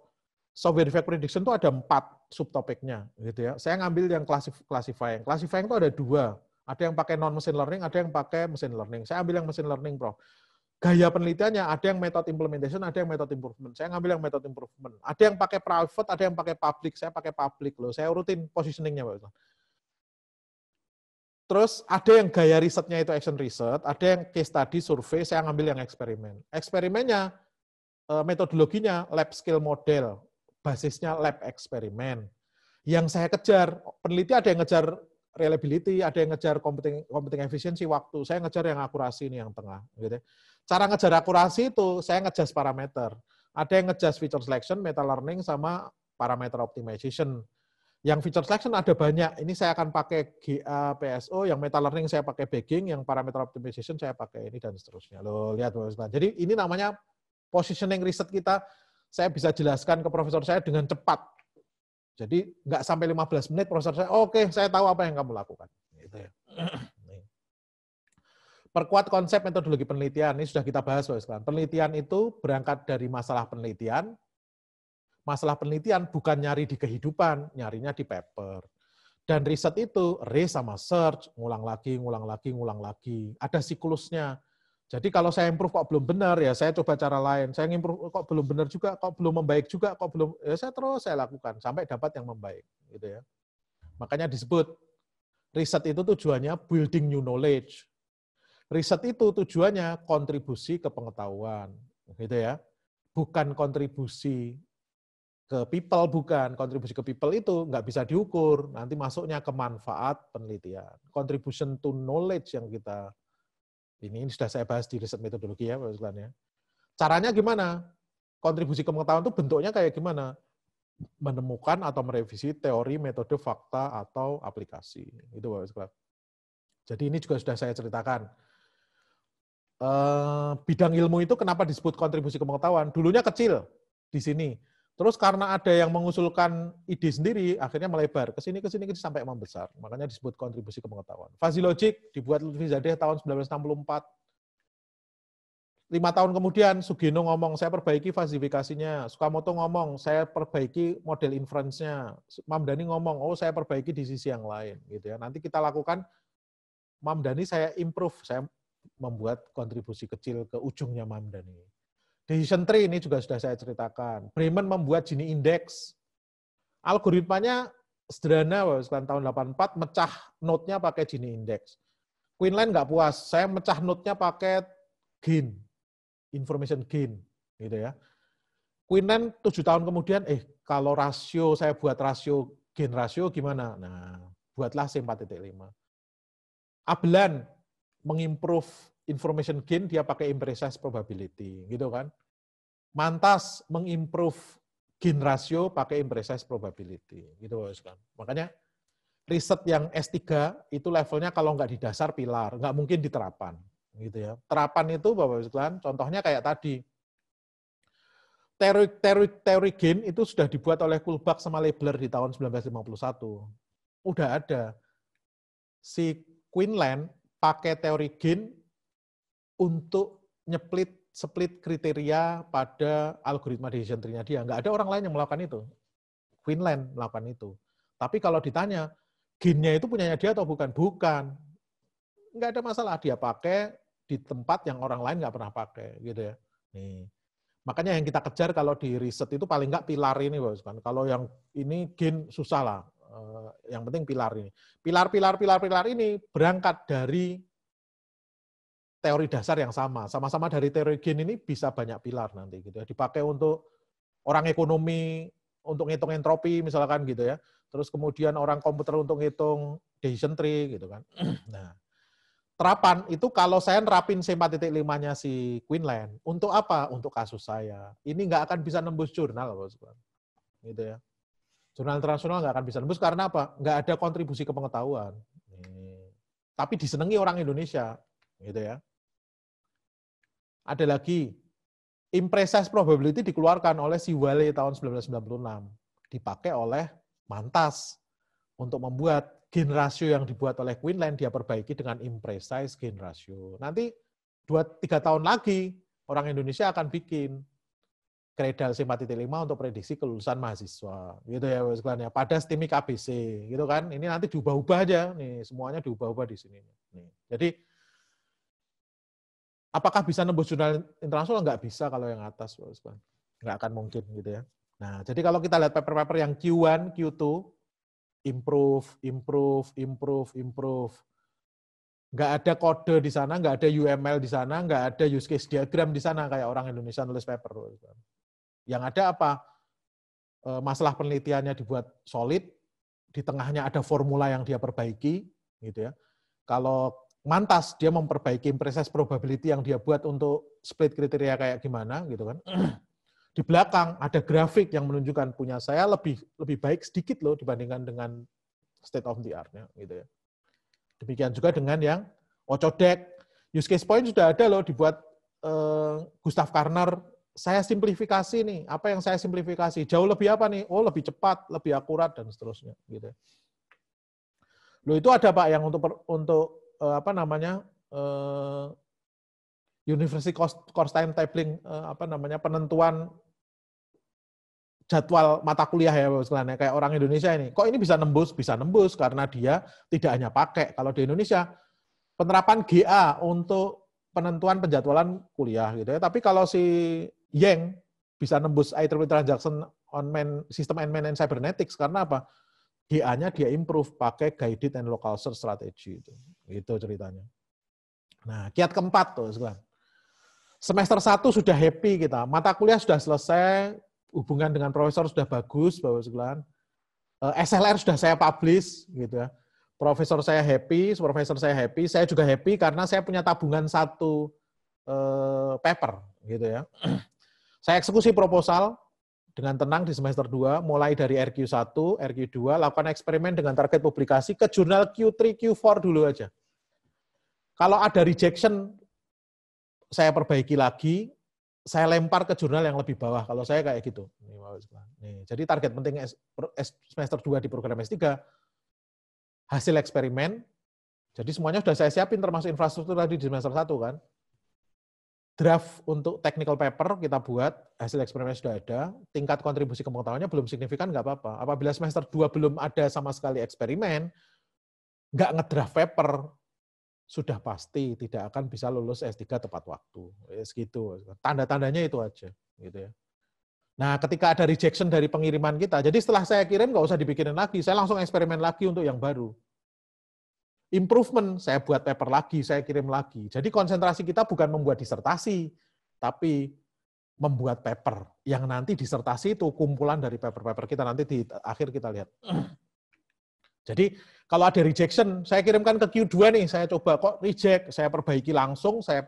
Software defect prediction itu ada empat subtopiknya, gitu ya. Saya ngambil yang klasif classifying. Classifying itu ada dua. Ada yang pakai non machine learning, ada yang pakai machine learning. Saya ambil yang machine learning, Prof. Gaya penelitiannya ada yang method implementation, ada yang method improvement. Saya ngambil yang method improvement. Ada yang pakai private, ada yang pakai public. Saya pakai public loh. Saya urutin positioningnya, Pak. Terus ada yang gaya risetnya itu action research, ada yang case study, survei, saya ngambil yang eksperimen. Eksperimennya, eh, metodologinya lab skill model, basisnya lab eksperimen. Yang saya kejar, peneliti ada yang ngejar reliability, ada yang ngejar computing, computing efficiency waktu, saya ngejar yang akurasi ini yang tengah. Gitu. Ya. Cara ngejar akurasi itu, saya ngejar parameter. Ada yang ngejar feature selection, meta learning, sama parameter optimization yang feature selection ada banyak. Ini saya akan pakai GA eh, PSO, yang meta learning saya pakai bagging, yang parameter optimization saya pakai ini dan seterusnya. Lo lihat Jadi ini namanya positioning riset kita saya bisa jelaskan ke profesor saya dengan cepat. Jadi nggak sampai 15 menit profesor saya, oke okay, saya tahu apa yang kamu lakukan. Gitu ya. Perkuat konsep metodologi penelitian, ini sudah kita bahas Bapak Penelitian itu berangkat dari masalah penelitian, masalah penelitian bukan nyari di kehidupan, nyarinya di paper. Dan riset itu, re sama search, ngulang lagi, ngulang lagi, ngulang lagi. Ada siklusnya. Jadi kalau saya improve kok belum benar, ya saya coba cara lain. Saya improve kok belum benar juga, kok belum membaik juga, kok belum, ya saya terus saya lakukan sampai dapat yang membaik. gitu ya. Makanya disebut riset itu tujuannya building new knowledge. Riset itu tujuannya kontribusi ke pengetahuan. Gitu ya. Bukan kontribusi ke people bukan kontribusi ke people itu nggak bisa diukur nanti masuknya ke manfaat penelitian contribution to knowledge yang kita ini, ini sudah saya bahas di riset metodologi ya Pak Uslan ya caranya gimana kontribusi ke pengetahuan itu bentuknya kayak gimana menemukan atau merevisi teori metode fakta atau aplikasi itu Pak Uslan jadi ini juga sudah saya ceritakan eh, bidang ilmu itu kenapa disebut kontribusi ke pengetahuan? dulunya kecil di sini Terus karena ada yang mengusulkan ide sendiri, akhirnya melebar ke sini ke sini sampai membesar. Makanya disebut kontribusi pengetahuan. ke Fuzzy Fasilogik dibuat Lutfi Zadeh tahun 1964. Lima tahun kemudian Sugino ngomong, saya perbaiki fasifikasinya. Sukamoto ngomong, saya perbaiki model inference-nya. Mamdani ngomong, oh saya perbaiki di sisi yang lain. gitu ya. Nanti kita lakukan, Mamdani saya improve, saya membuat kontribusi kecil ke ujungnya Mamdani Decision tree ini juga sudah saya ceritakan. Bremen membuat Gini Index. Algoritmanya sederhana, sekalian tahun 84 mecah node-nya pakai Gini Index. Queensland nggak puas, saya mecah node-nya pakai gain, information gain, gitu ya. Queensland tujuh tahun kemudian, eh kalau rasio saya buat rasio gain rasio gimana? Nah, buatlah C4.5. Abelan mengimprove information gain dia pakai imprecise probability gitu kan. Mantas mengimprove gain ratio pakai imprecise probability gitu kan. Makanya riset yang S3 itu levelnya kalau nggak di dasar pilar, nggak mungkin diterapan gitu ya. Terapan itu Bapak sekalian contohnya kayak tadi. Teori, teori, teori gain itu sudah dibuat oleh Kulbach sama Lebler di tahun 1951. Udah ada. Si Quinlan pakai teori gain untuk nyeplit split kriteria pada algoritma decision tree-nya dia. Nggak ada orang lain yang melakukan itu. Finland melakukan itu. Tapi kalau ditanya, gennya itu punyanya dia atau bukan? Bukan. Nggak ada masalah. Dia pakai di tempat yang orang lain nggak pernah pakai. gitu ya. Nih. Makanya yang kita kejar kalau di riset itu paling nggak pilar ini, Bos. Kan. Kalau yang ini gen susah lah. Eh, yang penting pilar ini. Pilar-pilar pilar-pilar ini berangkat dari teori dasar yang sama. Sama-sama dari teori gen ini bisa banyak pilar nanti gitu ya. Dipakai untuk orang ekonomi untuk ngitung entropi misalkan gitu ya. Terus kemudian orang komputer untuk ngitung decision tree gitu kan. Nah, terapan itu kalau saya nerapin C4.5-nya si Queensland, untuk apa? Untuk kasus saya. Ini nggak akan bisa nembus jurnal, Bosku. Gitu ya. Jurnal internasional nggak akan bisa nembus karena apa? Nggak ada kontribusi kepengetahuan. Tapi disenangi orang Indonesia gitu ya. Ada lagi impresas probability dikeluarkan oleh si Wale tahun 1996, dipakai oleh Mantas untuk membuat gain ratio yang dibuat oleh Quinlan dia perbaiki dengan imprecise gain ratio. Nanti dua tiga tahun lagi orang Indonesia akan bikin kredal 5 untuk prediksi kelulusan mahasiswa. Gitu ya, sekalian ya. Pada STIMIK ABC, gitu kan. Ini nanti diubah-ubah aja nih, semuanya diubah-ubah di sini. Jadi apakah bisa nembus jurnal internasional? Nggak bisa kalau yang atas, Pak Usman. Nggak akan mungkin gitu ya. Nah, jadi kalau kita lihat paper-paper yang Q1, Q2, improve, improve, improve, improve. Nggak ada kode di sana, nggak ada UML di sana, nggak ada use case diagram di sana kayak orang Indonesia nulis paper. Yang ada apa? E, masalah penelitiannya dibuat solid, di tengahnya ada formula yang dia perbaiki, gitu ya. Kalau mantas dia memperbaiki proses probability yang dia buat untuk split kriteria kayak gimana gitu kan. Di belakang ada grafik yang menunjukkan punya saya lebih lebih baik sedikit loh dibandingkan dengan state of the art-nya gitu ya. Demikian juga dengan yang Ocodec. Use case point sudah ada loh dibuat eh, Gustav Karner. Saya simplifikasi nih, apa yang saya simplifikasi? Jauh lebih apa nih? Oh, lebih cepat, lebih akurat dan seterusnya gitu. Ya. Loh itu ada Pak yang untuk untuk uh, apa namanya uh, university course, course time tabling uh, eh, apa namanya penentuan jadwal mata kuliah ya misalnya kayak orang Indonesia ini kok ini bisa nembus bisa nembus karena dia tidak hanya pakai kalau di Indonesia penerapan GA untuk penentuan penjadwalan kuliah gitu ya tapi kalau si Yang bisa nembus IEEE transaction on man sistem and main and cybernetics karena apa GA-nya dia improve pakai guided and local search strategy itu itu ceritanya. Nah, kiat keempat tuh, sekalian. Semester satu sudah happy kita, mata kuliah sudah selesai, hubungan dengan profesor sudah bagus, Bapak sekalian. Eh, SLR sudah saya publish gitu ya. Profesor saya happy, profesor saya happy, saya juga happy karena saya punya tabungan satu eh, paper gitu ya. Saya eksekusi proposal, dengan tenang di semester 2, mulai dari RQ1, RQ2, lakukan eksperimen dengan target publikasi ke jurnal Q3, Q4 dulu aja. Kalau ada rejection, saya perbaiki lagi, saya lempar ke jurnal yang lebih bawah. Kalau saya kayak gitu. Nih, jadi target penting semester 2 di program S3, hasil eksperimen, jadi semuanya sudah saya siapin termasuk infrastruktur tadi di semester 1 kan draft untuk technical paper kita buat, hasil eksperimen sudah ada, tingkat kontribusi kepengetahuannya belum signifikan, nggak apa-apa. Apabila semester 2 belum ada sama sekali eksperimen, nggak ngedraft paper, sudah pasti tidak akan bisa lulus S3 tepat waktu. Ya, segitu. Tanda-tandanya itu aja. gitu ya. Nah, ketika ada rejection dari pengiriman kita, jadi setelah saya kirim nggak usah dibikinin lagi, saya langsung eksperimen lagi untuk yang baru improvement, saya buat paper lagi, saya kirim lagi. Jadi konsentrasi kita bukan membuat disertasi, tapi membuat paper yang nanti disertasi itu kumpulan dari paper-paper kita nanti di akhir kita lihat. Jadi kalau ada rejection, saya kirimkan ke Q2 nih, saya coba kok reject, saya perbaiki langsung, saya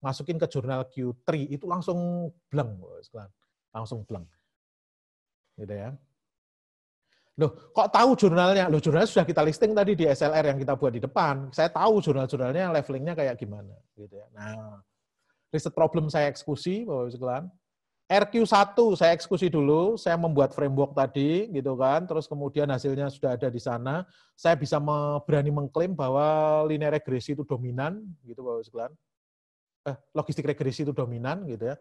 masukin ke jurnal Q3, itu langsung bleng, langsung bleng. Gitu ya. Loh, kok tahu jurnalnya? Loh, jurnalnya sudah kita listing tadi di SLR yang kita buat di depan. Saya tahu jurnal-jurnalnya levelingnya kayak gimana. Gitu ya. Nah, riset problem saya eksekusi, Bapak-Ibu sekalian. RQ1 saya eksekusi dulu, saya membuat framework tadi, gitu kan. Terus kemudian hasilnya sudah ada di sana. Saya bisa berani mengklaim bahwa linear regresi itu dominan, gitu Bapak-Ibu sekalian. Eh, logistik regresi itu dominan, gitu ya.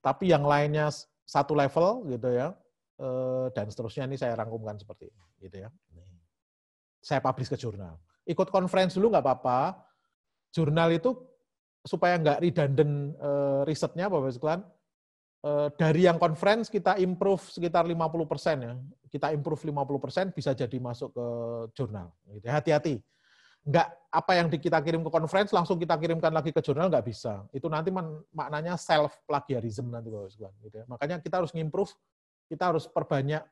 Tapi yang lainnya satu level, gitu ya Eh, dan seterusnya ini saya rangkumkan seperti ini, gitu ya. Saya publish ke jurnal. Ikut conference dulu nggak apa-apa. Jurnal itu supaya nggak redundant eh, risetnya, Bapak ibu sekalian, eh, dari yang conference kita improve sekitar 50 persen ya. Kita improve 50 persen bisa jadi masuk ke jurnal. Gitu ya. Hati-hati. Nggak apa yang kita kirim ke conference langsung kita kirimkan lagi ke jurnal nggak bisa. Itu nanti maknanya self plagiarism nanti Bapak sekalian. Gitu ya. Makanya kita harus ngimprove kita harus perbanyak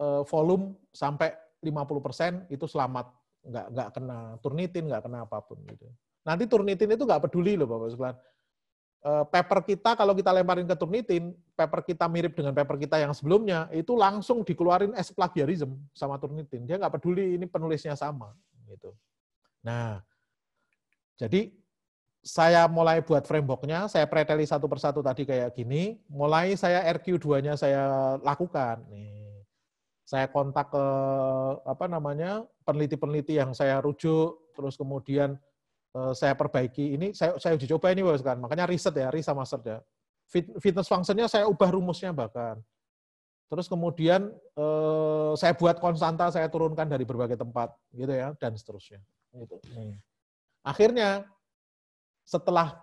eh, volume sampai 50% itu selamat nggak nggak kena turnitin nggak kena apapun gitu nanti turnitin itu nggak peduli loh bapak sekalian eh, paper kita kalau kita lemparin ke turnitin paper kita mirip dengan paper kita yang sebelumnya itu langsung dikeluarin es plagiarism sama turnitin dia nggak peduli ini penulisnya sama gitu nah jadi saya mulai buat frameworknya, saya preteli satu persatu tadi kayak gini, mulai saya RQ2-nya saya lakukan. Nih, saya kontak ke apa namanya peneliti-peneliti yang saya rujuk, terus kemudian eh, saya perbaiki. Ini saya, saya uji coba ini bahkan. Makanya riset ya, riset master ya. Fit, fitness functionnya saya ubah rumusnya bahkan. Terus kemudian eh, saya buat konstanta, saya turunkan dari berbagai tempat, gitu ya, dan seterusnya. Gitu. Akhirnya setelah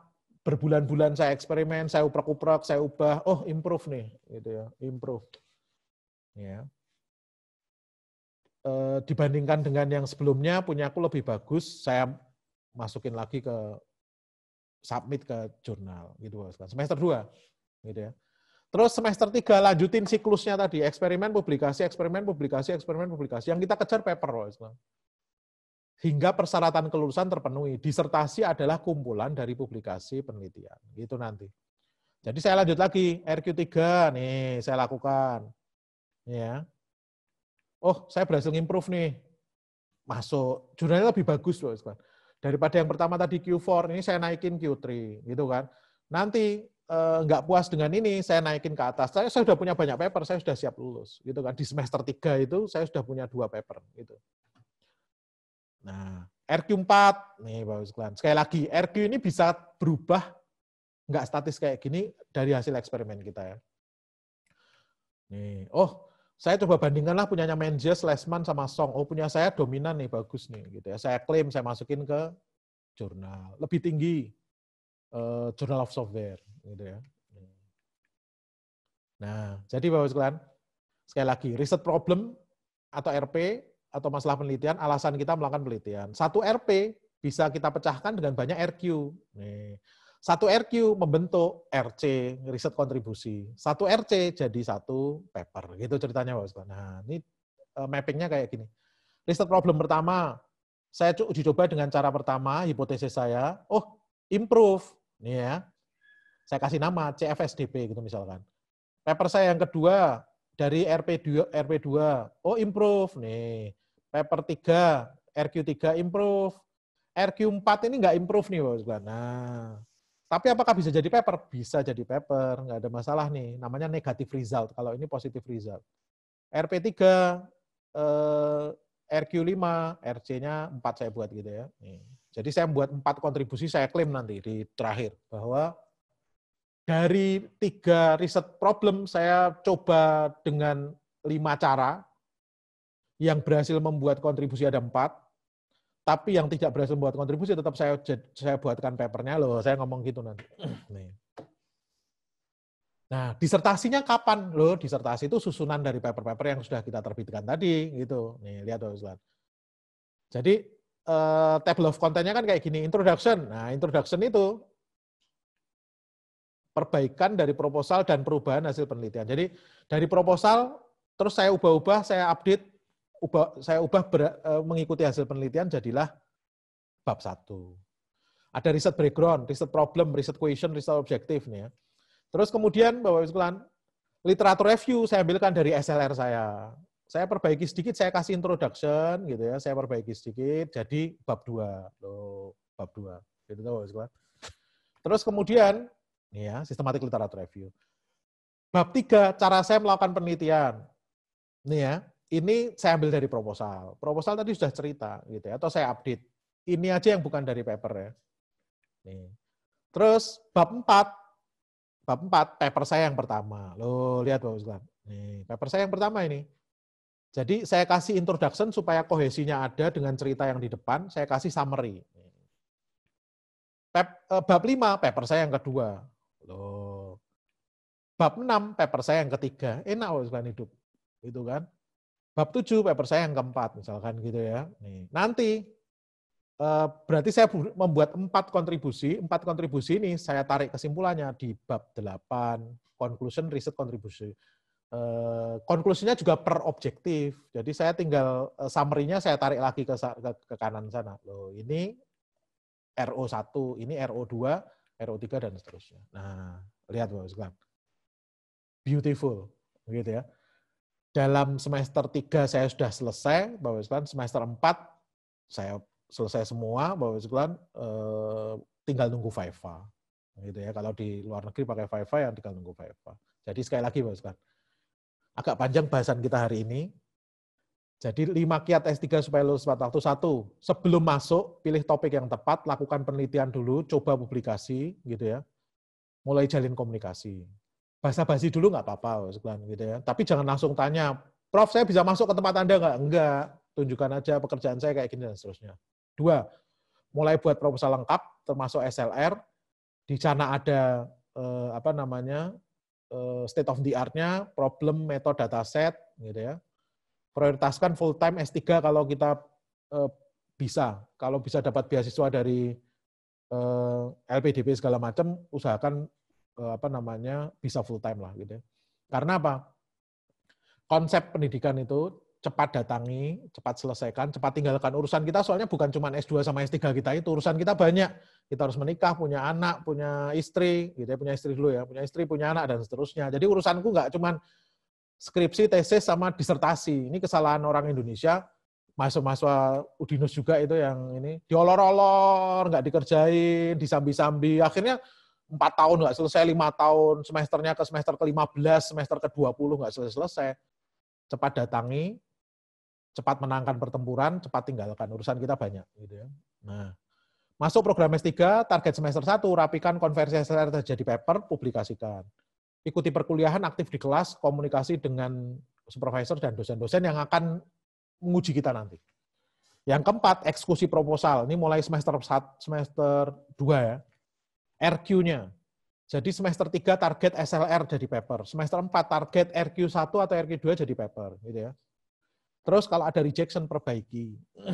berbulan-bulan saya eksperimen, saya uprak-uprak, saya ubah, oh improve nih, gitu ya, improve. Ya. E, dibandingkan dengan yang sebelumnya, punya aku lebih bagus, saya masukin lagi ke submit ke jurnal, gitu Semester dua, gitu ya. Terus semester 3 lanjutin siklusnya tadi, eksperimen, publikasi, eksperimen, publikasi, eksperimen, publikasi. Yang kita kejar paper, loh, Sekarang hingga persyaratan kelulusan terpenuhi. Disertasi adalah kumpulan dari publikasi penelitian. Gitu nanti. Jadi saya lanjut lagi, RQ3 nih saya lakukan. Ya. Oh, saya berhasil improve nih. Masuk. Jurnalnya lebih bagus loh, Daripada yang pertama tadi Q4, ini saya naikin Q3, gitu kan. Nanti eh, nggak puas dengan ini, saya naikin ke atas. Saya, saya sudah punya banyak paper, saya sudah siap lulus, gitu kan. Di semester 3 itu saya sudah punya dua paper, gitu. Nah, RQ4 nih Bapak sekalian. Sekali lagi, RQ ini bisa berubah nggak statis kayak gini dari hasil eksperimen kita ya. Nih, oh saya coba bandingkanlah punyanya Menzies, Lesman, sama Song. Oh punya saya dominan nih, bagus nih gitu ya. Saya klaim, saya masukin ke jurnal lebih tinggi eh, Journal of Software gitu ya. Nah, jadi Bapak sekalian, sekali lagi, riset problem atau RP atau masalah penelitian, alasan kita melakukan penelitian. Satu RP bisa kita pecahkan dengan banyak RQ. Nih. Satu RQ membentuk RC, riset kontribusi. Satu RC jadi satu paper. Gitu ceritanya Pak Nah, ini eh, mappingnya kayak gini. Riset problem pertama, saya uji coba dengan cara pertama, hipotesis saya, oh improve. Nih ya. Saya kasih nama CFSDP gitu misalkan. Paper saya yang kedua, dari RP2 RP2 oh improve nih paper 3 RQ3 improve RQ4 ini enggak improve nih Bapak Nah, tapi apakah bisa jadi paper? Bisa jadi paper, enggak ada masalah nih. Namanya negative result, kalau ini positive result. RP3, eh, RQ5, RC-nya 4 saya buat gitu ya. Nih. Jadi saya buat 4 kontribusi, saya klaim nanti di terakhir. Bahwa dari tiga riset problem saya coba dengan lima cara yang berhasil membuat kontribusi ada empat tapi yang tidak berhasil membuat kontribusi tetap saya saya buatkan papernya loh saya ngomong gitu nanti nah disertasinya kapan loh disertasi itu susunan dari paper-paper yang sudah kita terbitkan tadi gitu nih lihat loh Ustaz. jadi uh, table of contentnya kan kayak gini introduction nah introduction itu perbaikan dari proposal dan perubahan hasil penelitian. Jadi dari proposal terus saya ubah-ubah, saya update, ubah, saya ubah ber, eh, mengikuti hasil penelitian jadilah bab satu. Ada riset background, riset problem, riset question, riset objektif nih ya. Terus kemudian Bapak Ibu sekalian, literatur review saya ambilkan dari SLR saya. Saya perbaiki sedikit, saya kasih introduction gitu ya, saya perbaiki sedikit jadi bab dua Loh, bab dua gitu, Terus kemudian ya, systematic literature review. Bab tiga, cara saya melakukan penelitian. Ini ya, ini saya ambil dari proposal. Proposal tadi sudah cerita gitu ya, atau saya update. Ini aja yang bukan dari paper ya. Nih. Terus bab empat bab empat paper saya yang pertama. Lo lihat Bapak Ustaz. Nih, paper saya yang pertama ini. Jadi saya kasih introduction supaya kohesinya ada dengan cerita yang di depan, saya kasih summary. Eh, bab lima paper saya yang kedua. Loh. Bab 6 paper saya yang ketiga, enak loh sekalian hidup. Gitu kan. Bab 7 paper saya yang keempat misalkan gitu ya. Nih, nanti eh, berarti saya membuat empat kontribusi, empat kontribusi ini saya tarik kesimpulannya di bab 8, conclusion, riset, kontribusi. Konklusinya eh, juga per objektif, jadi saya tinggal eh, summary-nya saya tarik lagi ke, ke, ke kanan sana. Loh, ini RO1, ini RO2, RO3 dan seterusnya. Nah, lihat Bapak sekalian. Beautiful, gitu ya. Dalam semester 3 saya sudah selesai, Bapak sekalian, semester 4 saya selesai semua, Bapak sekalian, eh, tinggal nunggu FIFA. Gitu ya. Kalau di luar negeri pakai FIFA yang tinggal nunggu FIFA. Jadi sekali lagi Bapak sekalian, agak panjang bahasan kita hari ini, jadi lima kiat S3 supaya lulus tepat waktu. Satu, sebelum masuk, pilih topik yang tepat, lakukan penelitian dulu, coba publikasi, gitu ya. Mulai jalin komunikasi. Bahasa-basi dulu nggak apa-apa, gitu ya. Tapi jangan langsung tanya, Prof, saya bisa masuk ke tempat Anda nggak? Enggak. Tunjukkan aja pekerjaan saya kayak gini dan seterusnya. Dua, mulai buat proposal lengkap, termasuk SLR. Di sana ada eh, apa namanya eh, state of the art-nya, problem, metode, set, gitu ya prioritaskan full time S3 kalau kita uh, bisa. Kalau bisa dapat beasiswa dari uh, eh, LPDP segala macam, usahakan uh, apa namanya bisa full time lah gitu. Ya. Karena apa? Konsep pendidikan itu cepat datangi, cepat selesaikan, cepat tinggalkan urusan kita soalnya bukan cuma S2 sama S3 kita itu urusan kita banyak. Kita harus menikah, punya anak, punya istri, gitu ya, punya istri dulu ya, punya istri, punya anak dan seterusnya. Jadi urusanku nggak cuman skripsi, tesis, sama disertasi. Ini kesalahan orang Indonesia, mahasiswa-mahasiswa Udinus juga itu yang ini, diolor-olor, nggak dikerjain, disambi-sambi. Akhirnya empat tahun nggak selesai, lima tahun, semesternya ke semester ke-15, semester ke-20 nggak selesai-selesai. Cepat datangi, cepat menangkan pertempuran, cepat tinggalkan. Urusan kita banyak. Gitu ya. Nah, Masuk program S3, target semester 1, rapikan konversi SLR jadi paper, publikasikan ikuti perkuliahan, aktif di kelas, komunikasi dengan supervisor dan dosen-dosen yang akan menguji kita nanti. Yang keempat, eksekusi proposal. Ini mulai semester 1, semester 2 ya. RQ-nya. Jadi semester 3 target SLR jadi paper. Semester 4 target RQ1 atau RQ2 jadi paper. Gitu ya. Terus kalau ada rejection, perbaiki.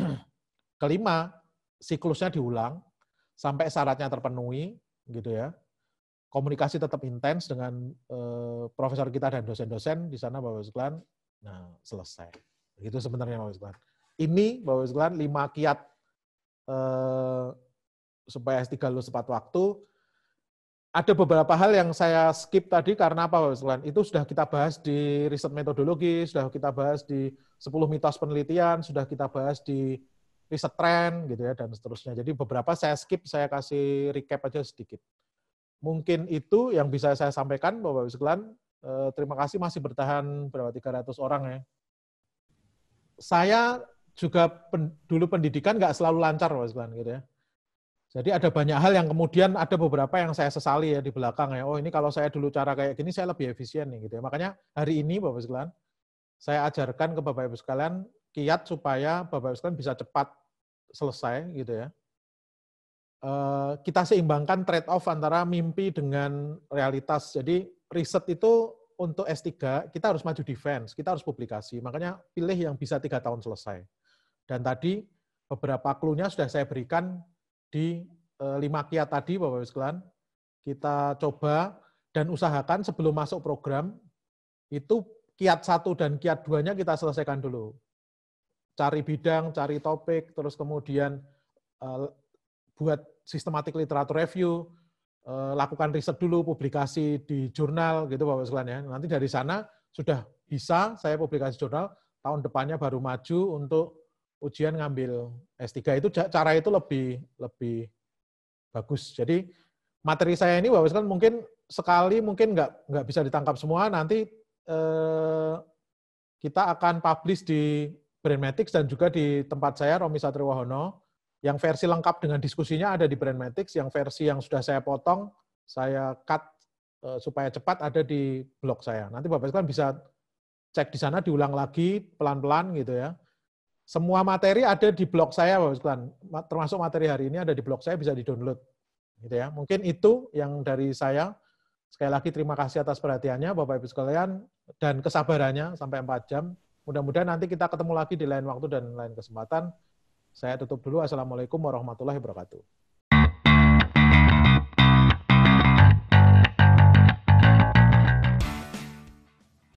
Kelima, siklusnya diulang sampai syaratnya terpenuhi. gitu ya komunikasi tetap intens dengan uh, profesor kita dan dosen-dosen di sana Bapak sekalian. Nah, selesai. Begitu sebenarnya Bapak sekalian. Ini Bapak sekalian, lima kiat uh, supaya S3 lulus tepat waktu. Ada beberapa hal yang saya skip tadi karena apa Bapak sekalian? Itu sudah kita bahas di riset metodologi, sudah kita bahas di 10 mitos penelitian, sudah kita bahas di riset tren gitu ya dan seterusnya. Jadi beberapa saya skip, saya kasih recap aja sedikit mungkin itu yang bisa saya sampaikan Bapak Ibu sekalian. Eh, terima kasih masih bertahan berapa 300 orang ya. Saya juga pen, dulu pendidikan nggak selalu lancar Bapak Ibu sekalian gitu ya. Jadi ada banyak hal yang kemudian ada beberapa yang saya sesali ya di belakang ya. Oh ini kalau saya dulu cara kayak gini saya lebih efisien nih gitu ya. Makanya hari ini Bapak Ibu sekalian saya ajarkan ke Bapak Ibu sekalian kiat supaya Bapak Ibu sekalian bisa cepat selesai gitu ya Eh, kita seimbangkan trade off antara mimpi dengan realitas. Jadi riset itu untuk S3 kita harus maju defense, kita harus publikasi. Makanya pilih yang bisa tiga tahun selesai. Dan tadi beberapa clue-nya sudah saya berikan di eh, lima kiat tadi Bapak Ibu sekalian. Kita coba dan usahakan sebelum masuk program itu kiat satu dan kiat duanya kita selesaikan dulu. Cari bidang, cari topik, terus kemudian eh, buat sistematik literatur review, eh, lakukan riset dulu, publikasi di jurnal gitu Bapak sekalian ya. Nanti dari sana sudah bisa saya publikasi jurnal, tahun depannya baru maju untuk ujian ngambil S3 itu cara itu lebih lebih bagus. Jadi materi saya ini Bapak sekalian mungkin sekali mungkin nggak nggak bisa ditangkap semua nanti eh, kita akan publish di Brainmatics dan juga di tempat saya Romi Satriwahono yang versi lengkap dengan diskusinya ada di Brandmatics, yang versi yang sudah saya potong, saya cut eh, supaya cepat ada di blog saya. Nanti Bapak sekalian bisa cek di sana, diulang lagi pelan-pelan gitu ya. Semua materi ada di blog saya Bapak sekalian, termasuk materi hari ini ada di blog saya bisa di-download. Gitu ya. Mungkin itu yang dari saya. Sekali lagi terima kasih atas perhatiannya Bapak Ibu sekalian dan kesabarannya sampai 4 jam. Mudah-mudahan nanti kita ketemu lagi di lain waktu dan lain kesempatan. Saya tutup dulu. Assalamualaikum warahmatullahi wabarakatuh.